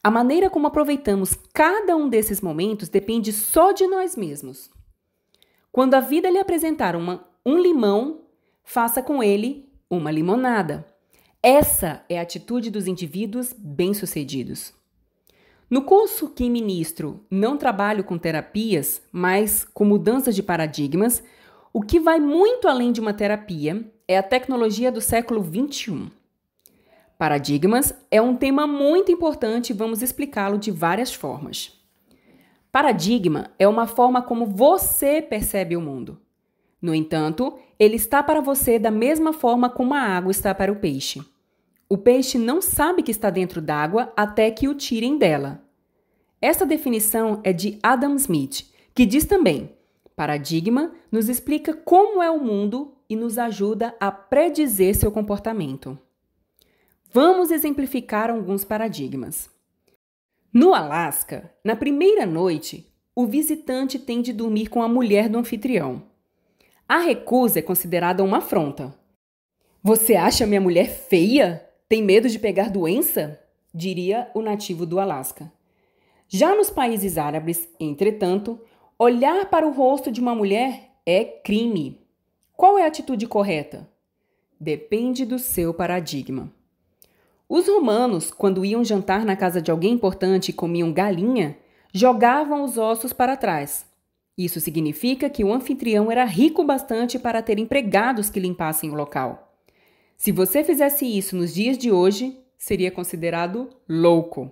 Speaker 1: A maneira como aproveitamos cada um desses momentos depende só de nós mesmos. Quando a vida lhe apresentar uma, um limão, faça com ele uma limonada. Essa é a atitude dos indivíduos bem-sucedidos. No curso que ministro, não trabalho com terapias, mas com mudanças de paradigmas, o que vai muito além de uma terapia é a tecnologia do século XXI. Paradigmas é um tema muito importante e vamos explicá-lo de várias formas. Paradigma é uma forma como você percebe o mundo. No entanto, ele está para você da mesma forma como a água está para o peixe. O peixe não sabe que está dentro d'água até que o tirem dela. Essa definição é de Adam Smith, que diz também: paradigma nos explica como é o mundo e nos ajuda a predizer seu comportamento. Vamos exemplificar alguns paradigmas. No Alasca, na primeira noite, o visitante tem de dormir com a mulher do anfitrião. A recusa é considerada uma afronta. Você acha minha mulher feia? Tem medo de pegar doença? Diria o nativo do Alasca. Já nos países árabes, entretanto, olhar para o rosto de uma mulher é crime. Qual é a atitude correta? Depende do seu paradigma. Os romanos, quando iam jantar na casa de alguém importante e comiam galinha, jogavam os ossos para trás. Isso significa que o anfitrião era rico bastante para ter empregados que limpassem o local. Se você fizesse isso nos dias de hoje, seria considerado louco.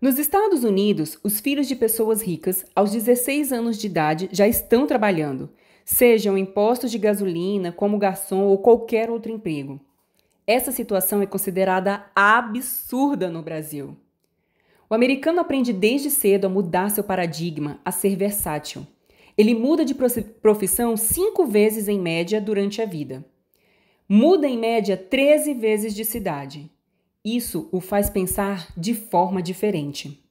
Speaker 1: Nos Estados Unidos, os filhos de pessoas ricas, aos 16 anos de idade, já estão trabalhando sejam em postos de gasolina, como garçom ou qualquer outro emprego. Essa situação é considerada absurda no Brasil. O americano aprende desde cedo a mudar seu paradigma, a ser versátil. Ele muda de profissão cinco vezes em média durante a vida. Muda em média 13 vezes de cidade. Isso o faz pensar de forma diferente.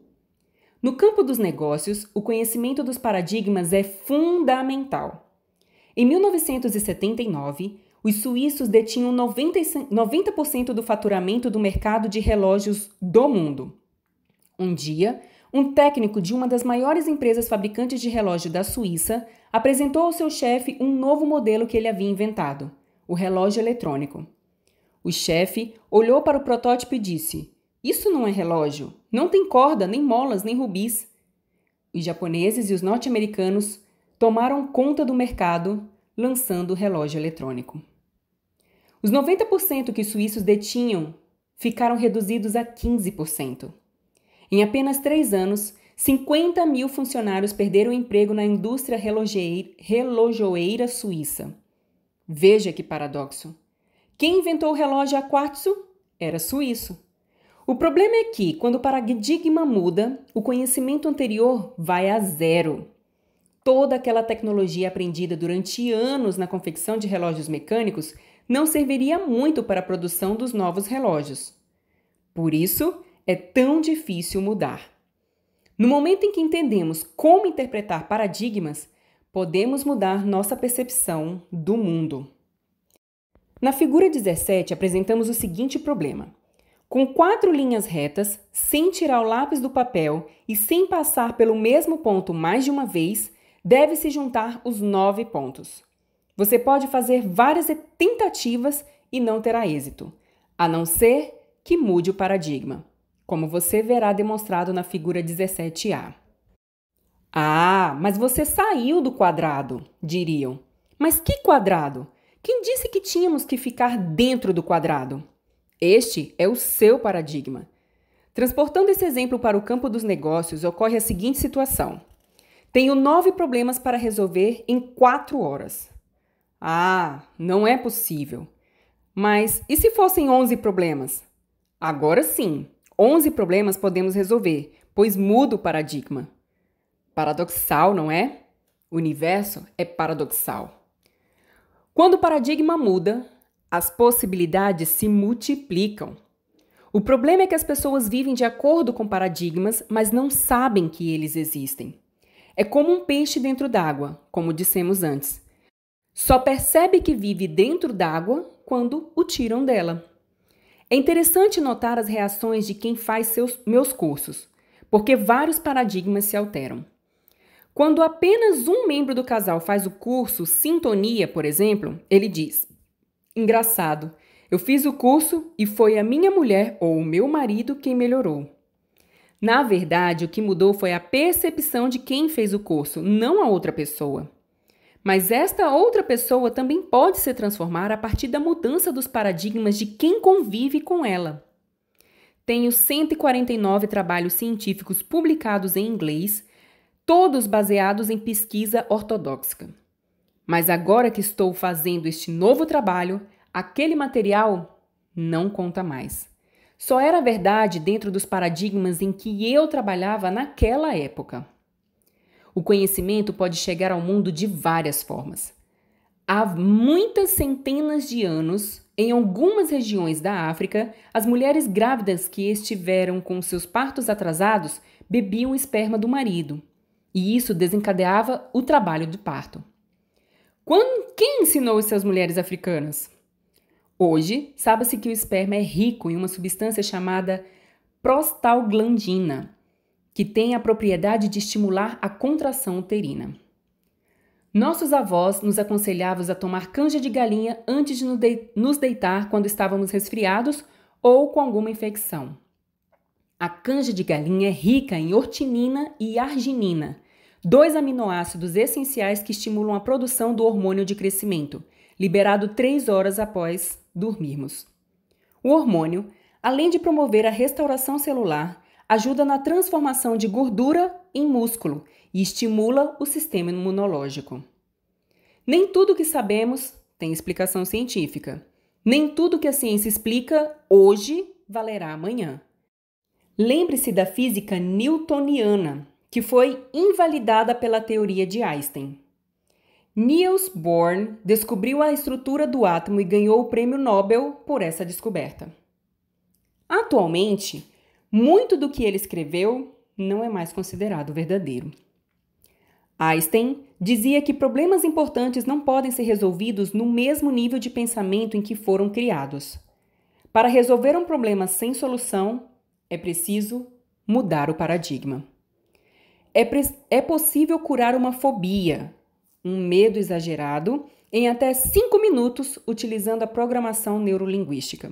Speaker 1: No campo dos negócios, o conhecimento dos paradigmas é fundamental. Em 1979, os suíços detinham 90% do faturamento do mercado de relógios do mundo. Um dia, um técnico de uma das maiores empresas fabricantes de relógio da Suíça apresentou ao seu chefe um novo modelo que ele havia inventado, o relógio eletrônico. O chefe olhou para o protótipo e disse: Isso não é relógio, não tem corda, nem molas, nem rubis. Os japoneses e os norte-americanos tomaram conta do mercado lançando o relógio eletrônico. Os 90% que os suíços detinham ficaram reduzidos a 15%. Em apenas três anos, 50 mil funcionários perderam emprego na indústria relojoeira suíça. Veja que paradoxo. Quem inventou o relógio a quartzo era suíço. O problema é que, quando o paradigma muda, o conhecimento anterior vai a zero toda aquela tecnologia aprendida durante anos na confecção de relógios mecânicos não serviria muito para a produção dos novos relógios. Por isso, é tão difícil mudar. No momento em que entendemos como interpretar paradigmas, podemos mudar nossa percepção do mundo. Na figura 17, apresentamos o seguinte problema. Com quatro linhas retas, sem tirar o lápis do papel e sem passar pelo mesmo ponto mais de uma vez, deve-se juntar os nove pontos. Você pode fazer várias tentativas e não terá êxito, a não ser que mude o paradigma, como você verá demonstrado na figura 17A. Ah, mas você saiu do quadrado, diriam. Mas que quadrado? Quem disse que tínhamos que ficar dentro do quadrado? Este é o seu paradigma. Transportando esse exemplo para o campo dos negócios, ocorre a seguinte situação. Tenho nove problemas para resolver em quatro horas. Ah, não é possível. Mas e se fossem onze problemas? Agora sim, onze problemas podemos resolver, pois muda o paradigma. Paradoxal, não é? O universo é paradoxal. Quando o paradigma muda, as possibilidades se multiplicam. O problema é que as pessoas vivem de acordo com paradigmas, mas não sabem que eles existem. É como um peixe dentro d'água, como dissemos antes. Só percebe que vive dentro d'água quando o tiram dela. É interessante notar as reações de quem faz seus, meus cursos, porque vários paradigmas se alteram. Quando apenas um membro do casal faz o curso Sintonia, por exemplo, ele diz: Engraçado, eu fiz o curso e foi a minha mulher ou o meu marido quem melhorou. Na verdade, o que mudou foi a percepção de quem fez o curso, não a outra pessoa. Mas esta outra pessoa também pode se transformar a partir da mudança dos paradigmas de quem convive com ela. Tenho 149 trabalhos científicos publicados em inglês, todos baseados em pesquisa ortodoxa. Mas agora que estou fazendo este novo trabalho, aquele material não conta mais só era verdade dentro dos paradigmas em que eu trabalhava naquela época. O conhecimento pode chegar ao mundo de várias formas. Há muitas centenas de anos, em algumas regiões da África, as mulheres grávidas que estiveram com seus partos atrasados bebiam esperma do marido, e isso desencadeava o trabalho de parto. Quem ensinou essas mulheres africanas? Hoje, sabe-se que o esperma é rico em uma substância chamada prostaglandina, que tem a propriedade de estimular a contração uterina. Nossos avós nos aconselhavam a tomar canja de galinha antes de nos deitar quando estávamos resfriados ou com alguma infecção. A canja de galinha é rica em ortinina e arginina, dois aminoácidos essenciais que estimulam a produção do hormônio de crescimento – liberado três horas após dormirmos. O hormônio, além de promover a restauração celular, ajuda na transformação de gordura em músculo e estimula o sistema imunológico. Nem tudo que sabemos tem explicação científica. Nem tudo que a ciência explica hoje valerá amanhã. Lembre-se da física newtoniana, que foi invalidada pela teoria de Einstein. Niels Bohr descobriu a estrutura do átomo e ganhou o prêmio Nobel por essa descoberta. Atualmente, muito do que ele escreveu não é mais considerado verdadeiro. Einstein dizia que problemas importantes não podem ser resolvidos no mesmo nível de pensamento em que foram criados. Para resolver um problema sem solução, é preciso mudar o paradigma. É, é possível curar uma fobia, um medo exagerado, em até 5 minutos utilizando a programação neurolinguística.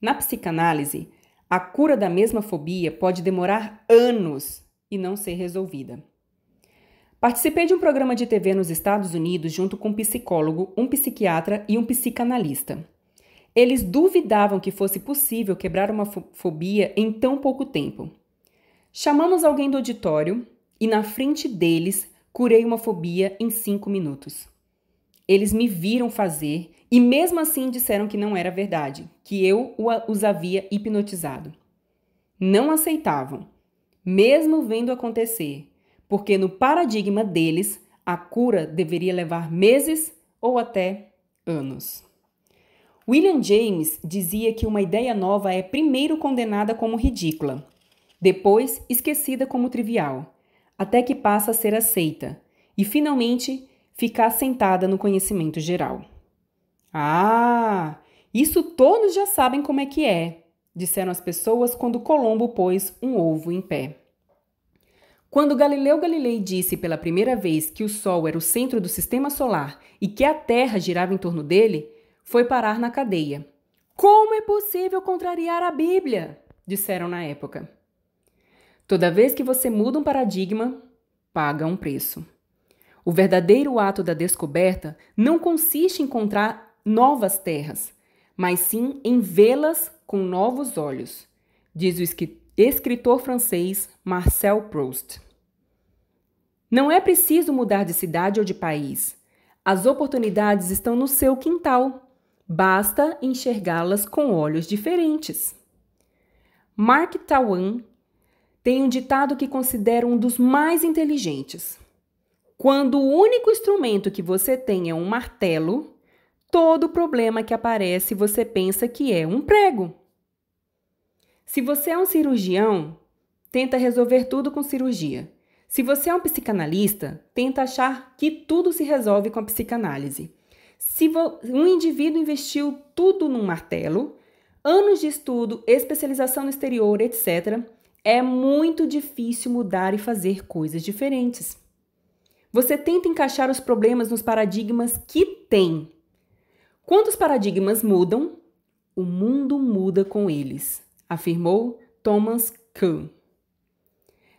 Speaker 1: Na psicanálise, a cura da mesma fobia pode demorar anos e não ser resolvida. Participei de um programa de TV nos Estados Unidos junto com um psicólogo, um psiquiatra e um psicanalista. Eles duvidavam que fosse possível quebrar uma fobia em tão pouco tempo. Chamamos alguém do auditório e, na frente deles, Curei uma fobia em cinco minutos. Eles me viram fazer e, mesmo assim, disseram que não era verdade, que eu os havia hipnotizado. Não aceitavam, mesmo vendo acontecer, porque no paradigma deles, a cura deveria levar meses ou até anos. William James dizia que uma ideia nova é primeiro condenada como ridícula, depois esquecida como trivial até que passa a ser aceita e, finalmente, fica assentada no conhecimento geral. Ah, isso todos já sabem como é que é, disseram as pessoas quando Colombo pôs um ovo em pé. Quando Galileu Galilei disse pela primeira vez que o Sol era o centro do sistema solar e que a Terra girava em torno dele, foi parar na cadeia. Como é possível contrariar a Bíblia? disseram na época. Toda vez que você muda um paradigma, paga um preço. O verdadeiro ato da descoberta não consiste em encontrar novas terras, mas sim em vê-las com novos olhos, diz o escritor francês Marcel Proust. Não é preciso mudar de cidade ou de país. As oportunidades estão no seu quintal. Basta enxergá-las com olhos diferentes. Mark Tawan tem um ditado que considero um dos mais inteligentes. Quando o único instrumento que você tem é um martelo, todo problema que aparece você pensa que é um prego. Se você é um cirurgião, tenta resolver tudo com cirurgia. Se você é um psicanalista, tenta achar que tudo se resolve com a psicanálise. Se um indivíduo investiu tudo num martelo, anos de estudo, especialização no exterior, etc., é muito difícil mudar e fazer coisas diferentes. Você tenta encaixar os problemas nos paradigmas que tem. Quando os paradigmas mudam, o mundo muda com eles, afirmou Thomas Kuhn.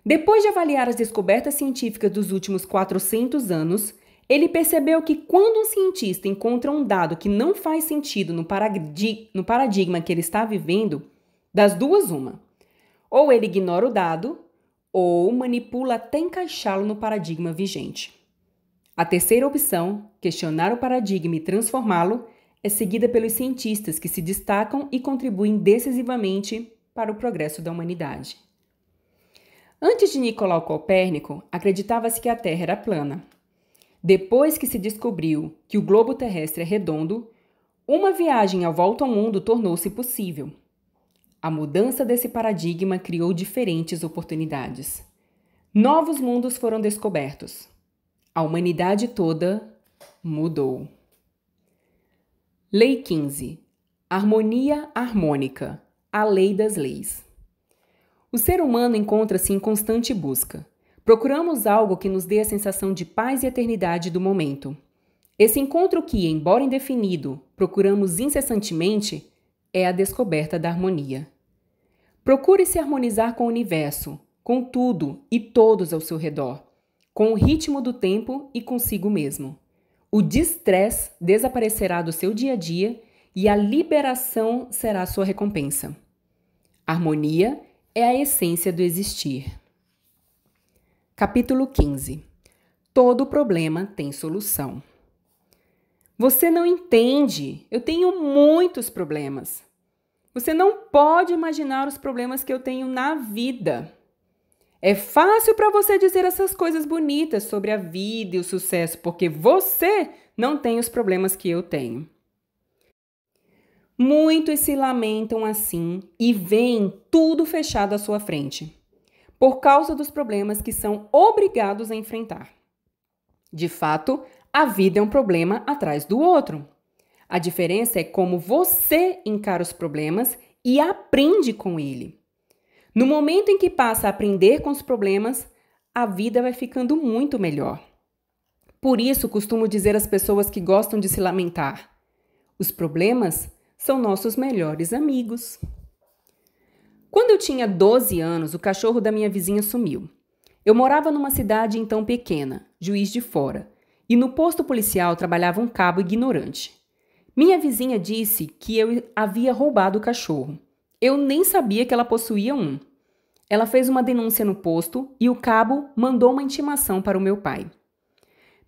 Speaker 1: Depois de avaliar as descobertas científicas dos últimos 400 anos, ele percebeu que quando um cientista encontra um dado que não faz sentido no, paradig no paradigma que ele está vivendo, das duas, uma. Ou ele ignora o dado, ou manipula até encaixá-lo no paradigma vigente. A terceira opção, questionar o paradigma e transformá-lo, é seguida pelos cientistas que se destacam e contribuem decisivamente para o progresso da humanidade. Antes de Nicolau Copérnico, acreditava-se que a Terra era plana. Depois que se descobriu que o globo terrestre é redondo, uma viagem à volta ao mundo tornou-se possível. A mudança desse paradigma criou diferentes oportunidades. Novos mundos foram descobertos. A humanidade toda mudou. Lei 15. Harmonia harmônica. A lei das leis. O ser humano encontra-se em constante busca. Procuramos algo que nos dê a sensação de paz e eternidade do momento. Esse encontro que, embora indefinido, procuramos incessantemente é a descoberta da harmonia. Procure se harmonizar com o universo, com tudo e todos ao seu redor, com o ritmo do tempo e consigo mesmo. O distress desaparecerá do seu dia a dia e a liberação será a sua recompensa. Harmonia é a essência do existir. Capítulo 15 Todo problema tem solução. Você não entende, eu tenho muitos problemas. Você não pode imaginar os problemas que eu tenho na vida. É fácil para você dizer essas coisas bonitas sobre a vida e o sucesso, porque você não tem os problemas que eu tenho. Muitos se lamentam assim e veem tudo fechado à sua frente, por causa dos problemas que são obrigados a enfrentar. De fato, a vida é um problema atrás do outro. A diferença é como você encara os problemas e aprende com ele. No momento em que passa a aprender com os problemas, a vida vai ficando muito melhor. Por isso, costumo dizer às pessoas que gostam de se lamentar: os problemas são nossos melhores amigos. Quando eu tinha 12 anos, o cachorro da minha vizinha sumiu. Eu morava numa cidade então pequena, Juiz de Fora, e no posto policial trabalhava um cabo ignorante. Minha vizinha disse que eu havia roubado o cachorro. Eu nem sabia que ela possuía um. Ela fez uma denúncia no posto e o cabo mandou uma intimação para o meu pai.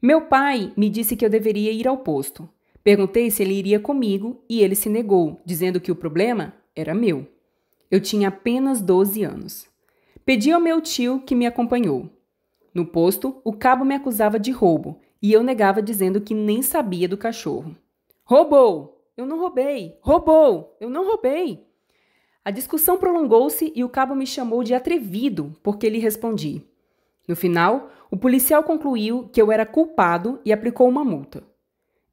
Speaker 1: Meu pai me disse que eu deveria ir ao posto. Perguntei se ele iria comigo e ele se negou, dizendo que o problema era meu. Eu tinha apenas 12 anos. Pedi ao meu tio que me acompanhou. No posto, o cabo me acusava de roubo e eu negava, dizendo que nem sabia do cachorro. Roubou! Eu não roubei! Roubou! Eu não roubei! A discussão prolongou-se e o cabo me chamou de atrevido, porque lhe respondi. No final, o policial concluiu que eu era culpado e aplicou uma multa.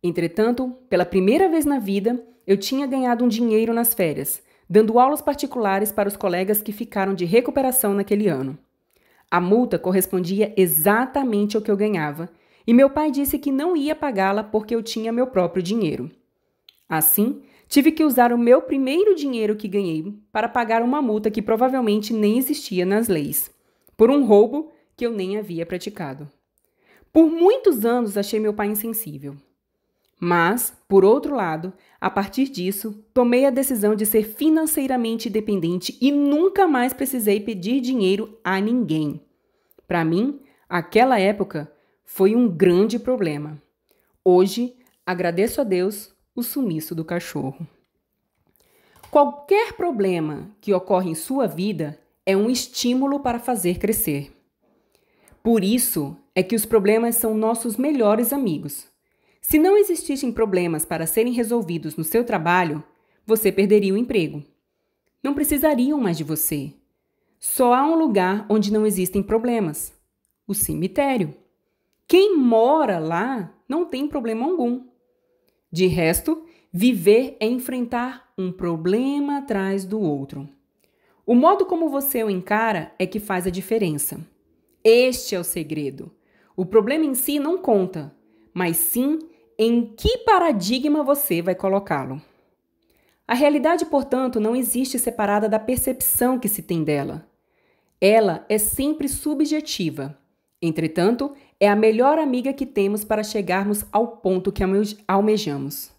Speaker 1: Entretanto, pela primeira vez na vida, eu tinha ganhado um dinheiro nas férias, dando aulas particulares para os colegas que ficaram de recuperação naquele ano. A multa correspondia exatamente ao que eu ganhava e meu pai disse que não ia pagá-la porque eu tinha meu próprio dinheiro. Assim, tive que usar o meu primeiro dinheiro que ganhei para pagar uma multa que provavelmente nem existia nas leis, por um roubo que eu nem havia praticado. Por muitos anos achei meu pai insensível. Mas, por outro lado, a partir disso, tomei a decisão de ser financeiramente independente e nunca mais precisei pedir dinheiro a ninguém. Para mim, aquela época foi um grande problema. Hoje, agradeço a Deus o sumiço do cachorro. Qualquer problema que ocorre em sua vida é um estímulo para fazer crescer. Por isso é que os problemas são nossos melhores amigos. Se não existissem problemas para serem resolvidos no seu trabalho, você perderia o emprego. Não precisariam mais de você. Só há um lugar onde não existem problemas: o cemitério. Quem mora lá não tem problema algum. De resto, viver é enfrentar um problema atrás do outro. O modo como você o encara é que faz a diferença. Este é o segredo. O problema em si não conta, mas sim em que paradigma você vai colocá-lo. A realidade, portanto, não existe separada da percepção que se tem dela. Ela é sempre subjetiva. Entretanto, é a melhor amiga que temos para chegarmos ao ponto que almejamos.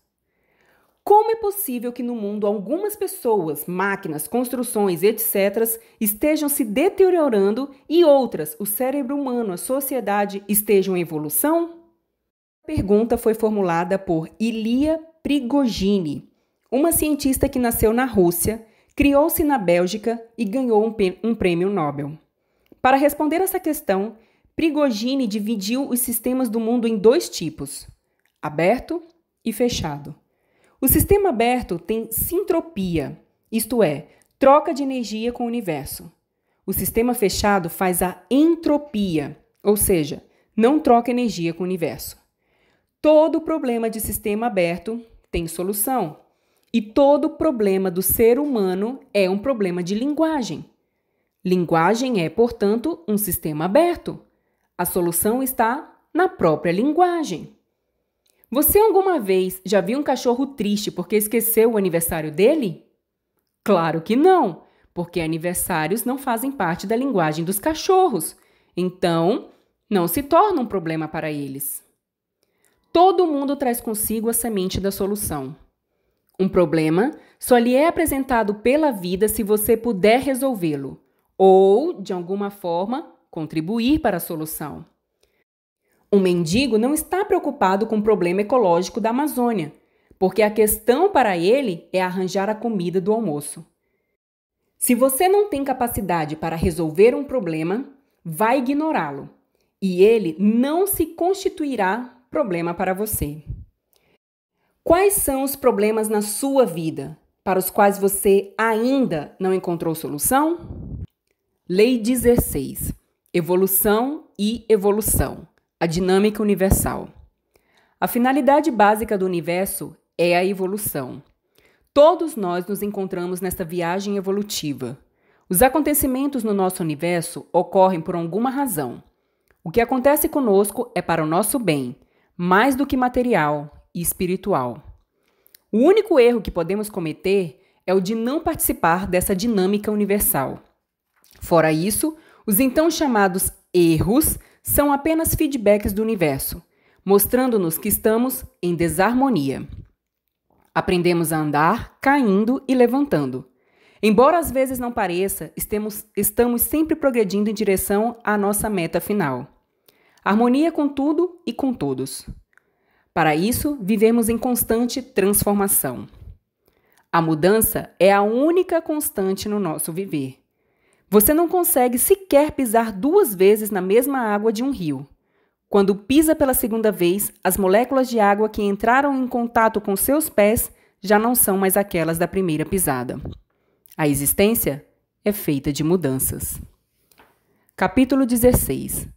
Speaker 1: Como é possível que no mundo algumas pessoas, máquinas, construções, etc., estejam se deteriorando e outras, o cérebro humano, a sociedade, estejam em evolução? A pergunta foi formulada por Ilia Prigogine, uma cientista que nasceu na Rússia, criou-se na Bélgica e ganhou um, um prêmio Nobel. Para responder essa questão, Prigogine dividiu os sistemas do mundo em dois tipos: aberto e fechado. O sistema aberto tem sintropia, isto é, troca de energia com o universo. O sistema fechado faz a entropia, ou seja, não troca energia com o universo. Todo problema de sistema aberto tem solução. E todo problema do ser humano é um problema de linguagem. Linguagem é, portanto, um sistema aberto. A solução está na própria linguagem. Você alguma vez já viu um cachorro triste porque esqueceu o aniversário dele? Claro que não, porque aniversários não fazem parte da linguagem dos cachorros. Então, não se torna um problema para eles. Todo mundo traz consigo a semente da solução. Um problema só lhe é apresentado pela vida se você puder resolvê-lo, ou, de alguma forma, contribuir para a solução. Um mendigo não está preocupado com o problema ecológico da Amazônia, porque a questão para ele é arranjar a comida do almoço. Se você não tem capacidade para resolver um problema, vai ignorá-lo e ele não se constituirá problema para você. Quais são os problemas na sua vida para os quais você ainda não encontrou solução? Lei 16. Evolução e evolução a dinâmica universal. A finalidade básica do universo é a evolução. Todos nós nos encontramos nesta viagem evolutiva. Os acontecimentos no nosso universo ocorrem por alguma razão. O que acontece conosco é para o nosso bem, mais do que material e espiritual. O único erro que podemos cometer é o de não participar dessa dinâmica universal. Fora isso, os então chamados erros são apenas feedbacks do universo, mostrando-nos que estamos em desarmonia. Aprendemos a andar caindo e levantando. Embora às vezes não pareça, estemos, estamos sempre progredindo em direção à nossa meta final. Harmonia com tudo e com todos. Para isso, vivemos em constante transformação. A mudança é a única constante no nosso viver. Você não consegue sequer pisar duas vezes na mesma água de um rio. Quando pisa pela segunda vez, as moléculas de água que entraram em contato com seus pés já não são mais aquelas da primeira pisada. A existência é feita de mudanças. Capítulo 16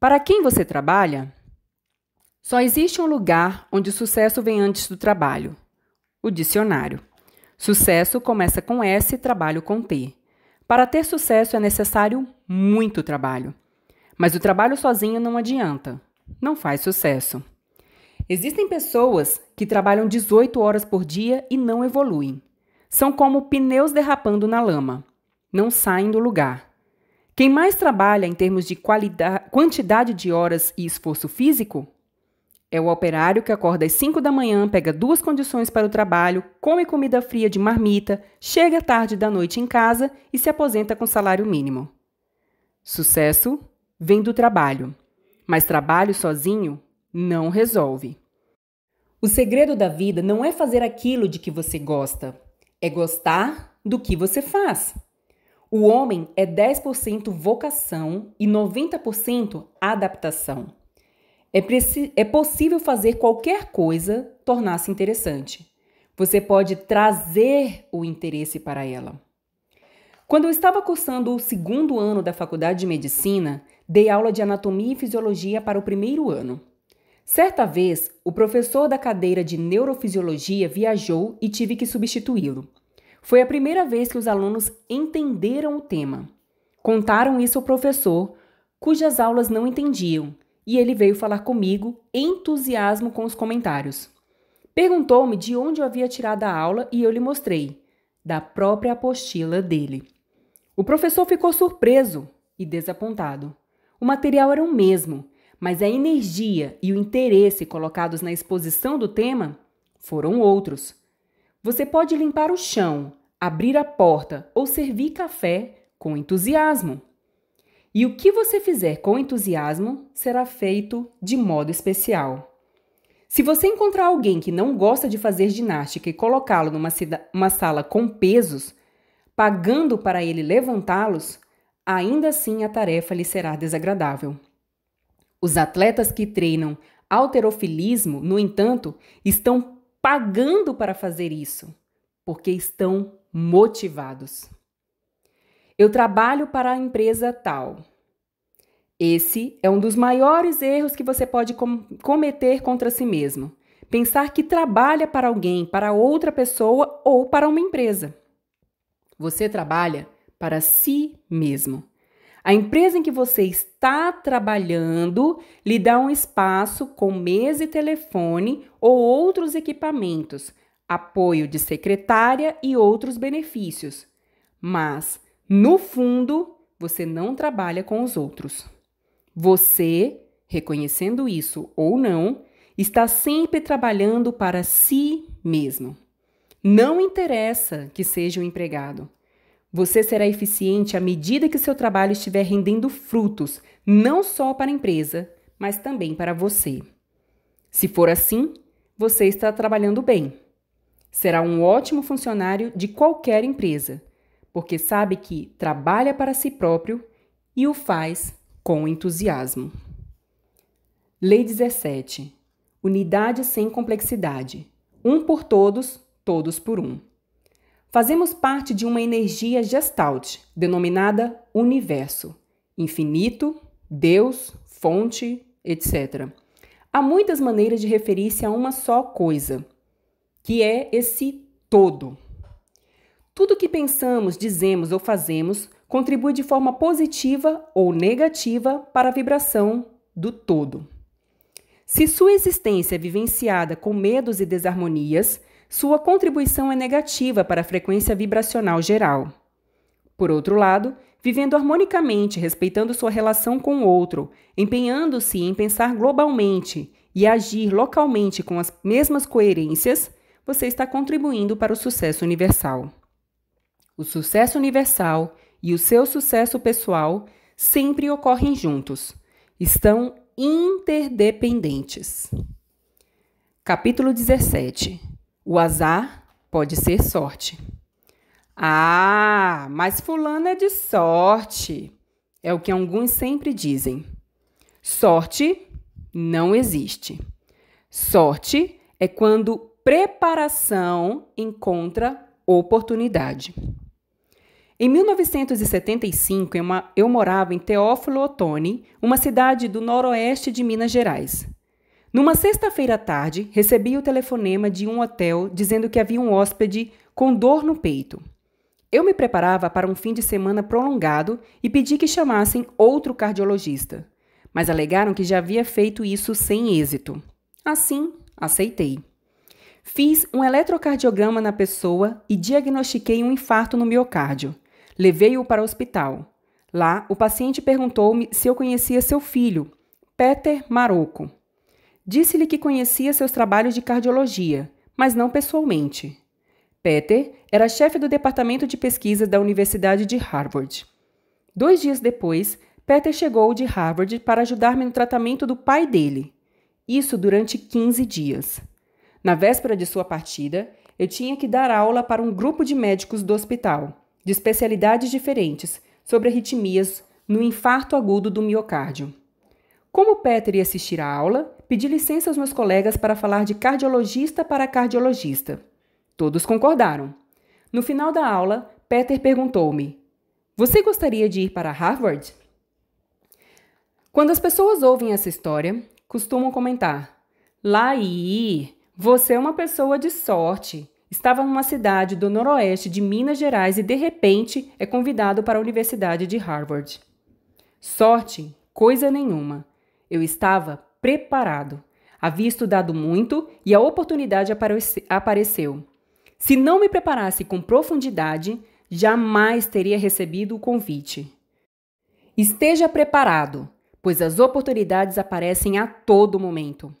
Speaker 1: Para quem você trabalha? Só existe um lugar onde o sucesso vem antes do trabalho: o dicionário. Sucesso começa com S, trabalho com T. Para ter sucesso é necessário muito trabalho. Mas o trabalho sozinho não adianta, não faz sucesso. Existem pessoas que trabalham 18 horas por dia e não evoluem. São como pneus derrapando na lama, não saem do lugar. Quem mais trabalha em termos de quantidade de horas e esforço físico é o operário que acorda às 5 da manhã, pega duas condições para o trabalho, come comida fria de marmita, chega tarde da noite em casa e se aposenta com salário mínimo. Sucesso vem do trabalho, mas trabalho sozinho não resolve. O segredo da vida não é fazer aquilo de que você gosta, é gostar do que você faz. O homem é 10% vocação e 90% adaptação. É, é possível fazer qualquer coisa tornar-se interessante. Você pode trazer o interesse para ela. Quando eu estava cursando o segundo ano da faculdade de medicina, dei aula de anatomia e fisiologia para o primeiro ano. Certa vez, o professor da cadeira de neurofisiologia viajou e tive que substituí-lo. Foi a primeira vez que os alunos entenderam o tema. Contaram isso ao professor, cujas aulas não entendiam, e ele veio falar comigo, entusiasmo com os comentários. Perguntou-me de onde eu havia tirado a aula e eu lhe mostrei, da própria apostila dele. O professor ficou surpreso e desapontado. O material era o mesmo, mas a energia e o interesse colocados na exposição do tema foram outros. Você pode limpar o chão, abrir a porta ou servir café com entusiasmo. E o que você fizer com entusiasmo será feito de modo especial. Se você encontrar alguém que não gosta de fazer ginástica e colocá-lo numa sala com pesos, pagando para ele levantá-los, ainda assim a tarefa lhe será desagradável. Os atletas que treinam alterofilismo, no entanto, estão pagando para fazer isso, porque estão motivados. Eu trabalho para a empresa tal. Esse é um dos maiores erros que você pode com cometer contra si mesmo. Pensar que trabalha para alguém, para outra pessoa ou para uma empresa. Você trabalha para si mesmo. A empresa em que você está trabalhando lhe dá um espaço com mesa e telefone ou outros equipamentos, apoio de secretária e outros benefícios. Mas no fundo, você não trabalha com os outros. Você, reconhecendo isso ou não, está sempre trabalhando para si mesmo. Não interessa que seja um empregado. Você será eficiente à medida que seu trabalho estiver rendendo frutos, não só para a empresa, mas também para você. Se for assim, você está trabalhando bem. Será um ótimo funcionário de qualquer empresa porque sabe que trabalha para si próprio e o faz com entusiasmo. Lei 17. Unidade sem complexidade. Um por todos, todos por um. Fazemos parte de uma energia gestalt, denominada universo, infinito, Deus, fonte, etc. Há muitas maneiras de referir-se a uma só coisa, que é esse todo. Tudo que pensamos, dizemos ou fazemos contribui de forma positiva ou negativa para a vibração do todo. Se sua existência é vivenciada com medos e desarmonias, sua contribuição é negativa para a frequência vibracional geral. Por outro lado, vivendo harmonicamente, respeitando sua relação com o outro, empenhando-se em pensar globalmente e agir localmente com as mesmas coerências, você está contribuindo para o sucesso universal. O sucesso universal e o seu sucesso pessoal sempre ocorrem juntos, estão interdependentes. Capítulo 17: O azar pode ser sorte. Ah, mas Fulano é de sorte. É o que alguns sempre dizem. Sorte não existe. Sorte é quando preparação encontra oportunidade. Em 1975, eu morava em Teófilo Otoni, uma cidade do noroeste de Minas Gerais. Numa sexta-feira à tarde, recebi o telefonema de um hotel dizendo que havia um hóspede com dor no peito. Eu me preparava para um fim de semana prolongado e pedi que chamassem outro cardiologista, mas alegaram que já havia feito isso sem êxito. Assim, aceitei. Fiz um eletrocardiograma na pessoa e diagnostiquei um infarto no miocárdio. Levei-o para o hospital. Lá, o paciente perguntou-me se eu conhecia seu filho, Peter Maroco. Disse-lhe que conhecia seus trabalhos de cardiologia, mas não pessoalmente. Peter era chefe do departamento de pesquisa da Universidade de Harvard. Dois dias depois, Peter chegou de Harvard para ajudar-me no tratamento do pai dele. Isso durante 15 dias. Na véspera de sua partida, eu tinha que dar aula para um grupo de médicos do hospital de especialidades diferentes sobre arritmias no infarto agudo do miocárdio. Como Peter ia assistir à aula, pedi licença aos meus colegas para falar de cardiologista para cardiologista. Todos concordaram. No final da aula, Peter perguntou-me: Você gostaria de ir para Harvard? Quando as pessoas ouvem essa história, costumam comentar: Laí, você é uma pessoa de sorte. Estava numa cidade do noroeste de Minas Gerais e, de repente, é convidado para a Universidade de Harvard. Sorte, coisa nenhuma. Eu estava preparado. Havia estudado muito e a oportunidade apareceu. Se não me preparasse com profundidade, jamais teria recebido o convite. Esteja preparado, pois as oportunidades aparecem a todo momento.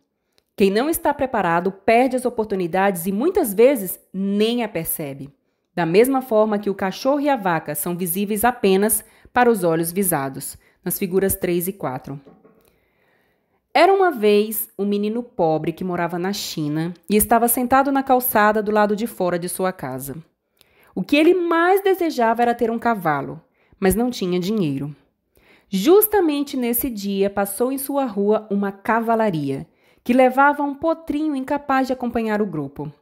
Speaker 1: Quem não está preparado perde as oportunidades e muitas vezes nem a percebe. Da mesma forma que o cachorro e a vaca são visíveis apenas para os olhos visados, nas figuras 3 e 4. Era uma vez um menino pobre que morava na China e estava sentado na calçada do lado de fora de sua casa. O que ele mais desejava era ter um cavalo, mas não tinha dinheiro. Justamente nesse dia passou em sua rua uma cavalaria que levava um potrinho incapaz de acompanhar o grupo.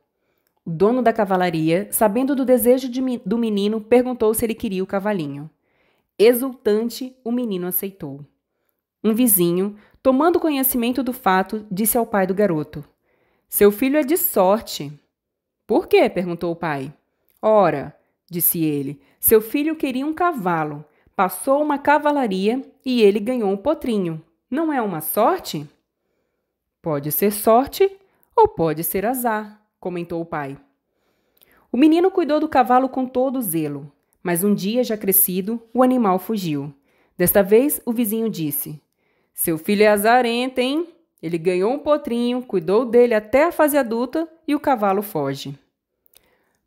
Speaker 1: O dono da cavalaria, sabendo do desejo de, do menino, perguntou se ele queria o cavalinho. Exultante, o menino aceitou. Um vizinho, tomando conhecimento do fato, disse ao pai do garoto: Seu filho é de sorte. Por quê? perguntou o pai. Ora, disse ele, seu filho queria um cavalo, passou uma cavalaria e ele ganhou um potrinho. Não é uma sorte? Pode ser sorte ou pode ser azar, comentou o pai. O menino cuidou do cavalo com todo zelo, mas um dia já crescido, o animal fugiu. Desta vez, o vizinho disse: Seu filho é azarento, hein? Ele ganhou um potrinho, cuidou dele até a fase adulta e o cavalo foge.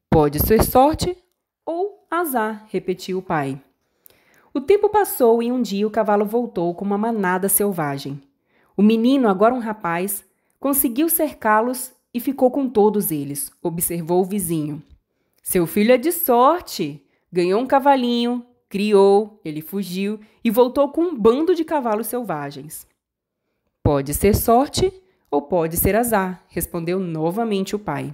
Speaker 1: Pode ser sorte ou azar, repetiu o pai. O tempo passou e um dia o cavalo voltou com uma manada selvagem. O menino, agora um rapaz, conseguiu cercá-los e ficou com todos eles, observou o vizinho. Seu filho é de sorte! Ganhou um cavalinho, criou, ele fugiu e voltou com um bando de cavalos selvagens. Pode ser sorte ou pode ser azar, respondeu novamente o pai.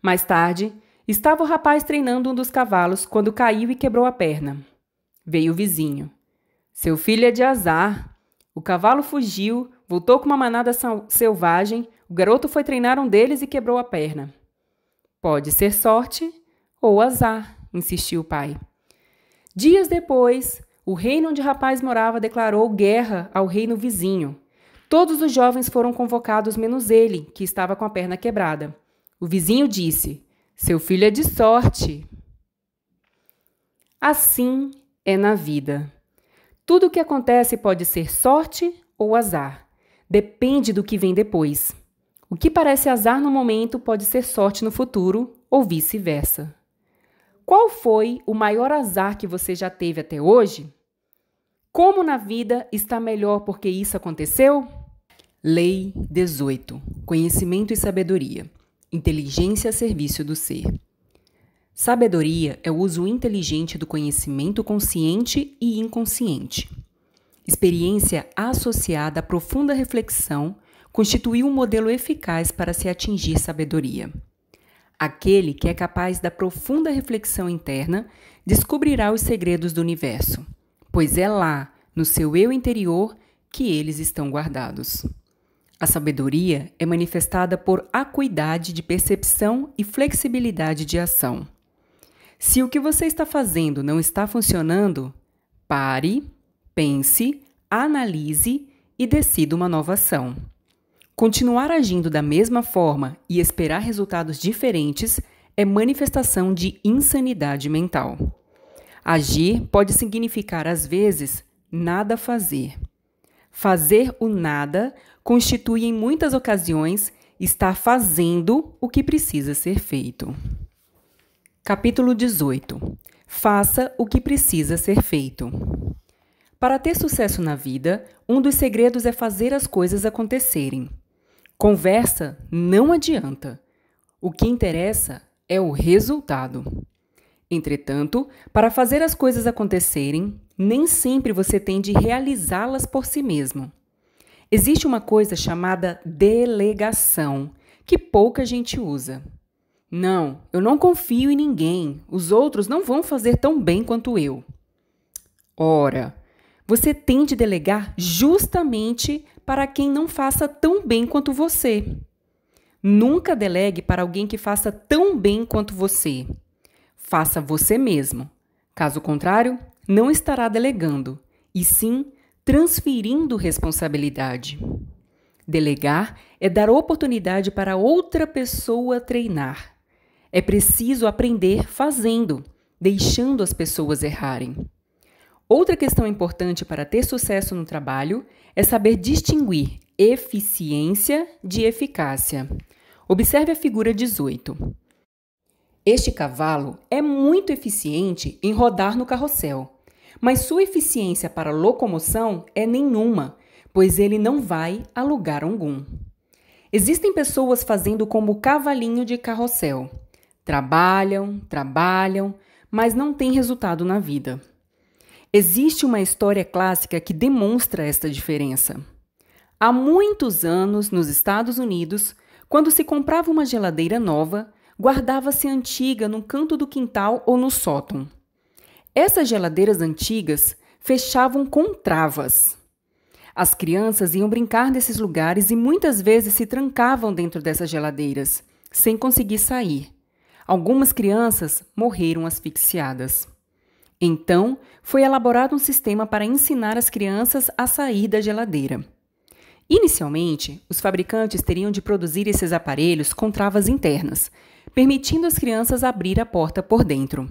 Speaker 1: Mais tarde, estava o rapaz treinando um dos cavalos quando caiu e quebrou a perna. Veio o vizinho. Seu filho é de azar, o cavalo fugiu, voltou com uma manada selvagem, o garoto foi treinar um deles e quebrou a perna. Pode ser sorte ou azar, insistiu o pai. Dias depois, o reino onde o rapaz morava declarou guerra ao reino vizinho. Todos os jovens foram convocados, menos ele, que estava com a perna quebrada. O vizinho disse: Seu filho é de sorte. Assim é na vida. Tudo o que acontece pode ser sorte ou azar. Depende do que vem depois. O que parece azar no momento pode ser sorte no futuro ou vice-versa. Qual foi o maior azar que você já teve até hoje? Como na vida está melhor porque isso aconteceu? Lei 18 Conhecimento e sabedoria. Inteligência a serviço do ser. Sabedoria é o uso inteligente do conhecimento consciente e inconsciente. Experiência associada à profunda reflexão constituiu um modelo eficaz para se atingir sabedoria. Aquele que é capaz da profunda reflexão interna descobrirá os segredos do universo, pois é lá, no seu eu interior, que eles estão guardados. A sabedoria é manifestada por acuidade de percepção e flexibilidade de ação. Se o que você está fazendo não está funcionando, pare, pense, analise e decida uma nova ação. Continuar agindo da mesma forma e esperar resultados diferentes é manifestação de insanidade mental. Agir pode significar, às vezes, nada fazer. Fazer o nada constitui, em muitas ocasiões, estar fazendo o que precisa ser feito. Capítulo 18 Faça o que precisa ser feito. Para ter sucesso na vida, um dos segredos é fazer as coisas acontecerem. Conversa não adianta. O que interessa é o resultado. Entretanto, para fazer as coisas acontecerem, nem sempre você tem de realizá-las por si mesmo. Existe uma coisa chamada delegação, que pouca gente usa. Não, eu não confio em ninguém. Os outros não vão fazer tão bem quanto eu. Ora, você tem de delegar justamente para quem não faça tão bem quanto você. Nunca delegue para alguém que faça tão bem quanto você. Faça você mesmo. Caso contrário, não estará delegando, e sim transferindo responsabilidade. Delegar é dar oportunidade para outra pessoa treinar é preciso aprender fazendo, deixando as pessoas errarem. Outra questão importante para ter sucesso no trabalho é saber distinguir eficiência de eficácia. Observe a figura 18. Este cavalo é muito eficiente em rodar no carrossel, mas sua eficiência para locomoção é nenhuma, pois ele não vai a lugar algum. Existem pessoas fazendo como cavalinho de carrossel. Trabalham, trabalham, mas não têm resultado na vida. Existe uma história clássica que demonstra esta diferença. Há muitos anos, nos Estados Unidos, quando se comprava uma geladeira nova, guardava-se antiga no canto do quintal ou no sótão. Essas geladeiras antigas fechavam com travas. As crianças iam brincar nesses lugares e muitas vezes se trancavam dentro dessas geladeiras, sem conseguir sair. Algumas crianças morreram asfixiadas. Então, foi elaborado um sistema para ensinar as crianças a sair da geladeira. Inicialmente, os fabricantes teriam de produzir esses aparelhos com travas internas, permitindo às crianças abrir a porta por dentro.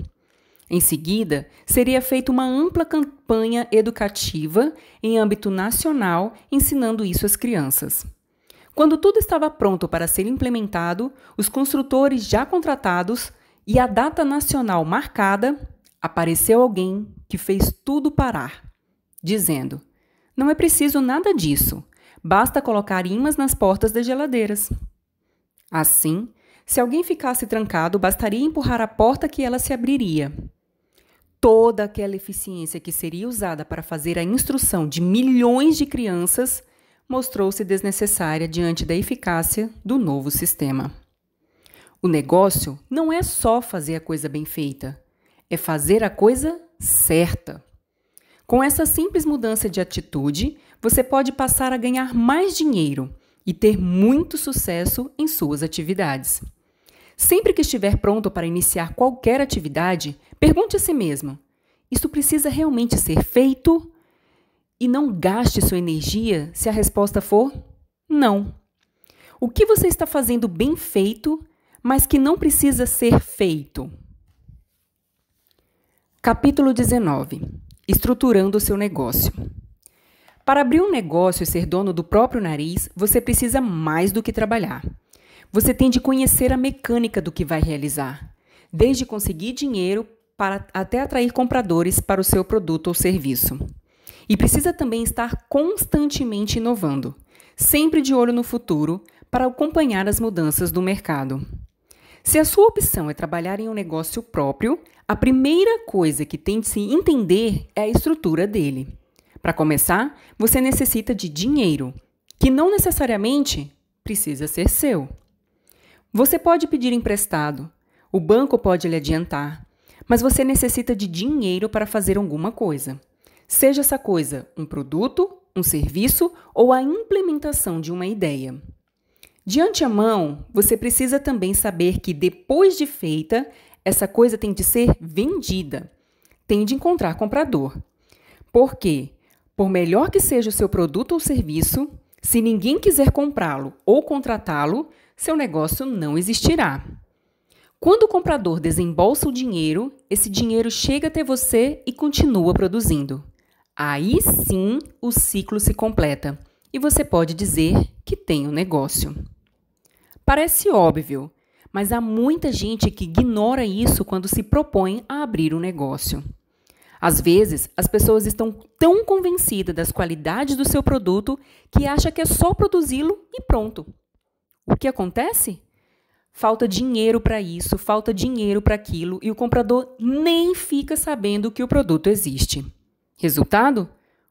Speaker 1: Em seguida, seria feita uma ampla campanha educativa em âmbito nacional ensinando isso às crianças. Quando tudo estava pronto para ser implementado, os construtores já contratados e a data nacional marcada, apareceu alguém que fez tudo parar, dizendo: Não é preciso nada disso, basta colocar imãs nas portas das geladeiras. Assim, se alguém ficasse trancado, bastaria empurrar a porta que ela se abriria. Toda aquela eficiência que seria usada para fazer a instrução de milhões de crianças mostrou-se desnecessária diante da eficácia do novo sistema. O negócio não é só fazer a coisa bem feita, é fazer a coisa certa. Com essa simples mudança de atitude, você pode passar a ganhar mais dinheiro e ter muito sucesso em suas atividades. Sempre que estiver pronto para iniciar qualquer atividade, pergunte a si mesmo: isso precisa realmente ser feito e não gaste sua energia se a resposta for não. O que você está fazendo bem feito, mas que não precisa ser feito? Capítulo 19 Estruturando o seu negócio. Para abrir um negócio e ser dono do próprio nariz, você precisa mais do que trabalhar. Você tem de conhecer a mecânica do que vai realizar, desde conseguir dinheiro para, até atrair compradores para o seu produto ou serviço. E precisa também estar constantemente inovando, sempre de olho no futuro, para acompanhar as mudanças do mercado. Se a sua opção é trabalhar em um negócio próprio, a primeira coisa que tem de se entender é a estrutura dele. Para começar, você necessita de dinheiro, que não necessariamente precisa ser seu. Você pode pedir emprestado, o banco pode lhe adiantar, mas você necessita de dinheiro para fazer alguma coisa seja essa coisa um produto, um serviço ou a implementação de uma ideia. De antemão, você precisa também saber que depois de feita, essa coisa tem de ser vendida, tem de encontrar comprador. Por quê? Por melhor que seja o seu produto ou serviço, se ninguém quiser comprá-lo ou contratá-lo, seu negócio não existirá. Quando o comprador desembolsa o dinheiro, esse dinheiro chega até você e continua produzindo. Aí sim o ciclo se completa e você pode dizer que tem um negócio. Parece óbvio, mas há muita gente que ignora isso quando se propõe a abrir um negócio. Às vezes, as pessoas estão tão convencidas das qualidades do seu produto que acha que é só produzi-lo e pronto. O que acontece? Falta dinheiro para isso, falta dinheiro para aquilo e o comprador nem fica sabendo que o produto existe. Resultado?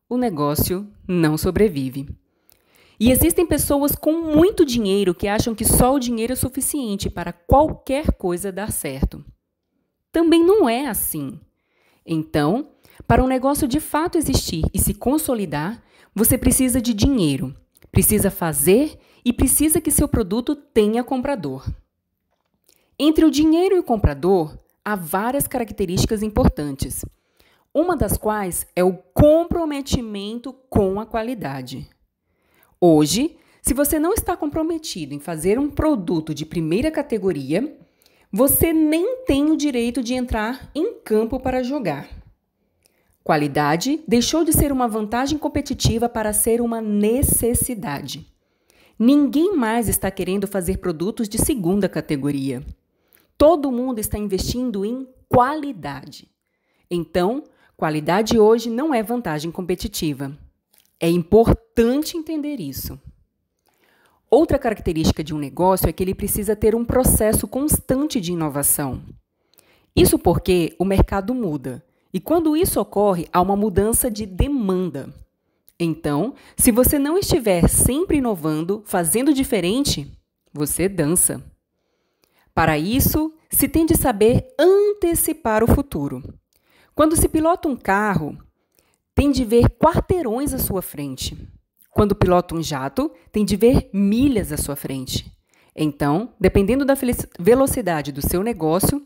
Speaker 1: O negócio não sobrevive. E existem pessoas com muito dinheiro que acham que só o dinheiro é suficiente para qualquer coisa dar certo. Também não é assim. Então, para um negócio de fato existir e se consolidar, você precisa de dinheiro, precisa fazer e precisa que seu produto tenha comprador. Entre o dinheiro e o comprador, há várias características importantes uma das quais é o comprometimento com a qualidade. Hoje, se você não está comprometido em fazer um produto de primeira categoria, você nem tem o direito de entrar em campo para jogar. Qualidade deixou de ser uma vantagem competitiva para ser uma necessidade. Ninguém mais está querendo fazer produtos de segunda categoria. Todo mundo está investindo em qualidade. Então, Qualidade hoje não é vantagem competitiva. É importante entender isso. Outra característica de um negócio é que ele precisa ter um processo constante de inovação. Isso porque o mercado muda, e quando isso ocorre, há uma mudança de demanda. Então, se você não estiver sempre inovando, fazendo diferente, você dança. Para isso, se tem de saber antecipar o futuro. Quando se pilota um carro, tem de ver quarteirões à sua frente. Quando pilota um jato, tem de ver milhas à sua frente. Então, dependendo da velocidade do seu negócio,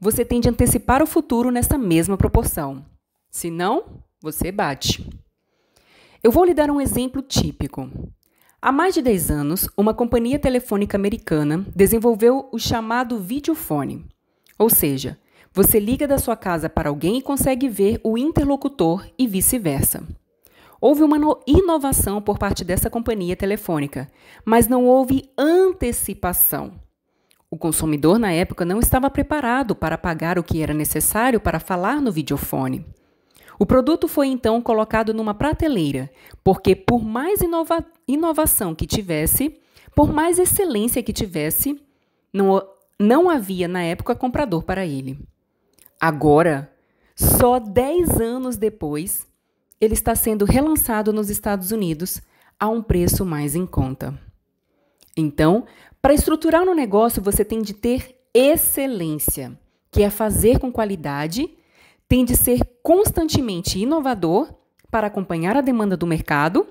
Speaker 1: você tem de antecipar o futuro nessa mesma proporção. Se não, você bate. Eu vou lhe dar um exemplo típico. Há mais de 10 anos, uma companhia telefônica americana desenvolveu o chamado videofone, ou seja, você liga da sua casa para alguém e consegue ver o interlocutor e vice-versa. Houve uma inovação por parte dessa companhia telefônica, mas não houve antecipação. O consumidor na época não estava preparado para pagar o que era necessário para falar no videofone. O produto foi então colocado numa prateleira, porque por mais inova inovação que tivesse, por mais excelência que tivesse, não, não havia na época comprador para ele. Agora, só 10 anos depois, ele está sendo relançado nos Estados Unidos a um preço mais em conta. Então, para estruturar no negócio, você tem de ter excelência, que é fazer com qualidade, tem de ser constantemente inovador para acompanhar a demanda do mercado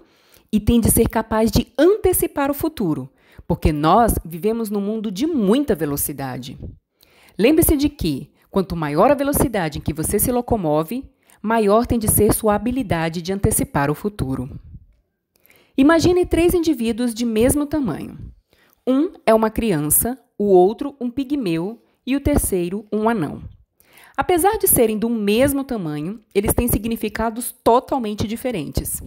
Speaker 1: e tem de ser capaz de antecipar o futuro, porque nós vivemos num mundo de muita velocidade. Lembre-se de que Quanto maior a velocidade em que você se locomove, maior tem de ser sua habilidade de antecipar o futuro. Imagine três indivíduos de mesmo tamanho. Um é uma criança, o outro um pigmeu e o terceiro um anão. Apesar de serem do mesmo tamanho, eles têm significados totalmente diferentes.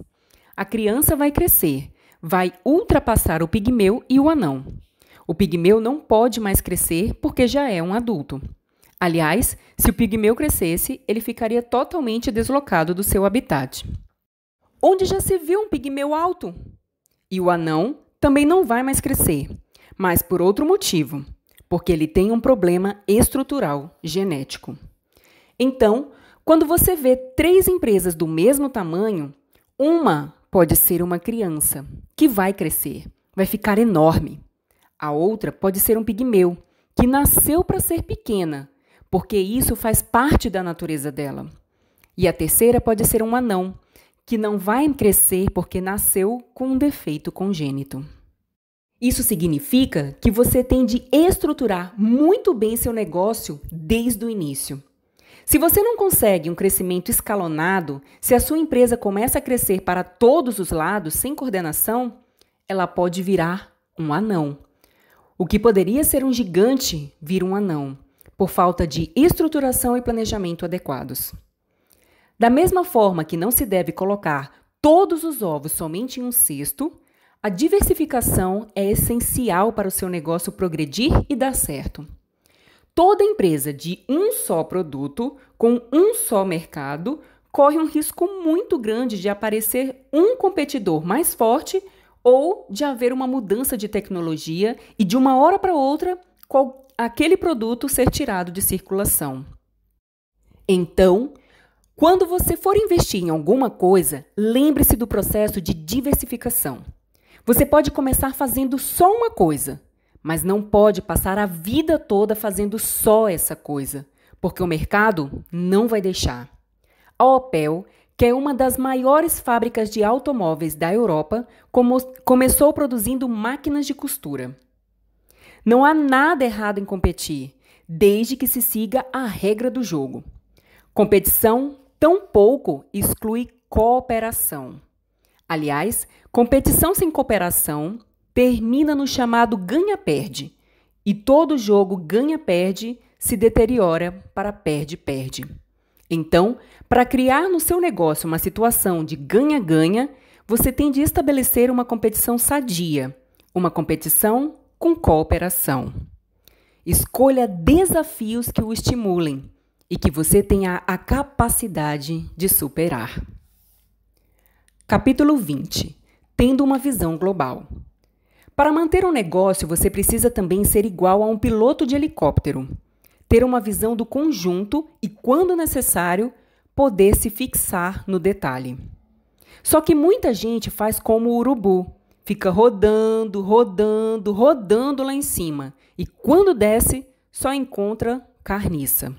Speaker 1: A criança vai crescer, vai ultrapassar o pigmeu e o anão. O pigmeu não pode mais crescer porque já é um adulto. Aliás, se o pigmeu crescesse, ele ficaria totalmente deslocado do seu habitat. Onde já se viu um pigmeu alto? E o anão também não vai mais crescer, mas por outro motivo, porque ele tem um problema estrutural genético. Então, quando você vê três empresas do mesmo tamanho, uma pode ser uma criança, que vai crescer, vai ficar enorme. A outra pode ser um pigmeu, que nasceu para ser pequena porque isso faz parte da natureza dela. E a terceira pode ser um anão, que não vai crescer porque nasceu com um defeito congênito. Isso significa que você tem de estruturar muito bem seu negócio desde o início. Se você não consegue um crescimento escalonado, se a sua empresa começa a crescer para todos os lados sem coordenação, ela pode virar um anão. O que poderia ser um gigante vira um anão por falta de estruturação e planejamento adequados. Da mesma forma que não se deve colocar todos os ovos somente em um cesto, a diversificação é essencial para o seu negócio progredir e dar certo. Toda empresa de um só produto, com um só mercado, corre um risco muito grande de aparecer um competidor mais forte ou de haver uma mudança de tecnologia e de uma hora para outra aquele produto ser tirado de circulação. Então, quando você for investir em alguma coisa, lembre-se do processo de diversificação. Você pode começar fazendo só uma coisa, mas não pode passar a vida toda fazendo só essa coisa, porque o mercado não vai deixar. A Opel, que é uma das maiores fábricas de automóveis da Europa, começou produzindo máquinas de costura. Não há nada errado em competir, desde que se siga a regra do jogo. Competição, tampouco, exclui cooperação. Aliás, competição sem cooperação termina no chamado ganha-perde, e todo jogo ganha-perde se deteriora para perde-perde. Então, para criar no seu negócio uma situação de ganha-ganha, você tem de estabelecer uma competição sadia, uma competição com cooperação. Escolha desafios que o estimulem e que você tenha a capacidade de superar. Capítulo 20 Tendo uma visão global. Para manter um negócio, você precisa também ser igual a um piloto de helicóptero, ter uma visão do conjunto e, quando necessário, poder se fixar no detalhe. Só que muita gente faz como o urubu, fica rodando, rodando, rodando lá em cima. E quando desce, só encontra carniça.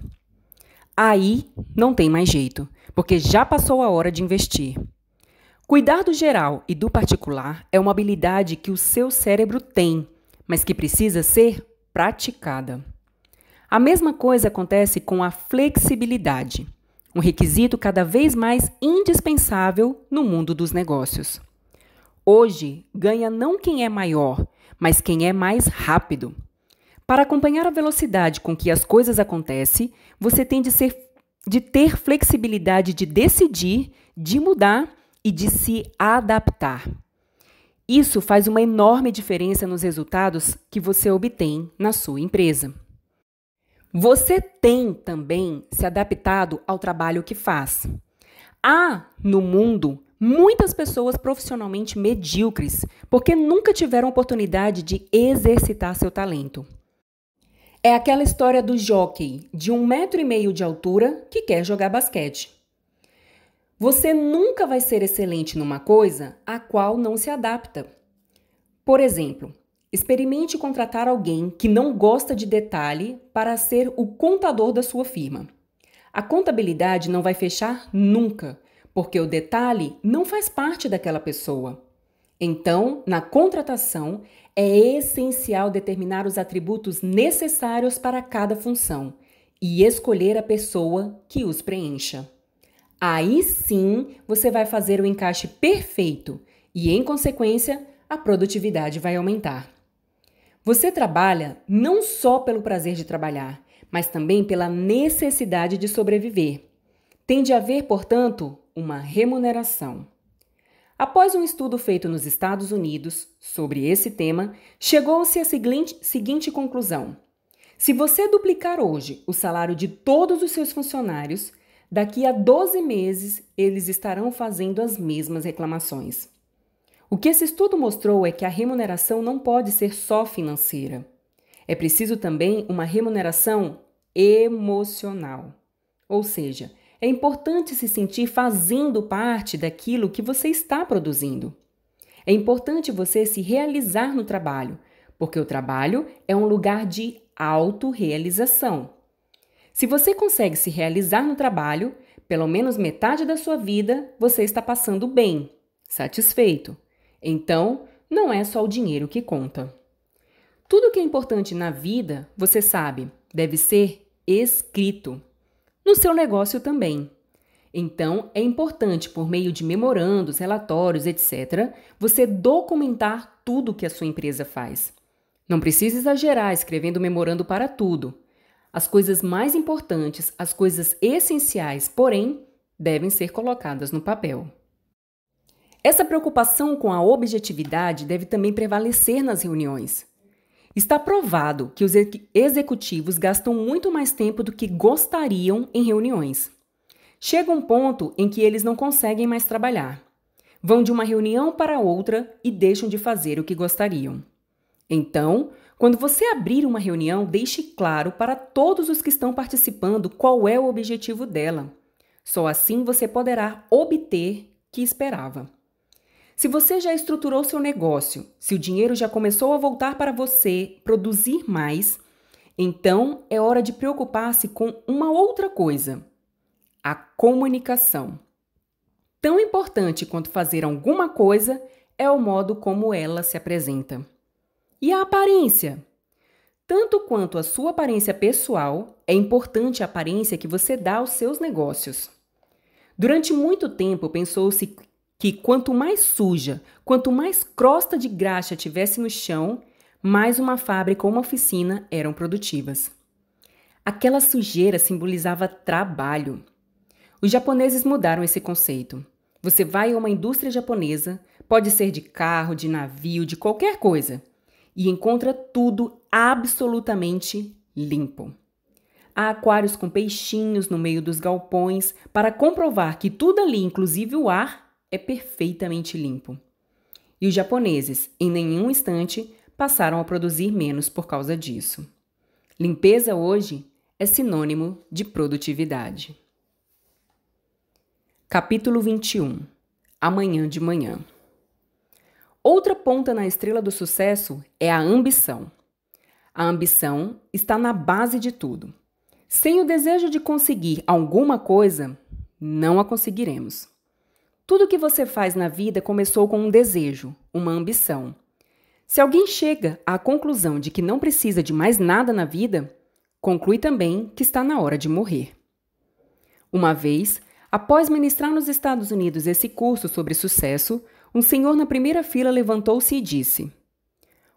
Speaker 1: Aí não tem mais jeito, porque já passou a hora de investir. Cuidar do geral e do particular é uma habilidade que o seu cérebro tem, mas que precisa ser praticada. A mesma coisa acontece com a flexibilidade, um requisito cada vez mais indispensável no mundo dos negócios. Hoje, ganha não quem é maior, mas quem é mais rápido. Para acompanhar a velocidade com que as coisas acontecem, você tem de, ser, de ter flexibilidade de decidir, de mudar e de se adaptar. Isso faz uma enorme diferença nos resultados que você obtém na sua empresa. Você tem também se adaptado ao trabalho que faz. Há no mundo muitas pessoas profissionalmente medíocres, porque nunca tiveram oportunidade de exercitar seu talento. É aquela história do jockey de um metro e meio de altura que quer jogar basquete. Você nunca vai ser excelente numa coisa a qual não se adapta. Por exemplo, experimente contratar alguém que não gosta de detalhe para ser o contador da sua firma. A contabilidade não vai fechar nunca porque o detalhe não faz parte daquela pessoa. Então, na contratação, é essencial determinar os atributos necessários para cada função e escolher a pessoa que os preencha. Aí sim você vai fazer o encaixe perfeito e, em consequência, a produtividade vai aumentar. Você trabalha não só pelo prazer de trabalhar, mas também pela necessidade de sobreviver. Tem de haver, portanto, uma remuneração. Após um estudo feito nos Estados Unidos sobre esse tema, chegou-se à seguinte conclusão: se você duplicar hoje o salário de todos os seus funcionários, daqui a 12 meses eles estarão fazendo as mesmas reclamações. O que esse estudo mostrou é que a remuneração não pode ser só financeira. É preciso também uma remuneração emocional. Ou seja, é importante se sentir fazendo parte daquilo que você está produzindo. É importante você se realizar no trabalho, porque o trabalho é um lugar de autorrealização. Se você consegue se realizar no trabalho, pelo menos metade da sua vida você está passando bem, satisfeito. Então, não é só o dinheiro que conta. Tudo que é importante na vida, você sabe, deve ser escrito no seu negócio também. Então, é importante, por meio de memorandos, relatórios, etc., você documentar tudo que a sua empresa faz. Não precisa exagerar escrevendo memorando para tudo. As coisas mais importantes, as coisas essenciais, porém, devem ser colocadas no papel. Essa preocupação com a objetividade deve também prevalecer nas reuniões. Está provado que os executivos gastam muito mais tempo do que gostariam em reuniões. Chega um ponto em que eles não conseguem mais trabalhar. Vão de uma reunião para outra e deixam de fazer o que gostariam. Então, quando você abrir uma reunião, deixe claro para todos os que estão participando qual é o objetivo dela. Só assim você poderá obter o que esperava. Se você já estruturou seu negócio, se o dinheiro já começou a voltar para você produzir mais, então é hora de preocupar-se com uma outra coisa: a comunicação. Tão importante quanto fazer alguma coisa é o modo como ela se apresenta. E a aparência? Tanto quanto a sua aparência pessoal, é importante a aparência que você dá aos seus negócios. Durante muito tempo pensou-se que quanto mais suja, quanto mais crosta de graxa tivesse no chão, mais uma fábrica ou uma oficina eram produtivas. Aquela sujeira simbolizava trabalho. Os japoneses mudaram esse conceito. Você vai a uma indústria japonesa, pode ser de carro, de navio, de qualquer coisa, e encontra tudo absolutamente limpo. Há aquários com peixinhos no meio dos galpões para comprovar que tudo ali, inclusive o ar, é perfeitamente limpo. E os japoneses, em nenhum instante, passaram a produzir menos por causa disso. Limpeza hoje é sinônimo de produtividade. Capítulo 21 Amanhã de manhã. Outra ponta na estrela do sucesso é a ambição. A ambição está na base de tudo. Sem o desejo de conseguir alguma coisa, não a conseguiremos. Tudo que você faz na vida começou com um desejo, uma ambição. Se alguém chega à conclusão de que não precisa de mais nada na vida, conclui também que está na hora de morrer. Uma vez, após ministrar nos Estados Unidos esse curso sobre sucesso, um senhor na primeira fila levantou-se e disse: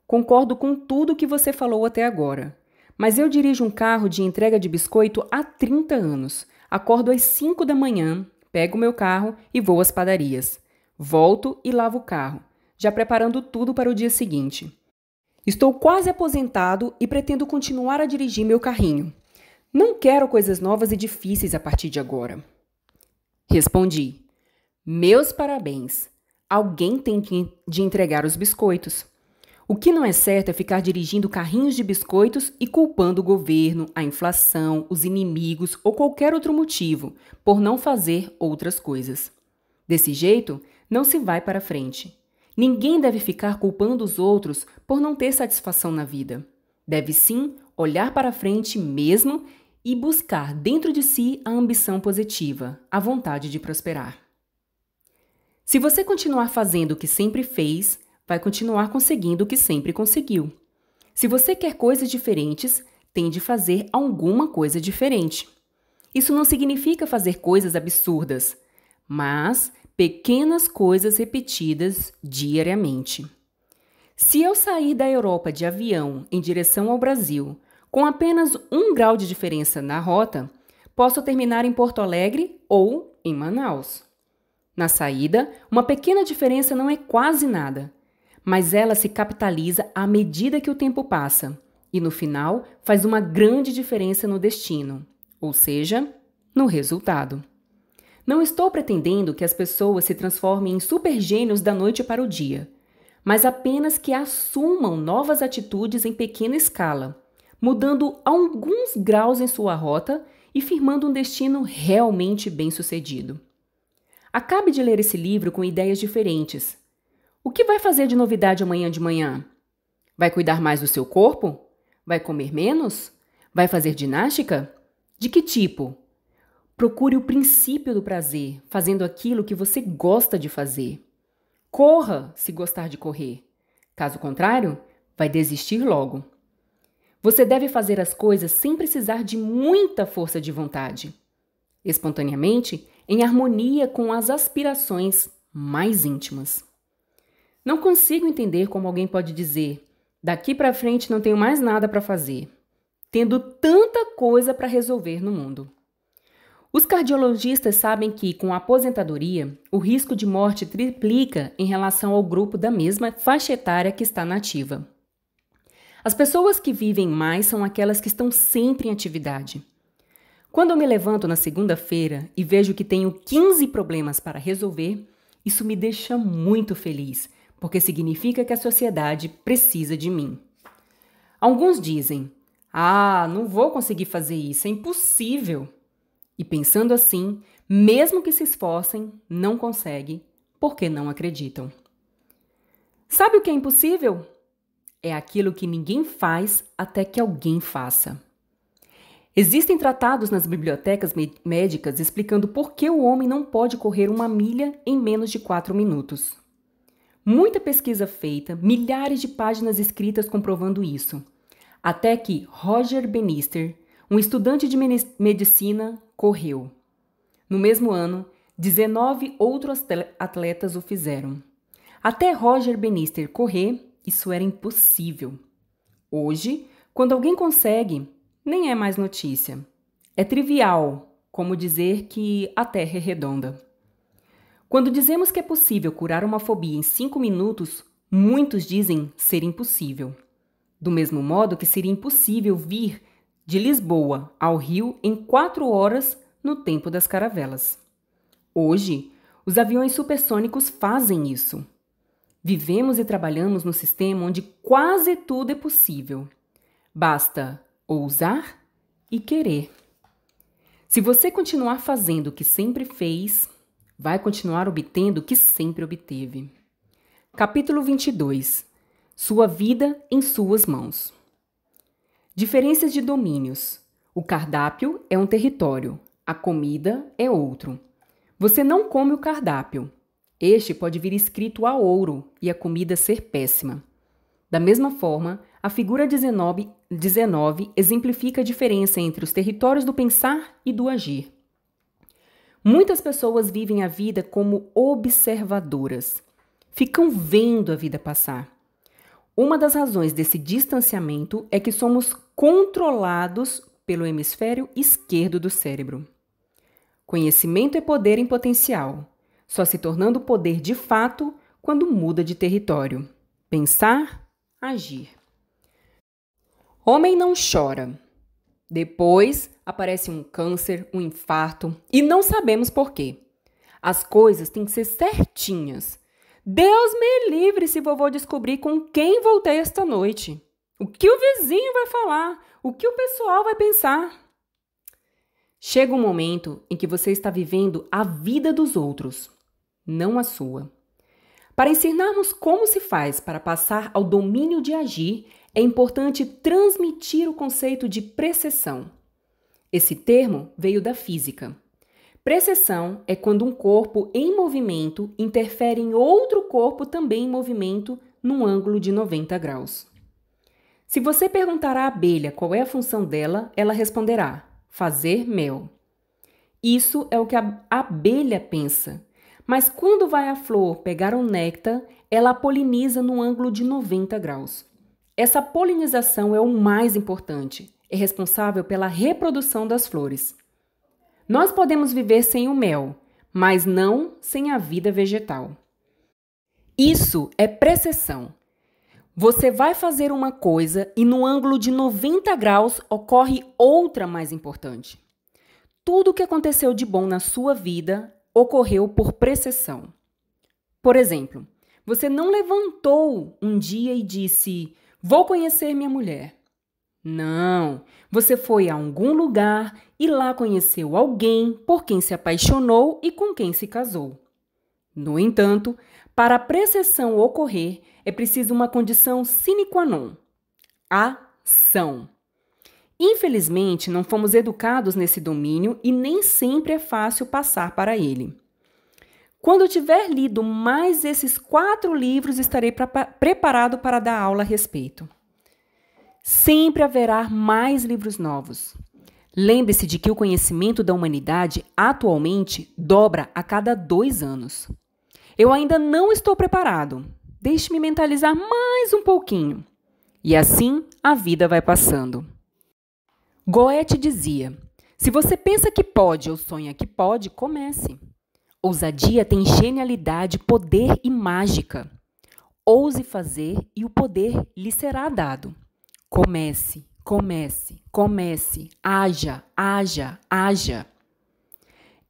Speaker 1: Concordo com tudo o que você falou até agora, mas eu dirijo um carro de entrega de biscoito há 30 anos, acordo às 5 da manhã pego meu carro e vou às padarias. Volto e lavo o carro, já preparando tudo para o dia seguinte. Estou quase aposentado e pretendo continuar a dirigir meu carrinho. Não quero coisas novas e difíceis a partir de agora. Respondi: Meus parabéns. Alguém tem que de entregar os biscoitos. O que não é certo é ficar dirigindo carrinhos de biscoitos e culpando o governo, a inflação, os inimigos ou qualquer outro motivo por não fazer outras coisas. Desse jeito, não se vai para frente. Ninguém deve ficar culpando os outros por não ter satisfação na vida. Deve sim olhar para frente mesmo e buscar dentro de si a ambição positiva, a vontade de prosperar. Se você continuar fazendo o que sempre fez, vai continuar conseguindo o que sempre conseguiu. Se você quer coisas diferentes, tem de fazer alguma coisa diferente. Isso não significa fazer coisas absurdas, mas pequenas coisas repetidas diariamente. Se eu sair da Europa de avião em direção ao Brasil com apenas um grau de diferença na rota, posso terminar em Porto Alegre ou em Manaus. Na saída, uma pequena diferença não é quase nada, mas ela se capitaliza à medida que o tempo passa e, no final, faz uma grande diferença no destino, ou seja, no resultado. Não estou pretendendo que as pessoas se transformem em supergênios da noite para o dia, mas apenas que assumam novas atitudes em pequena escala, mudando alguns graus em sua rota e firmando um destino realmente bem-sucedido. Acabe de ler esse livro com ideias diferentes, o que vai fazer de novidade amanhã de manhã? Vai cuidar mais do seu corpo? Vai comer menos? Vai fazer ginástica? De que tipo? Procure o princípio do prazer, fazendo aquilo que você gosta de fazer. Corra se gostar de correr. Caso contrário, vai desistir logo. Você deve fazer as coisas sem precisar de muita força de vontade, espontaneamente, em harmonia com as aspirações mais íntimas. Não consigo entender como alguém pode dizer: daqui para frente não tenho mais nada para fazer, tendo tanta coisa para resolver no mundo. Os cardiologistas sabem que, com a aposentadoria, o risco de morte triplica em relação ao grupo da mesma faixa etária que está nativa. ativa. As pessoas que vivem mais são aquelas que estão sempre em atividade. Quando eu me levanto na segunda-feira e vejo que tenho 15 problemas para resolver, isso me deixa muito feliz, porque significa que a sociedade precisa de mim. Alguns dizem: Ah, não vou conseguir fazer isso, é impossível. E pensando assim, mesmo que se esforcem, não conseguem, porque não acreditam. Sabe o que é impossível? É aquilo que ninguém faz até que alguém faça. Existem tratados nas bibliotecas médicas explicando por que o homem não pode correr uma milha em menos de quatro minutos. Muita pesquisa feita, milhares de páginas escritas comprovando isso. Até que Roger Benister, um estudante de medicina, correu. No mesmo ano, 19 outros atletas o fizeram. Até Roger Benister correr, isso era impossível. Hoje, quando alguém consegue, nem é mais notícia. É trivial, como dizer que a Terra é redonda. Quando dizemos que é possível curar uma fobia em 5 minutos, muitos dizem ser impossível. Do mesmo modo que seria impossível vir de Lisboa ao Rio em 4 horas no tempo das caravelas. Hoje, os aviões supersônicos fazem isso. Vivemos e trabalhamos no sistema onde quase tudo é possível. Basta ousar e querer. Se você continuar fazendo o que sempre fez, vai continuar obtendo o que sempre obteve. Capítulo 22 Sua vida em suas mãos. Diferenças de domínios. O cardápio é um território, a comida é outro. Você não come o cardápio. Este pode vir escrito a ouro e a comida ser péssima. Da mesma forma, a figura 19, 19 exemplifica a diferença entre os territórios do pensar e do agir. Muitas pessoas vivem a vida como observadoras, ficam vendo a vida passar. Uma das razões desse distanciamento é que somos controlados pelo hemisfério esquerdo do cérebro. Conhecimento é poder em potencial, só se tornando poder de fato quando muda de território. Pensar, agir. Homem não chora, depois aparece um câncer, um infarto e não sabemos por quê. As coisas têm que ser certinhas. Deus me livre se vovô descobrir com quem voltei esta noite. O que o vizinho vai falar? O que o pessoal vai pensar? Chega um momento em que você está vivendo a vida dos outros, não a sua. Para ensinarmos como se faz para passar ao domínio de agir, é importante transmitir o conceito de precessão. Esse termo veio da física. Precessão é quando um corpo em movimento interfere em outro corpo também em movimento num ângulo de 90 graus. Se você perguntar à abelha qual é a função dela, ela responderá: fazer mel. Isso é o que a abelha pensa. Mas quando vai à flor pegar um néctar, ela poliniza num ângulo de 90 graus. Essa polinização é o mais importante, é responsável pela reprodução das flores. Nós podemos viver sem o mel, mas não sem a vida vegetal. Isso é precessão. Você vai fazer uma coisa e no ângulo de 90 graus ocorre outra mais importante. Tudo o que aconteceu de bom na sua vida ocorreu por precessão. Por exemplo, você não levantou um dia e disse: Vou conhecer minha mulher. Não, você foi a algum lugar e lá conheceu alguém por quem se apaixonou e com quem se casou. No entanto, para a precessão ocorrer, é preciso uma condição sine qua non: ação. Infelizmente, não fomos educados nesse domínio e nem sempre é fácil passar para ele. Quando eu tiver lido mais esses quatro livros, estarei pra, preparado para dar aula a respeito. Sempre haverá mais livros novos. Lembre-se de que o conhecimento da humanidade atualmente dobra a cada dois anos. Eu ainda não estou preparado. Deixe-me mentalizar mais um pouquinho. E assim a vida vai passando. Goethe dizia: se você pensa que pode ou sonha que pode, comece. Ousadia tem genialidade, poder e mágica. Ouse fazer e o poder lhe será dado. Comece, comece, comece, haja, haja, haja.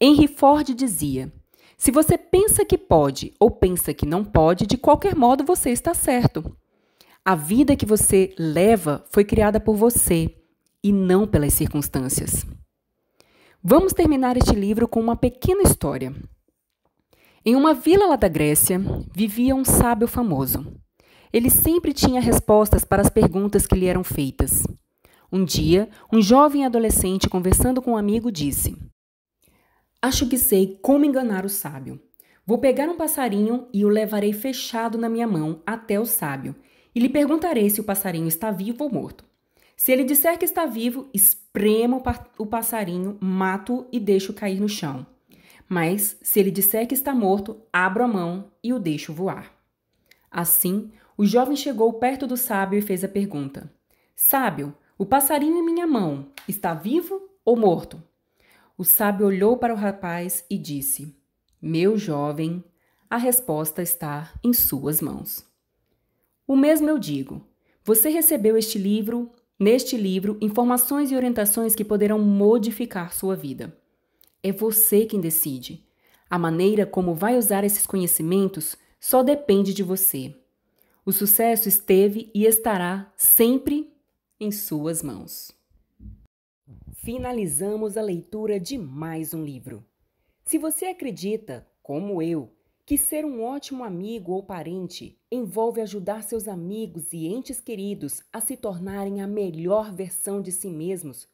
Speaker 1: Henry Ford dizia: Se você pensa que pode ou pensa que não pode, de qualquer modo você está certo. A vida que você leva foi criada por você e não pelas circunstâncias. Vamos terminar este livro com uma pequena história. Em uma vila lá da Grécia vivia um sábio famoso. Ele sempre tinha respostas para as perguntas que lhe eram feitas. Um dia, um jovem adolescente conversando com um amigo disse: Acho que sei como enganar o sábio. Vou pegar um passarinho e o levarei fechado na minha mão até o sábio e lhe perguntarei se o passarinho está vivo ou morto. Se ele disser que está vivo, espremo o passarinho, mato-o e deixo cair no chão. Mas, se ele disser que está morto, abro a mão e o deixo voar. Assim, o jovem chegou perto do sábio e fez a pergunta: Sábio, o passarinho em minha mão está vivo ou morto? O sábio olhou para o rapaz e disse: Meu jovem, a resposta está em suas mãos. O mesmo eu digo. Você recebeu este livro, neste livro, informações e orientações que poderão modificar sua vida. É você quem decide. A maneira como vai usar esses conhecimentos só depende de você. O sucesso esteve e estará sempre em suas mãos. Finalizamos a leitura de mais um livro. Se você acredita, como eu, que ser um ótimo amigo ou parente envolve ajudar seus amigos e entes queridos a se tornarem a melhor versão de si mesmos,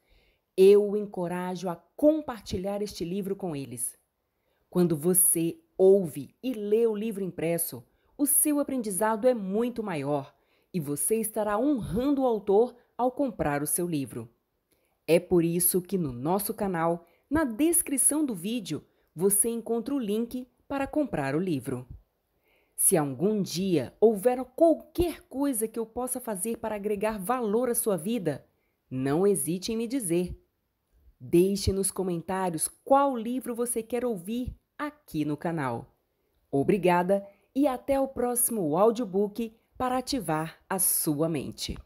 Speaker 1: eu o encorajo a compartilhar este livro com eles. Quando você ouve e lê o livro impresso, o seu aprendizado é muito maior e você estará honrando o autor ao comprar o seu livro. É por isso que no nosso canal, na descrição do vídeo, você encontra o link para comprar o livro. Se algum dia houver qualquer coisa que eu possa fazer para agregar valor à sua vida, não hesite em me dizer. Deixe nos comentários qual livro você quer ouvir aqui no canal. Obrigada e até o próximo audiobook para ativar a sua mente.